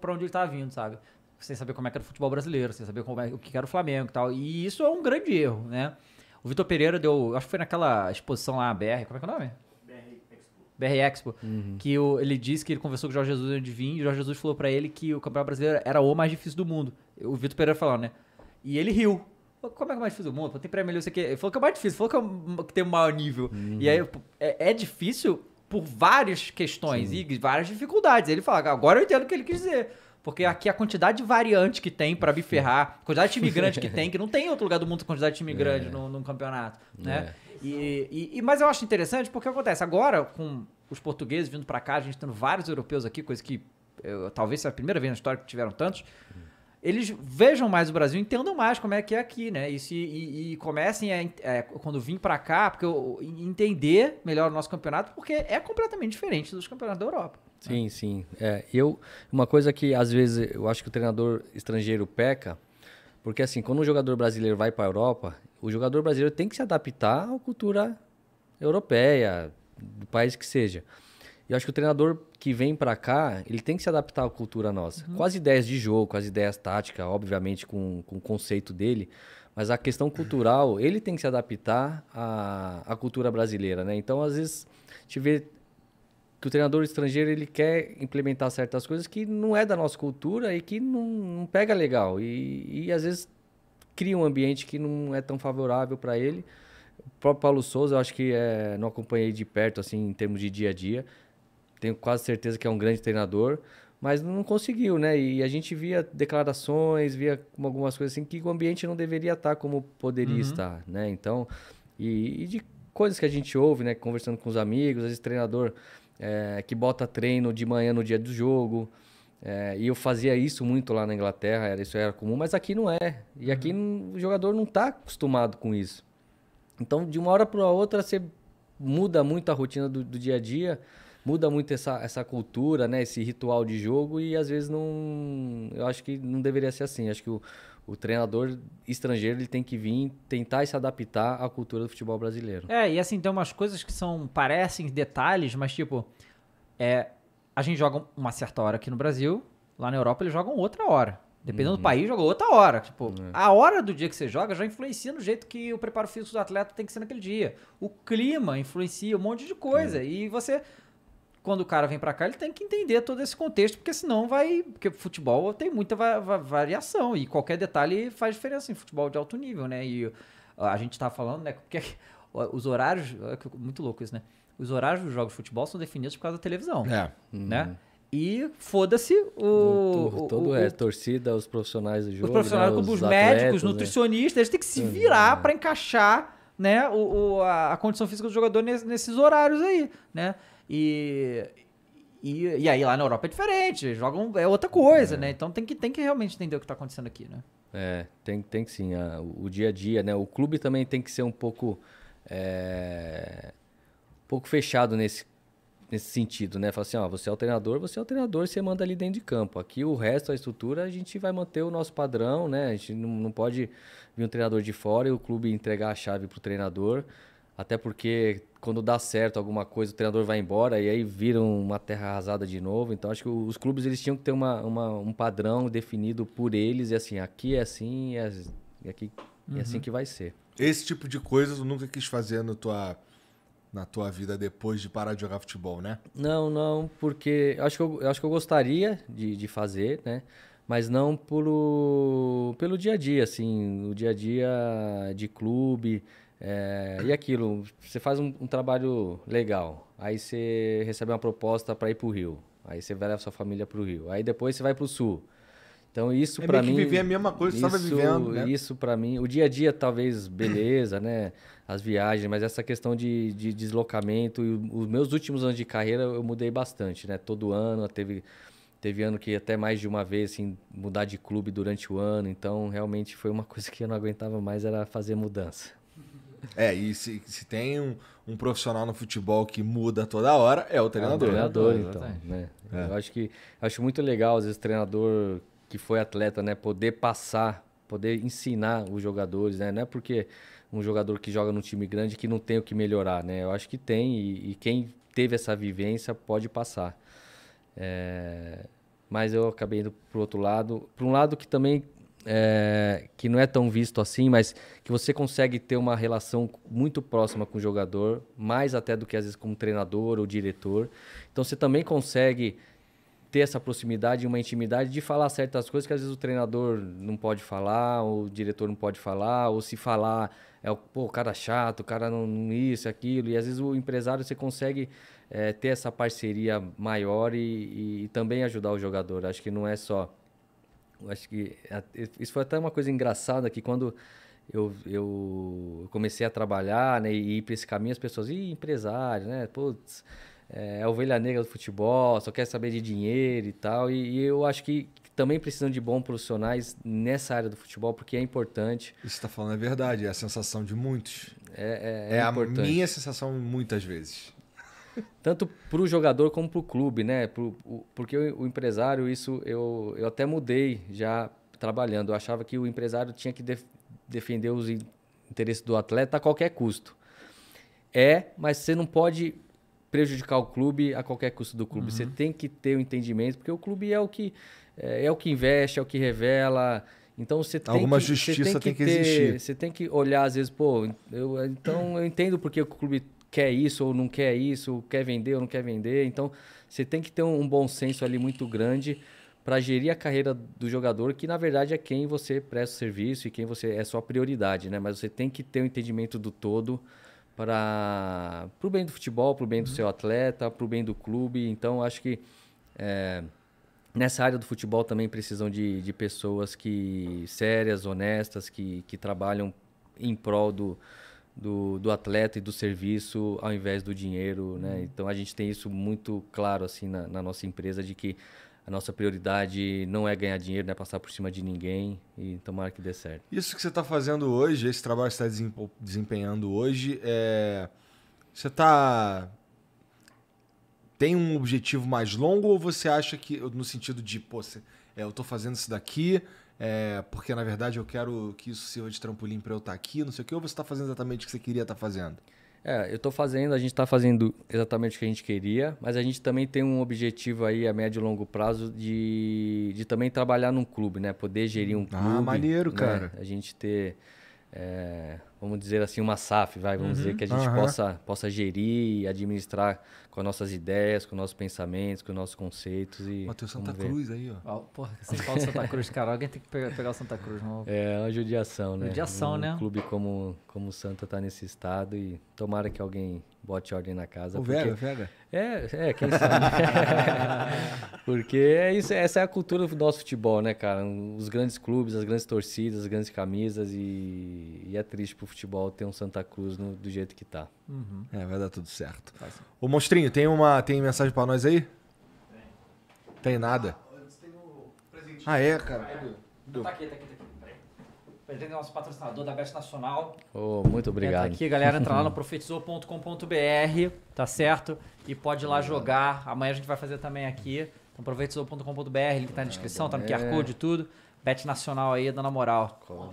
para onde ele tá vindo, sabe? Sem saber como é que era o futebol brasileiro, sem saber como é, o que era o Flamengo e tal. E isso é um grande erro, né? O Vitor Pereira deu. Acho que foi naquela exposição lá, BR, como é que é o nome? BR Expo, uhum. que o, ele disse que ele conversou com o Jorge Jesus onde de vir, e o Jorge Jesus falou para ele que o Campeonato Brasileiro era o mais difícil do mundo. O Vitor Pereira falou, né? E ele riu. Como é que é o mais difícil do mundo? Tem prêmio melhor, sei o quê. Ele falou que é o mais difícil, falou que, é o, que tem o maior nível. Uhum. E aí, uhum. é, é, difícil por várias questões Sim. e várias dificuldades. Ele fala, agora eu entendo o que ele quis dizer. Porque aqui a quantidade de variante que tem para ferrar, a quantidade de time grande que tem, [LAUGHS] que não tem em outro lugar do mundo com quantidade de time grande é. no, campeonato, é. né? É. E, e, mas eu acho interessante porque acontece agora com os portugueses vindo para cá, a gente tendo vários europeus aqui, coisa que eu, talvez seja a primeira vez na história que tiveram tantos. Eles vejam mais o Brasil, entendam mais como é que é aqui, né? E, se, e, e comecem, a, é, quando vim para cá, porque eu, entender melhor o nosso campeonato, porque é completamente diferente dos campeonatos da Europa. Né? Sim, né? sim. É, eu, uma coisa que às vezes eu acho que o treinador estrangeiro peca, porque assim, quando um jogador brasileiro vai para a Europa, o jogador brasileiro tem que se adaptar à cultura europeia, do país que seja. E acho que o treinador que vem para cá, ele tem que se adaptar à cultura nossa. Uhum. ideias de jogo, quase as ideias táticas, obviamente com, com o conceito dele, mas a questão cultural, ele tem que se adaptar à, à cultura brasileira, né? Então, às vezes, te vê que o treinador estrangeiro ele quer implementar certas coisas que não é da nossa cultura e que não, não pega legal. E, e às vezes cria um ambiente que não é tão favorável para ele. O próprio Paulo Souza, eu acho que é, não acompanhei de perto, assim, em termos de dia a dia. Tenho quase certeza que é um grande treinador, mas não conseguiu, né? E a gente via declarações, via algumas coisas assim, que o ambiente não deveria estar como poderia uhum. estar, né? Então, e, e, de coisas que a gente ouve, né? Conversando com os amigos, às vezes treinador é, que bota treino de manhã no dia do jogo. É, e eu fazia isso muito lá na Inglaterra, era, isso era comum, mas aqui não é. E aqui uhum. o jogador não está acostumado com isso. Então, de uma hora para outra, você muda muito a rotina do, do dia a dia muda muito essa, essa cultura, né? Esse ritual de jogo e às vezes não. Eu acho que não deveria ser assim. Acho que o, o treinador estrangeiro ele tem que vir tentar se adaptar à cultura do futebol brasileiro. É, e assim, tem umas coisas que são. parecem detalhes, mas tipo. É, a gente joga uma certa hora aqui no Brasil, lá na Europa eles jogam outra hora. Dependendo uhum. do país, joga outra hora. Tipo, é. a hora do dia que você joga já influencia no jeito que o preparo físico do atleta tem que ser naquele dia. O clima influencia um monte de coisa. É. E você quando o cara vem para cá, ele tem que entender todo esse contexto, porque senão vai. Porque futebol tem muita va va variação e qualquer detalhe faz diferença em futebol de alto nível, né? E a gente tá falando, né? Porque [LAUGHS] os horários. Muito louco isso, né? Os horários dos jogos de futebol são definidos por causa da televisão. É. Né? Uhum. E foda-se o, Todo o, é, torcida, os profissionais do jogo. Os profissionais, né? como os, atletas, médicos, né? nutricionistas, eles têm que se virar uhum. para encaixar né, o, o a, a, condição física do jogador nesses, nesses horários aí, né? E, e, e, aí lá na Europa é diferente, jogam é outra coisa, é. né? Então tem que, tem que realmente entender o que está acontecendo aqui, né? É, tem, tem que sim. A, o, o, dia a dia, né? O clube também tem que ser um pouco, é, um pouco fechado nesse, nesse sentido, né? Fala assim, ó, você é o treinador, você é o treinador, você manda ali dentro de campo. Aqui o resto, a estrutura, a gente vai manter o nosso padrão, né? A gente não, não pode vir um treinador de fora e o clube entregar a chave pro treinador até porque quando dá certo alguma coisa, o treinador vai embora e aí vira uma terra arrasada de novo. Então acho que os clubes eles tinham que ter uma, uma um padrão definido por eles e assim, aqui é assim, é, aqui uhum. é assim uhum. que vai ser. Esse tipo de coisa tu nunca quis fazer na tua na tua vida depois de parar de jogar futebol, né? Não, não, porque acho que eu, eu acho que eu gostaria de, de fazer, né? mas não pelo, pelo dia a dia, assim, o dia a dia de clube. É, e aquilo, você faz um, um, trabalho legal, aí você recebe uma proposta para ir para o Rio, aí você vai levar sua família para o Rio, aí depois você vai para o Sul. Então isso é para mim. viver a mesma coisa, isso, estava vivendo. Né? Isso para mim, o dia a dia talvez beleza, né? As viagens, mas essa questão de, de deslocamento, e os meus últimos anos de carreira eu mudei bastante, né? Todo ano teve Teve ano que até mais de uma vez, assim, mudar de clube durante o ano. Então, realmente foi uma [LAUGHS] coisa que eu não aguentava mais, era fazer mudança. É, e se, se tem um, um, profissional no futebol que muda toda hora, é o treinador. É o treinador, então. Né? É. Eu acho que acho muito legal, às vezes, treinador que foi atleta, né? Poder passar, poder ensinar os jogadores, né? Não é porque um jogador que joga num time grande que não tem o que melhorar, né? Eu acho que tem, e, e quem teve essa vivência pode passar. É, mas eu acabei indo para outro lado. Para um lado que também é, que não é tão visto assim, mas que você consegue ter uma relação muito próxima com o jogador, mais até do que às vezes com o treinador ou diretor. Então você também consegue ter essa proximidade, uma intimidade de falar certas coisas que às vezes o treinador não pode falar, ou o diretor não pode falar, ou se falar é o, pô, o cara é chato, o cara não, não, isso, aquilo. E às vezes o empresário você consegue é, ter essa parceria maior e, e, e também ajudar o jogador. Acho que não é só acho que é isso foi até uma coisa engraçada que quando eu, eu comecei a trabalhar né, e ir para esse caminho, as pessoas, iam empresário, né? Putz, é, é ovelha negra do futebol, só quer saber de dinheiro e tal. E, e eu acho que também precisam de bons profissionais nessa área do futebol, porque é importante. Isso está falando é verdade, é a sensação de muitos. É, é, é, é a minha sensação muitas vezes tanto para o jogador como para o clube, né? Pro, o, porque o, o, empresário, isso eu, eu até mudei já trabalhando. Eu achava que o empresário tinha que def, defender os interesses do atleta a qualquer custo. É, mas você não pode prejudicar o clube a qualquer custo do clube. Uhum. Você tem que ter o um entendimento, porque o clube é o que é, é, o que investe, é o que revela. Então você tem alguma que, justiça tem que, que ter, existir. Você tem que olhar às vezes, pô, eu, então eu entendo porque o clube quer isso ou não quer isso, quer vender ou não quer vender. Então, você tem que ter um, bom senso ali muito grande para gerir a carreira do jogador, que na verdade é quem você presta serviço e quem você é sua prioridade, né? Mas você tem que ter o um entendimento do todo para o bem do futebol, para o bem do uhum. seu atleta, para o bem do clube. Então, acho que é, nessa área do futebol também precisam de, de pessoas que sérias, honestas, que, que trabalham em prol do, do, do atleta e do serviço ao invés do dinheiro, né? Uhum. Então a gente tem isso muito claro assim na, na nossa empresa de que a nossa prioridade não é ganhar dinheiro, não é passar por cima de ninguém e tomar que dê certo. Isso que você está fazendo hoje, esse trabalho que está desempenhando hoje, é... você está tem um objetivo mais longo ou você acha que no sentido de pô, você... é, eu estou fazendo isso daqui é, porque na verdade eu quero que isso seja de trampolim para eu estar tá aqui, não sei o que, ou você está fazendo exatamente o que você queria estar tá fazendo? É, eu estou fazendo, a gente está fazendo exatamente o que a gente queria, mas a gente também tem um objetivo aí a médio e longo prazo de, de também trabalhar num clube, né? Poder gerir um ah, clube. Ah, maneiro, né? cara. A gente ter, é, vamos dizer assim, uma SAF, vai, vamos uhum, dizer, que a gente uhum. possa, possa gerir e administrar com as nossas ideias, com nossos pensamentos, com os nossos conceitos. E Matheus Santa Cruz aí, ó. Oh, porra, você fala Santa Cruz, cara. Alguém tem que pegar o Santa Cruz. Não... É, é uma judiação, né? Judiação, um né? Um clube como, como o Santa tá nesse estado e tomara que alguém bote ordem na casa. O Vega, o Vega. É, é, quem sabe. [LAUGHS] porque é isso, essa é a cultura do nosso futebol, né, cara? Os grandes clubes, as grandes torcidas, as grandes camisas e, e é triste pro futebol ter um Santa Cruz no, do jeito que tá. Uhum. É, vai dar tudo certo. o Ô, Monstrinho, tem uma tem mensagem para nós aí? Tem. Tem nada? Ah, antes tem o presentinho. Ah, é, cara? É. Tá aqui, tá aqui, tá aqui. Presidente é nosso patrocinador da Best Nacional. Oh, muito obrigado. Entra aqui, galera, entra lá no [LAUGHS] profetizou.com.br, tá certo? E pode ir lá jogar. Amanhã a gente vai fazer também aqui. Então, profetizou.com.br, link tá na ah, descrição, tá no QR Code é. e tudo. Bet nacional aí, dando a moral. Pô,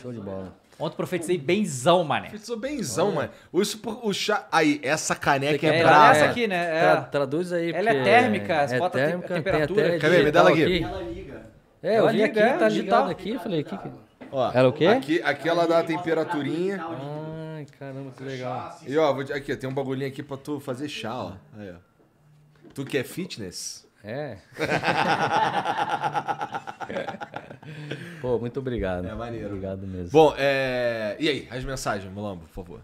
show de bola. Ontem profetizei benzão, mané. Profetizou benzão, Olha. mano. Isso por, o chá. Aí, essa caneca é, é brava. Essa aqui, né? É. Tra, traduz aí. Ela é térmica, é, bota é térmica, a temperatura. Tem Cadê? Me dá ela aqui. aqui. Ela liga. É, eu vi aqui, é, tá digitado aqui. Falei, o que que. ela o quê? Aqui, aqui ela dá a temperaturinha. Ai, caramba, que legal. E ó, vou, aqui, tem um bagulhinho aqui pra tu fazer chá, ó. Aí, ó. Tu que é fitness? É. [LAUGHS] Pô, muito obrigado. É maneiro. Obrigado mesmo. Bom, é... e aí, as mensagens, Mulambo, por favor.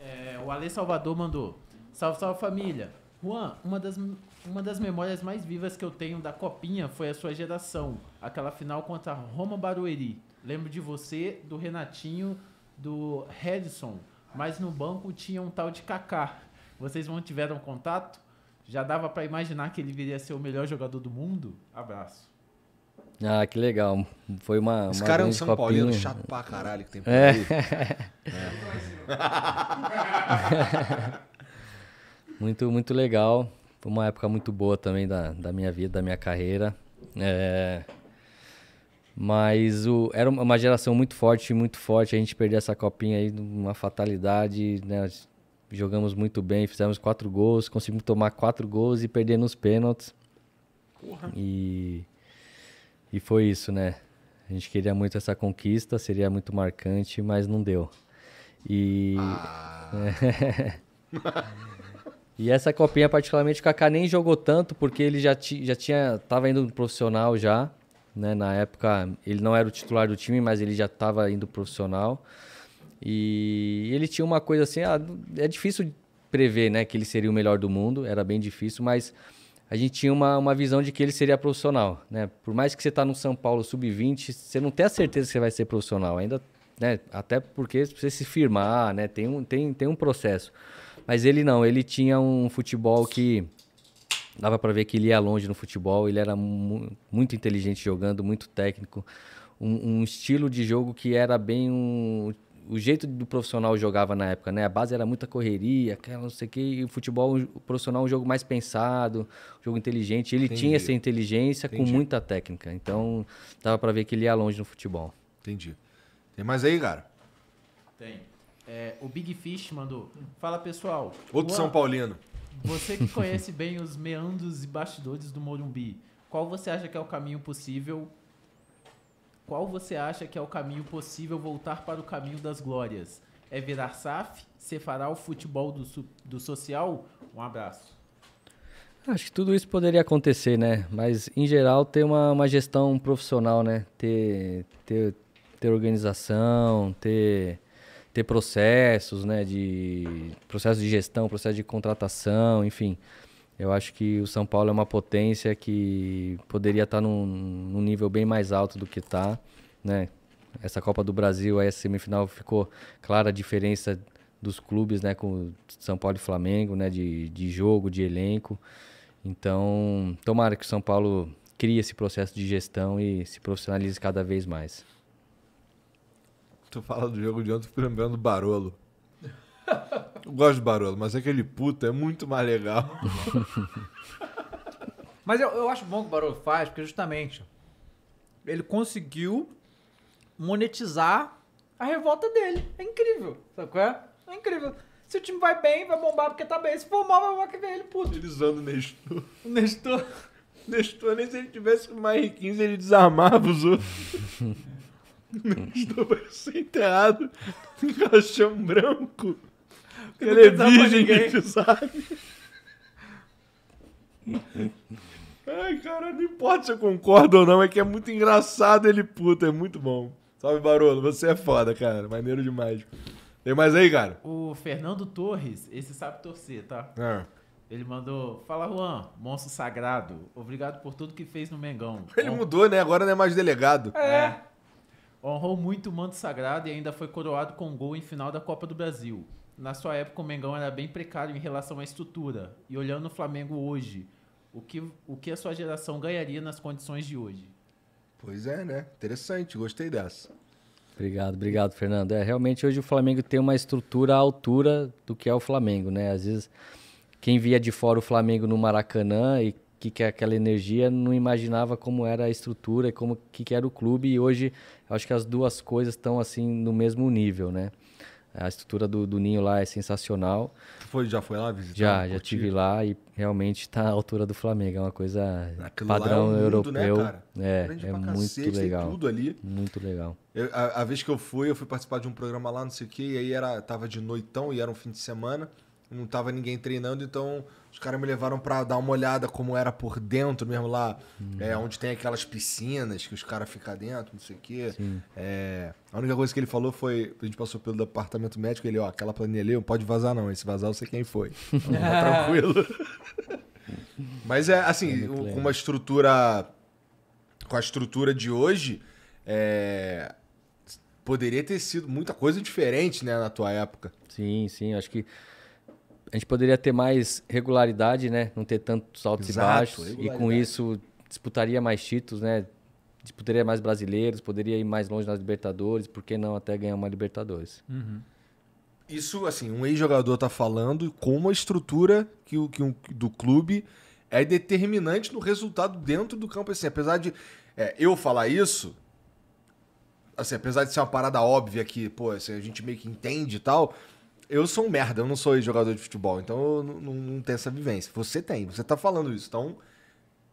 É, o Ale Salvador mandou. Salve, salve família. Juan, uma das, uma das memórias mais vivas que eu tenho da Copinha foi a sua geração. Aquela final contra Roma Barueri. Lembro de você, do Renatinho, do Redson. Mas no banco tinha um tal de Kaká. Vocês não tiveram contato? já dava para imaginar que ele viria a ser o melhor jogador do mundo? Abraço. Ah, que legal. Foi uma. Os caras é um São Paulino chato pra caralho que tem por é. é. [LAUGHS] muito, muito legal. Foi uma época muito boa também da, da minha vida, da minha carreira. É... Mas o, era uma geração muito forte, muito forte. A gente perder essa copinha aí, uma fatalidade, né? Jogamos muito bem, fizemos quatro gols, conseguimos tomar quatro gols e perder nos pênaltis. Porra. E, e foi isso, né? A gente queria muito essa conquista, seria muito marcante, mas não deu. E. Ah. [LAUGHS] e essa copinha, particularmente, o Kaká nem jogou tanto, porque ele já, já tinha. tava indo no profissional já. Né? Na época, ele não era o titular do time, mas ele já estava indo profissional. E ele tinha uma coisa assim, ah, é difícil prever, né, que ele seria o melhor do mundo, era bem difícil, mas a gente tinha uma, uma visão de que ele seria profissional, né? Por mais que você tá no São Paulo sub-20, você não tem a certeza que você vai ser profissional ainda, né? Até porque você se firmar, né, tem um tem tem um processo. Mas ele não, ele tinha um futebol que dava para ver que ele ia longe no futebol, ele era mu muito inteligente jogando, muito técnico, um, um estilo de jogo que era bem um o jeito do profissional jogava na época, né? A base era muita correria, aquela não sei o que, e o futebol o profissional é um jogo mais pensado, um jogo inteligente. Ele Entendi. tinha essa inteligência Entendi. com muita técnica. Então, dava para ver que ele ia longe no futebol. Entendi. Tem mais aí, cara? Tem. É, o Big Fish mandou. Fala, pessoal. Outro São Paulino. Você que [LAUGHS] conhece bem os meandros e bastidores do Morumbi, qual você acha que é o caminho possível qual você acha que é o caminho possível voltar para o caminho das glórias? É virar SAF? Separar o futebol do, do social? Um abraço. Acho que tudo isso poderia acontecer, né? Mas, em geral, ter uma, uma gestão profissional, né? Ter, ter, ter organização, ter, ter processos, né? De, processo de gestão, processo de contratação, enfim. Eu acho que o São Paulo é uma potência que poderia estar tá num, num nível bem mais alto do que está, né? Essa Copa do Brasil, essa semifinal ficou clara a diferença dos clubes, né, com São Paulo e Flamengo, né, de, de jogo, de elenco. Então, tomara que o São Paulo crie esse processo de gestão e se profissionalize cada vez mais. Tu fala do jogo de ontem, lembrando do Barolo. Eu gosto de Barolo, mas aquele puta é muito mais legal. [LAUGHS] mas eu, eu acho bom que o Barolo faz, porque justamente ele conseguiu monetizar a revolta dele. É incrível, sabe qual é? É incrível. Se o time vai bem, vai bombar porque tá bem. Se for mal, vai bombar que vem ele puto. Ele o Nestor. O Nestor. [LAUGHS] Nestor, nem se ele tivesse mais R15, ele desarmava os outros. [LAUGHS] Nestor vai ser enterrado em caixão branco. Ele é virgem, sabe? Ai, cara, não importa se eu concordo ou não, é que é muito engraçado ele puto, é muito bom. Salve, Barolo, você é foda, cara, maneiro demais. Tem mais aí, cara? O Fernando Torres, esse sabe torcer, tá? É. Ele mandou, fala Juan, monstro sagrado, obrigado por tudo que fez no Mengão. [LAUGHS] Ele Hon... mudou, né? Agora não é mais delegado. É. é. Honrou muito o manto sagrado e ainda foi coroado com gol em final da Copa do Brasil na sua época o Mengão era bem precário em relação à estrutura. E olhando o Flamengo hoje, o que, o que a sua geração ganharia nas condições de hoje? Pois é, né? Interessante, gostei dessa. Obrigado, obrigado, Fernando. É, realmente hoje o Flamengo tem uma estrutura à altura do que é o Flamengo, né? Às vezes quem via de fora o Flamengo no Maracanã e que que é aquela energia, não imaginava como era a estrutura e como que, que era o clube e hoje acho que as duas coisas estão assim no mesmo nível, né? A estrutura do, do ninho lá é sensacional. Você foi, já foi lá visitar? Já, já estive tive lá e realmente está à altura do Flamengo. É uma coisa Aquilo é padrão é um mundo, né, europeu. é, é muito cacete, legal. tudo ali. Muito legal. Eu, a, a, vez que eu fui, eu fui participar de um programa lá, não sei o quê, e aí era, tava de noitão e era um fim de semana. Não tava ninguém treinando, então os caras me levaram para dar uma olhada como era por dentro, mesmo lá, hum. é, onde tem aquelas piscinas que os caras ficam dentro, não sei o quê. É, a única coisa que ele falou foi: a gente passou pelo departamento médico, ele, ó, aquela planilha ali, não pode vazar não, esse vazar eu sei quem foi. [LAUGHS] Então, tá tranquilo. [LAUGHS] Mas é, assim, é com uma estrutura. Com a estrutura de hoje, é, poderia ter sido muita coisa diferente, né, na tua época. Sim, sim. Acho que a gente poderia ter mais regularidade, né? Não ter tantos altos Exato, e baixos. E com isso disputaria mais títulos, né? Disputaria mais brasileiros, poderia ir mais longe nas Libertadores, por que não até ganhar uma Libertadores? Uhum. Isso, assim, um ex-jogador tá falando como a estrutura que, o, que um, do clube é determinante no resultado dentro do campo. Assim, apesar de é, eu falar isso, assim, apesar de ser uma parada óbvia que, pô, assim, a gente meio que entende e tal, eu sou um merda, eu não sou jogador de futebol, então eu não, não tenho essa vivência. Você tem, você tá falando isso, então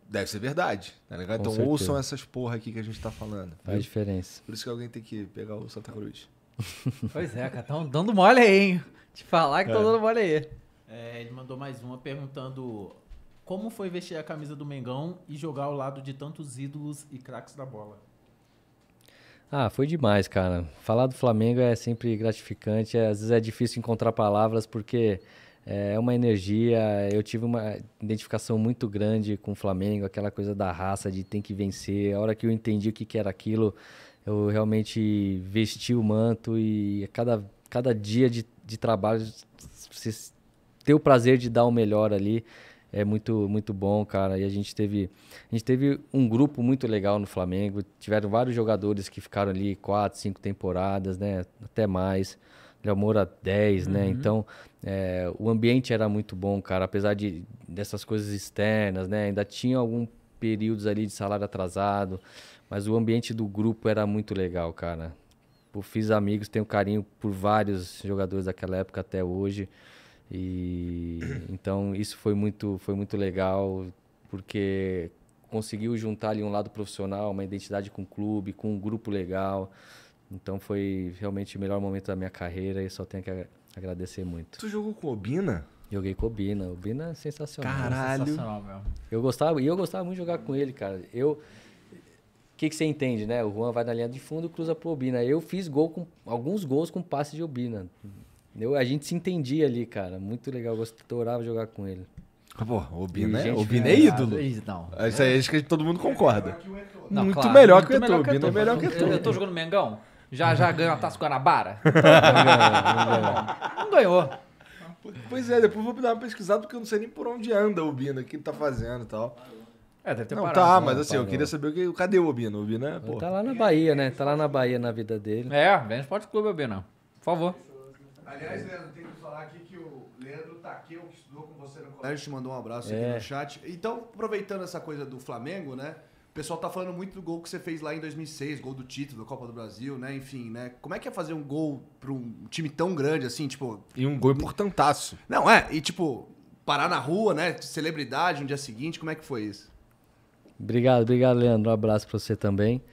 deve ser verdade, tá ligado? então certeza. ouçam essas porra aqui que a gente tá falando. Faz viu? diferença. Por isso que alguém tem que pegar o Santa Cruz. [LAUGHS] pois é, cara, tão dando mole aí, hein? Te falar que é. tão dando mole aí. É, ele mandou mais uma perguntando como foi vestir a camisa do Mengão e jogar ao lado de tantos ídolos e craques da bola. Ah, foi demais, cara. Falar do Flamengo é sempre gratificante. É, às vezes é difícil encontrar palavras porque é, é uma energia. Eu tive uma identificação muito grande com o Flamengo, aquela coisa da raça de tem que vencer. A hora que eu entendi o que, era aquilo, eu realmente vesti o manto e cada, cada dia de, de trabalho, ter o prazer de dar o melhor ali é muito, muito bom, cara. E a gente teve, a gente teve um grupo muito legal no Flamengo. Tiveram vários jogadores que ficaram ali quatro, cinco temporadas, né? Até mais. Léo Moura 10, né? uhum. né? Então, é, o ambiente era muito bom, cara. Apesar de, dessas coisas externas, né? Ainda tinha alguns períodos ali de salário atrasado. Mas o ambiente do grupo era muito legal, cara. Eu fiz amigos, tenho carinho por vários jogadores daquela época até hoje. E então isso foi muito foi muito legal porque conseguiu juntar ali um lado profissional, uma identidade com o clube, com um grupo legal. Então foi realmente o melhor momento da minha carreira e só tenho que agradecer muito. Tu jogou com o Obina? Joguei com o Obina. O Bina é sensacional. Caralho. Sensacional, meu. Eu gostava, e eu gostava muito de jogar com ele, cara. Eu o que, que você entende, né? O Juan vai na linha de fundo, cruza pro Obina. Eu fiz gol com alguns gols com passe de Obina. Eu, a gente se entendia ali, cara. Muito legal. Eu adorava jogar com ele. Ah, pô, o Bino, é, o Bino é ídolo. Não, isso aí acho que todo mundo concorda. Não, muito claro, melhor que o Eto'o. O Bino é melhor que o Eto'o. eu tô jogando Mengão? Já, já ganhou a Taça Guanabara? [LAUGHS] não, ganhou, Pois é, depois vou dar uma pesquisada porque eu não sei nem por onde anda o Bino, o que ele tá fazendo e tal. É, deve ter não, parado. Tá, né? mas assim, parou. eu queria saber o que, cadê o Obino? O Obino é, pô. Tá lá na Bahia, né? Tá lá na Bahia na vida dele. É, vem no Esporte Clube, Obino. Por favor. Aliás, Leandro, tem que falar aqui que o Leandro Taqueu, tá que estudou com você no colégio, te mandou um abraço é. aqui no chat. Então, aproveitando essa coisa do Flamengo, né? O pessoal tá falando muito do gol que você fez lá em 2006, gol do título da Copa do Brasil, né? Enfim, né? Como é que é fazer um gol para um time tão grande assim, tipo... E um gol importantaço. Não, é. E, tipo, parar na rua, né? Celebridade no dia seguinte, como é que foi isso? Obrigado, obrigado, Leandro. Um abraço para você também.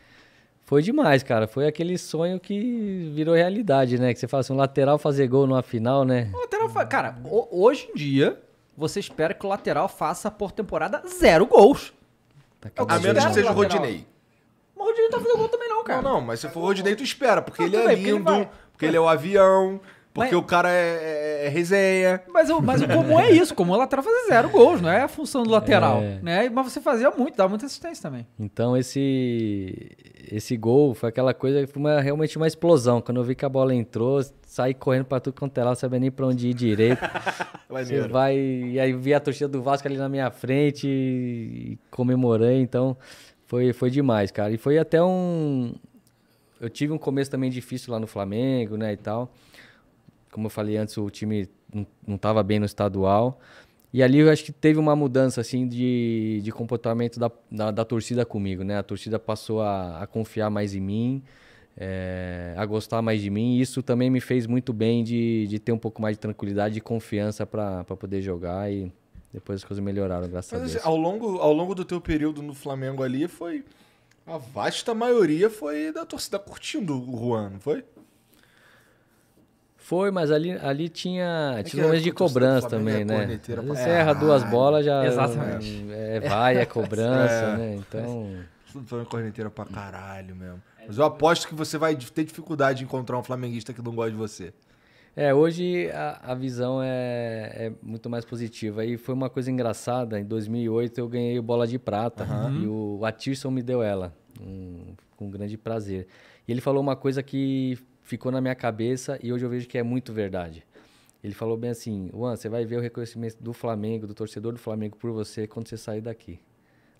Foi demais, cara. Foi aquele sonho que virou realidade, né? Que você fala assim, um lateral fazer gol numa final, né? O lateral fa... Cara, hoje em dia, você espera que o lateral faça por temporada zero gols. Tá é a menos que seja o Rodinei. Mas o Rodinei não tá fazendo gol também não, cara. Não, não, mas se for o Rodinei, tu espera, porque ele é lindo, bem, porque ele é o avião, porque mas, o cara é, é, é resenha. Mas, o, mas comum é isso. O comum é lateral fazer zero gols, não é a função do lateral. É. Né? Mas você fazia muito, dava muita assistência também. Então esse esse gol foi aquela coisa, foi uma, realmente uma explosão. Quando eu vi que a bola entrou, saí correndo para tudo quanto é lá, sabia nem para onde ir direito. [LAUGHS] Você vai... E aí vi a torcida do Vasco ali na minha frente e comemorei. Então foi, foi demais, cara. E foi até um... Eu tive um começo também difícil lá no Flamengo, né, e tal... Como eu falei antes, o time não estava bem no estadual. E ali eu acho que teve uma mudança assim de, de comportamento da, da, da torcida comigo, né? A torcida passou a, a confiar mais em mim, é, a gostar mais de mim. E isso também me fez muito bem de, de ter um pouco mais de tranquilidade e confiança para poder jogar. E depois as coisas melhoraram, graças Mas, a assim, Deus. Ao longo, ao longo do teu período no Flamengo ali, foi a vasta maioria foi da torcida curtindo o Juan, não foi? Foi, mas ali, ali tinha, é tinha momentos de cobrança é também, né? Você é, erra duas bolas, já. Exatamente. É, é vai, é cobrança, [LAUGHS] é. né? Então. Estou falando corneteira pra caralho mesmo. Mas eu aposto que você vai ter dificuldade de encontrar um flamenguista que não gosta de você. É, hoje a, a visão é, é, muito mais positiva. E foi uma coisa engraçada, em 2008 eu ganhei bola de prata uhum. e o Atirson me deu ela, um, com um grande prazer. E ele falou uma coisa que ficou na minha cabeça e hoje eu vejo que é muito verdade. Ele falou bem assim: Juan, você vai ver o reconhecimento do Flamengo, do torcedor do Flamengo por você quando você sair daqui.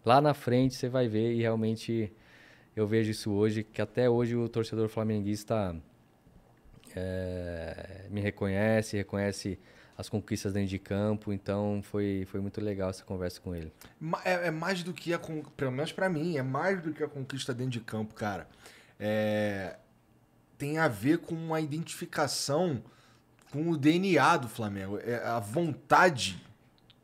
Lá na frente você vai ver, e realmente eu vejo isso hoje, que até hoje o torcedor flamenguista é, me reconhece, reconhece as conquistas dentro de campo, então foi, foi muito legal essa conversa com ele. É, é mais do que a, pelo menos para mim, é mais do que a conquista dentro de campo, cara. É, tem a ver com uma identificação com o DNA do Flamengo. É a vontade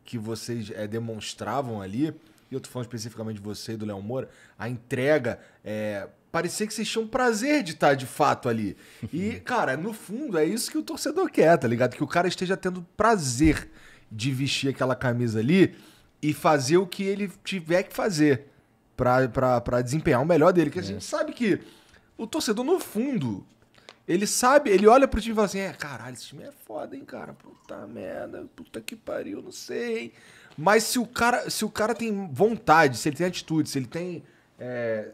que vocês é, demonstravam ali, e eu tô falando especificamente de você e do Léo Moura, a entrega, é, parecia que vocês tinham prazer de estar de fato ali. E, [LAUGHS] cara, no fundo é isso que o torcedor quer, tá ligado? Que o cara esteja tendo prazer de vestir aquela camisa ali e fazer o que ele tiver que fazer para desempenhar o melhor dele. Que é. a gente sabe que o torcedor, no fundo, ele sabe, ele olha pro time e fala assim: é, caralho, esse time é foda, hein, cara? Puta merda, puta que pariu, não sei, hein? Mas se o cara, se o cara tem vontade, se ele tem atitude, se ele tem. É,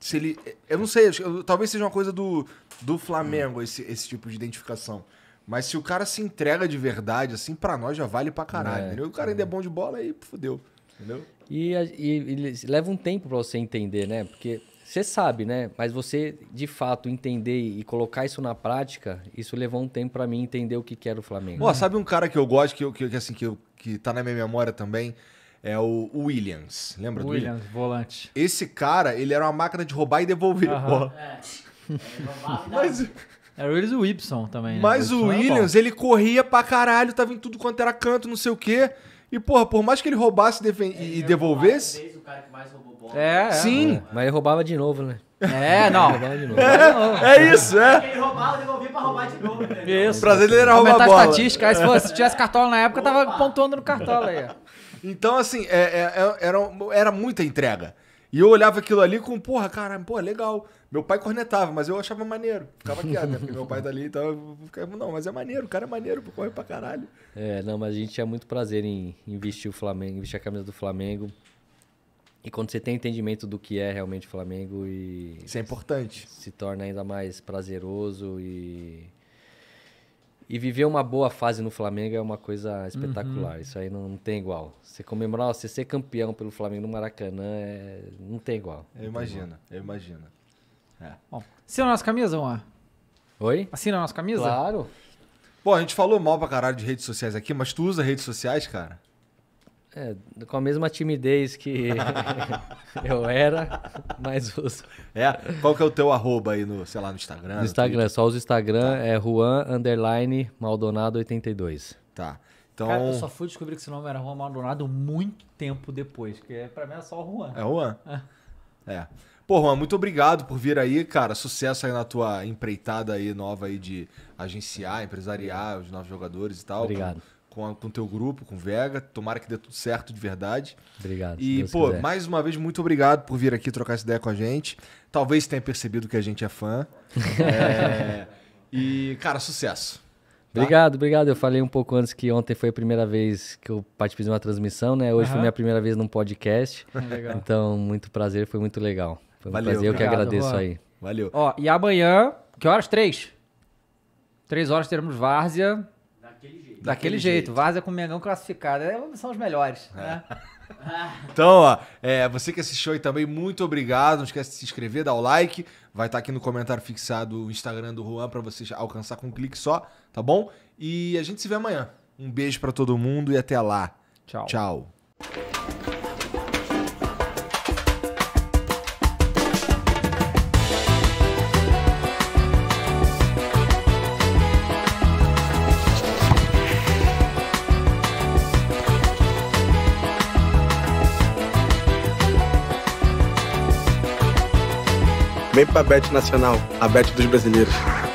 se ele. Eu não sei, talvez seja uma coisa do, do Flamengo esse, esse tipo de identificação. Mas se o cara se entrega de verdade, assim, para nós já vale pra caralho, é, entendeu? O cara ainda é bom de bola, aí fodeu, entendeu? E, e, e, leva um tempo para você entender, né? Porque você sabe, né? Mas você, de fato, entender e colocar isso na prática, isso levou um tempo para mim entender o que, era o Flamengo. Ó, sabe um cara que eu gosto, que, que, assim, que, que tá na minha memória também? É o Williams. Lembra Williams, do Williams? volante. Esse cara, ele era uma máquina de roubar e devolver. Uhum. É. Mas... Era é, o Williams e o também. Né? Mas o, o é Williams, ele corria pra caralho, tava em tudo quanto era canto, não sei o quê. E, porra, por mais que ele roubasse e, é, e devolvesse. Ele o cara que mais roubou bola. É, é. Sim. É, mas ele roubava de novo, né? É, não. roubava de É, é, isso, é. Ele roubava, devolvia pra roubar de novo. Né? Isso. O dele era roubar a bola. estatística. Aí, se, fosse, se tivesse cartola na época, Opa. tava pontuando no cartola aí. Então, assim, é, é, é, era, era muita entrega. E eu olhava aquilo ali com, porra, caralho, pô, legal. Meu pai cornetava, mas eu achava maneiro. Ficava quieto, né? Porque meu pai tá ali, então eu ficava, não, mas é maneiro, o cara é maneiro, corre pra caralho. É, não, mas a gente tinha muito prazer em investir o Flamengo, investir a camisa do Flamengo. E quando você tem entendimento do que é realmente o Flamengo e... Isso é importante. Se, se torna ainda mais prazeroso e... E viver uma boa fase no Flamengo é uma coisa espetacular. Uhum. Isso aí não, não, tem igual. Você comemorar, você ser campeão pelo Flamengo no Maracanã, é, não tem igual. Eu imagino, eu imagino. É. Bom, assina a nossa camisa, Juan? Oi? Assina a nossa camisa? Claro. Bom, a gente falou mal pra caralho de redes sociais aqui, mas tu usa redes sociais, cara? É, com a mesma timidez que [LAUGHS] eu era, mas uso. É, qual que é o teu arroba aí no, sei lá, no Instagram? No, Instagram, Twitter? só o Instagram, tá. é Juan Underline Maldonado 82. Tá. Então... Cara, eu só fui descobrir que esse nome era Juan Maldonado muito tempo depois, porque pra mim é só Juan. É Juan? É. é. Pô, Juan, muito obrigado por vir aí, cara. Sucesso aí na tua empreitada aí nova aí de agenciar, empresariar os novos jogadores e tal. Obrigado. Com, o teu grupo, com o Vega. Tomara que dê tudo certo de verdade. Obrigado. E, Deus pô, quiser. mais uma vez, muito obrigado por vir aqui trocar essa ideia com a gente. Talvez tenha percebido que a gente é fã. [LAUGHS] é... E, cara, sucesso. Tá? Obrigado, obrigado. Eu falei um pouco antes que ontem foi a primeira vez que eu participei de uma transmissão, né? Hoje uhum. foi minha primeira vez num podcast. [LAUGHS] Legal. Então, muito prazer, foi muito legal. Foi um Valeu, prazer, eu que obrigado, agradeço aí. Valeu. Ó, e amanhã, que horas? Três? Três horas teremos Várzea. Daquele jeito. Daquele, jeito. jeito. Várzea com Mengão classificado. É, são os melhores, é. né? [LAUGHS] então, ó, é, você que assistiu aí também, muito obrigado. Não esquece de se inscrever, dar o like. Vai estar tá aqui no comentário fixado o Instagram do Juan para você alcançar com um clique só, tá bom? E a gente se vê amanhã. Um beijo para todo mundo e até lá. Tchau. Tchau. Vem pra Bet Nacional, a Bet dos brasileiros.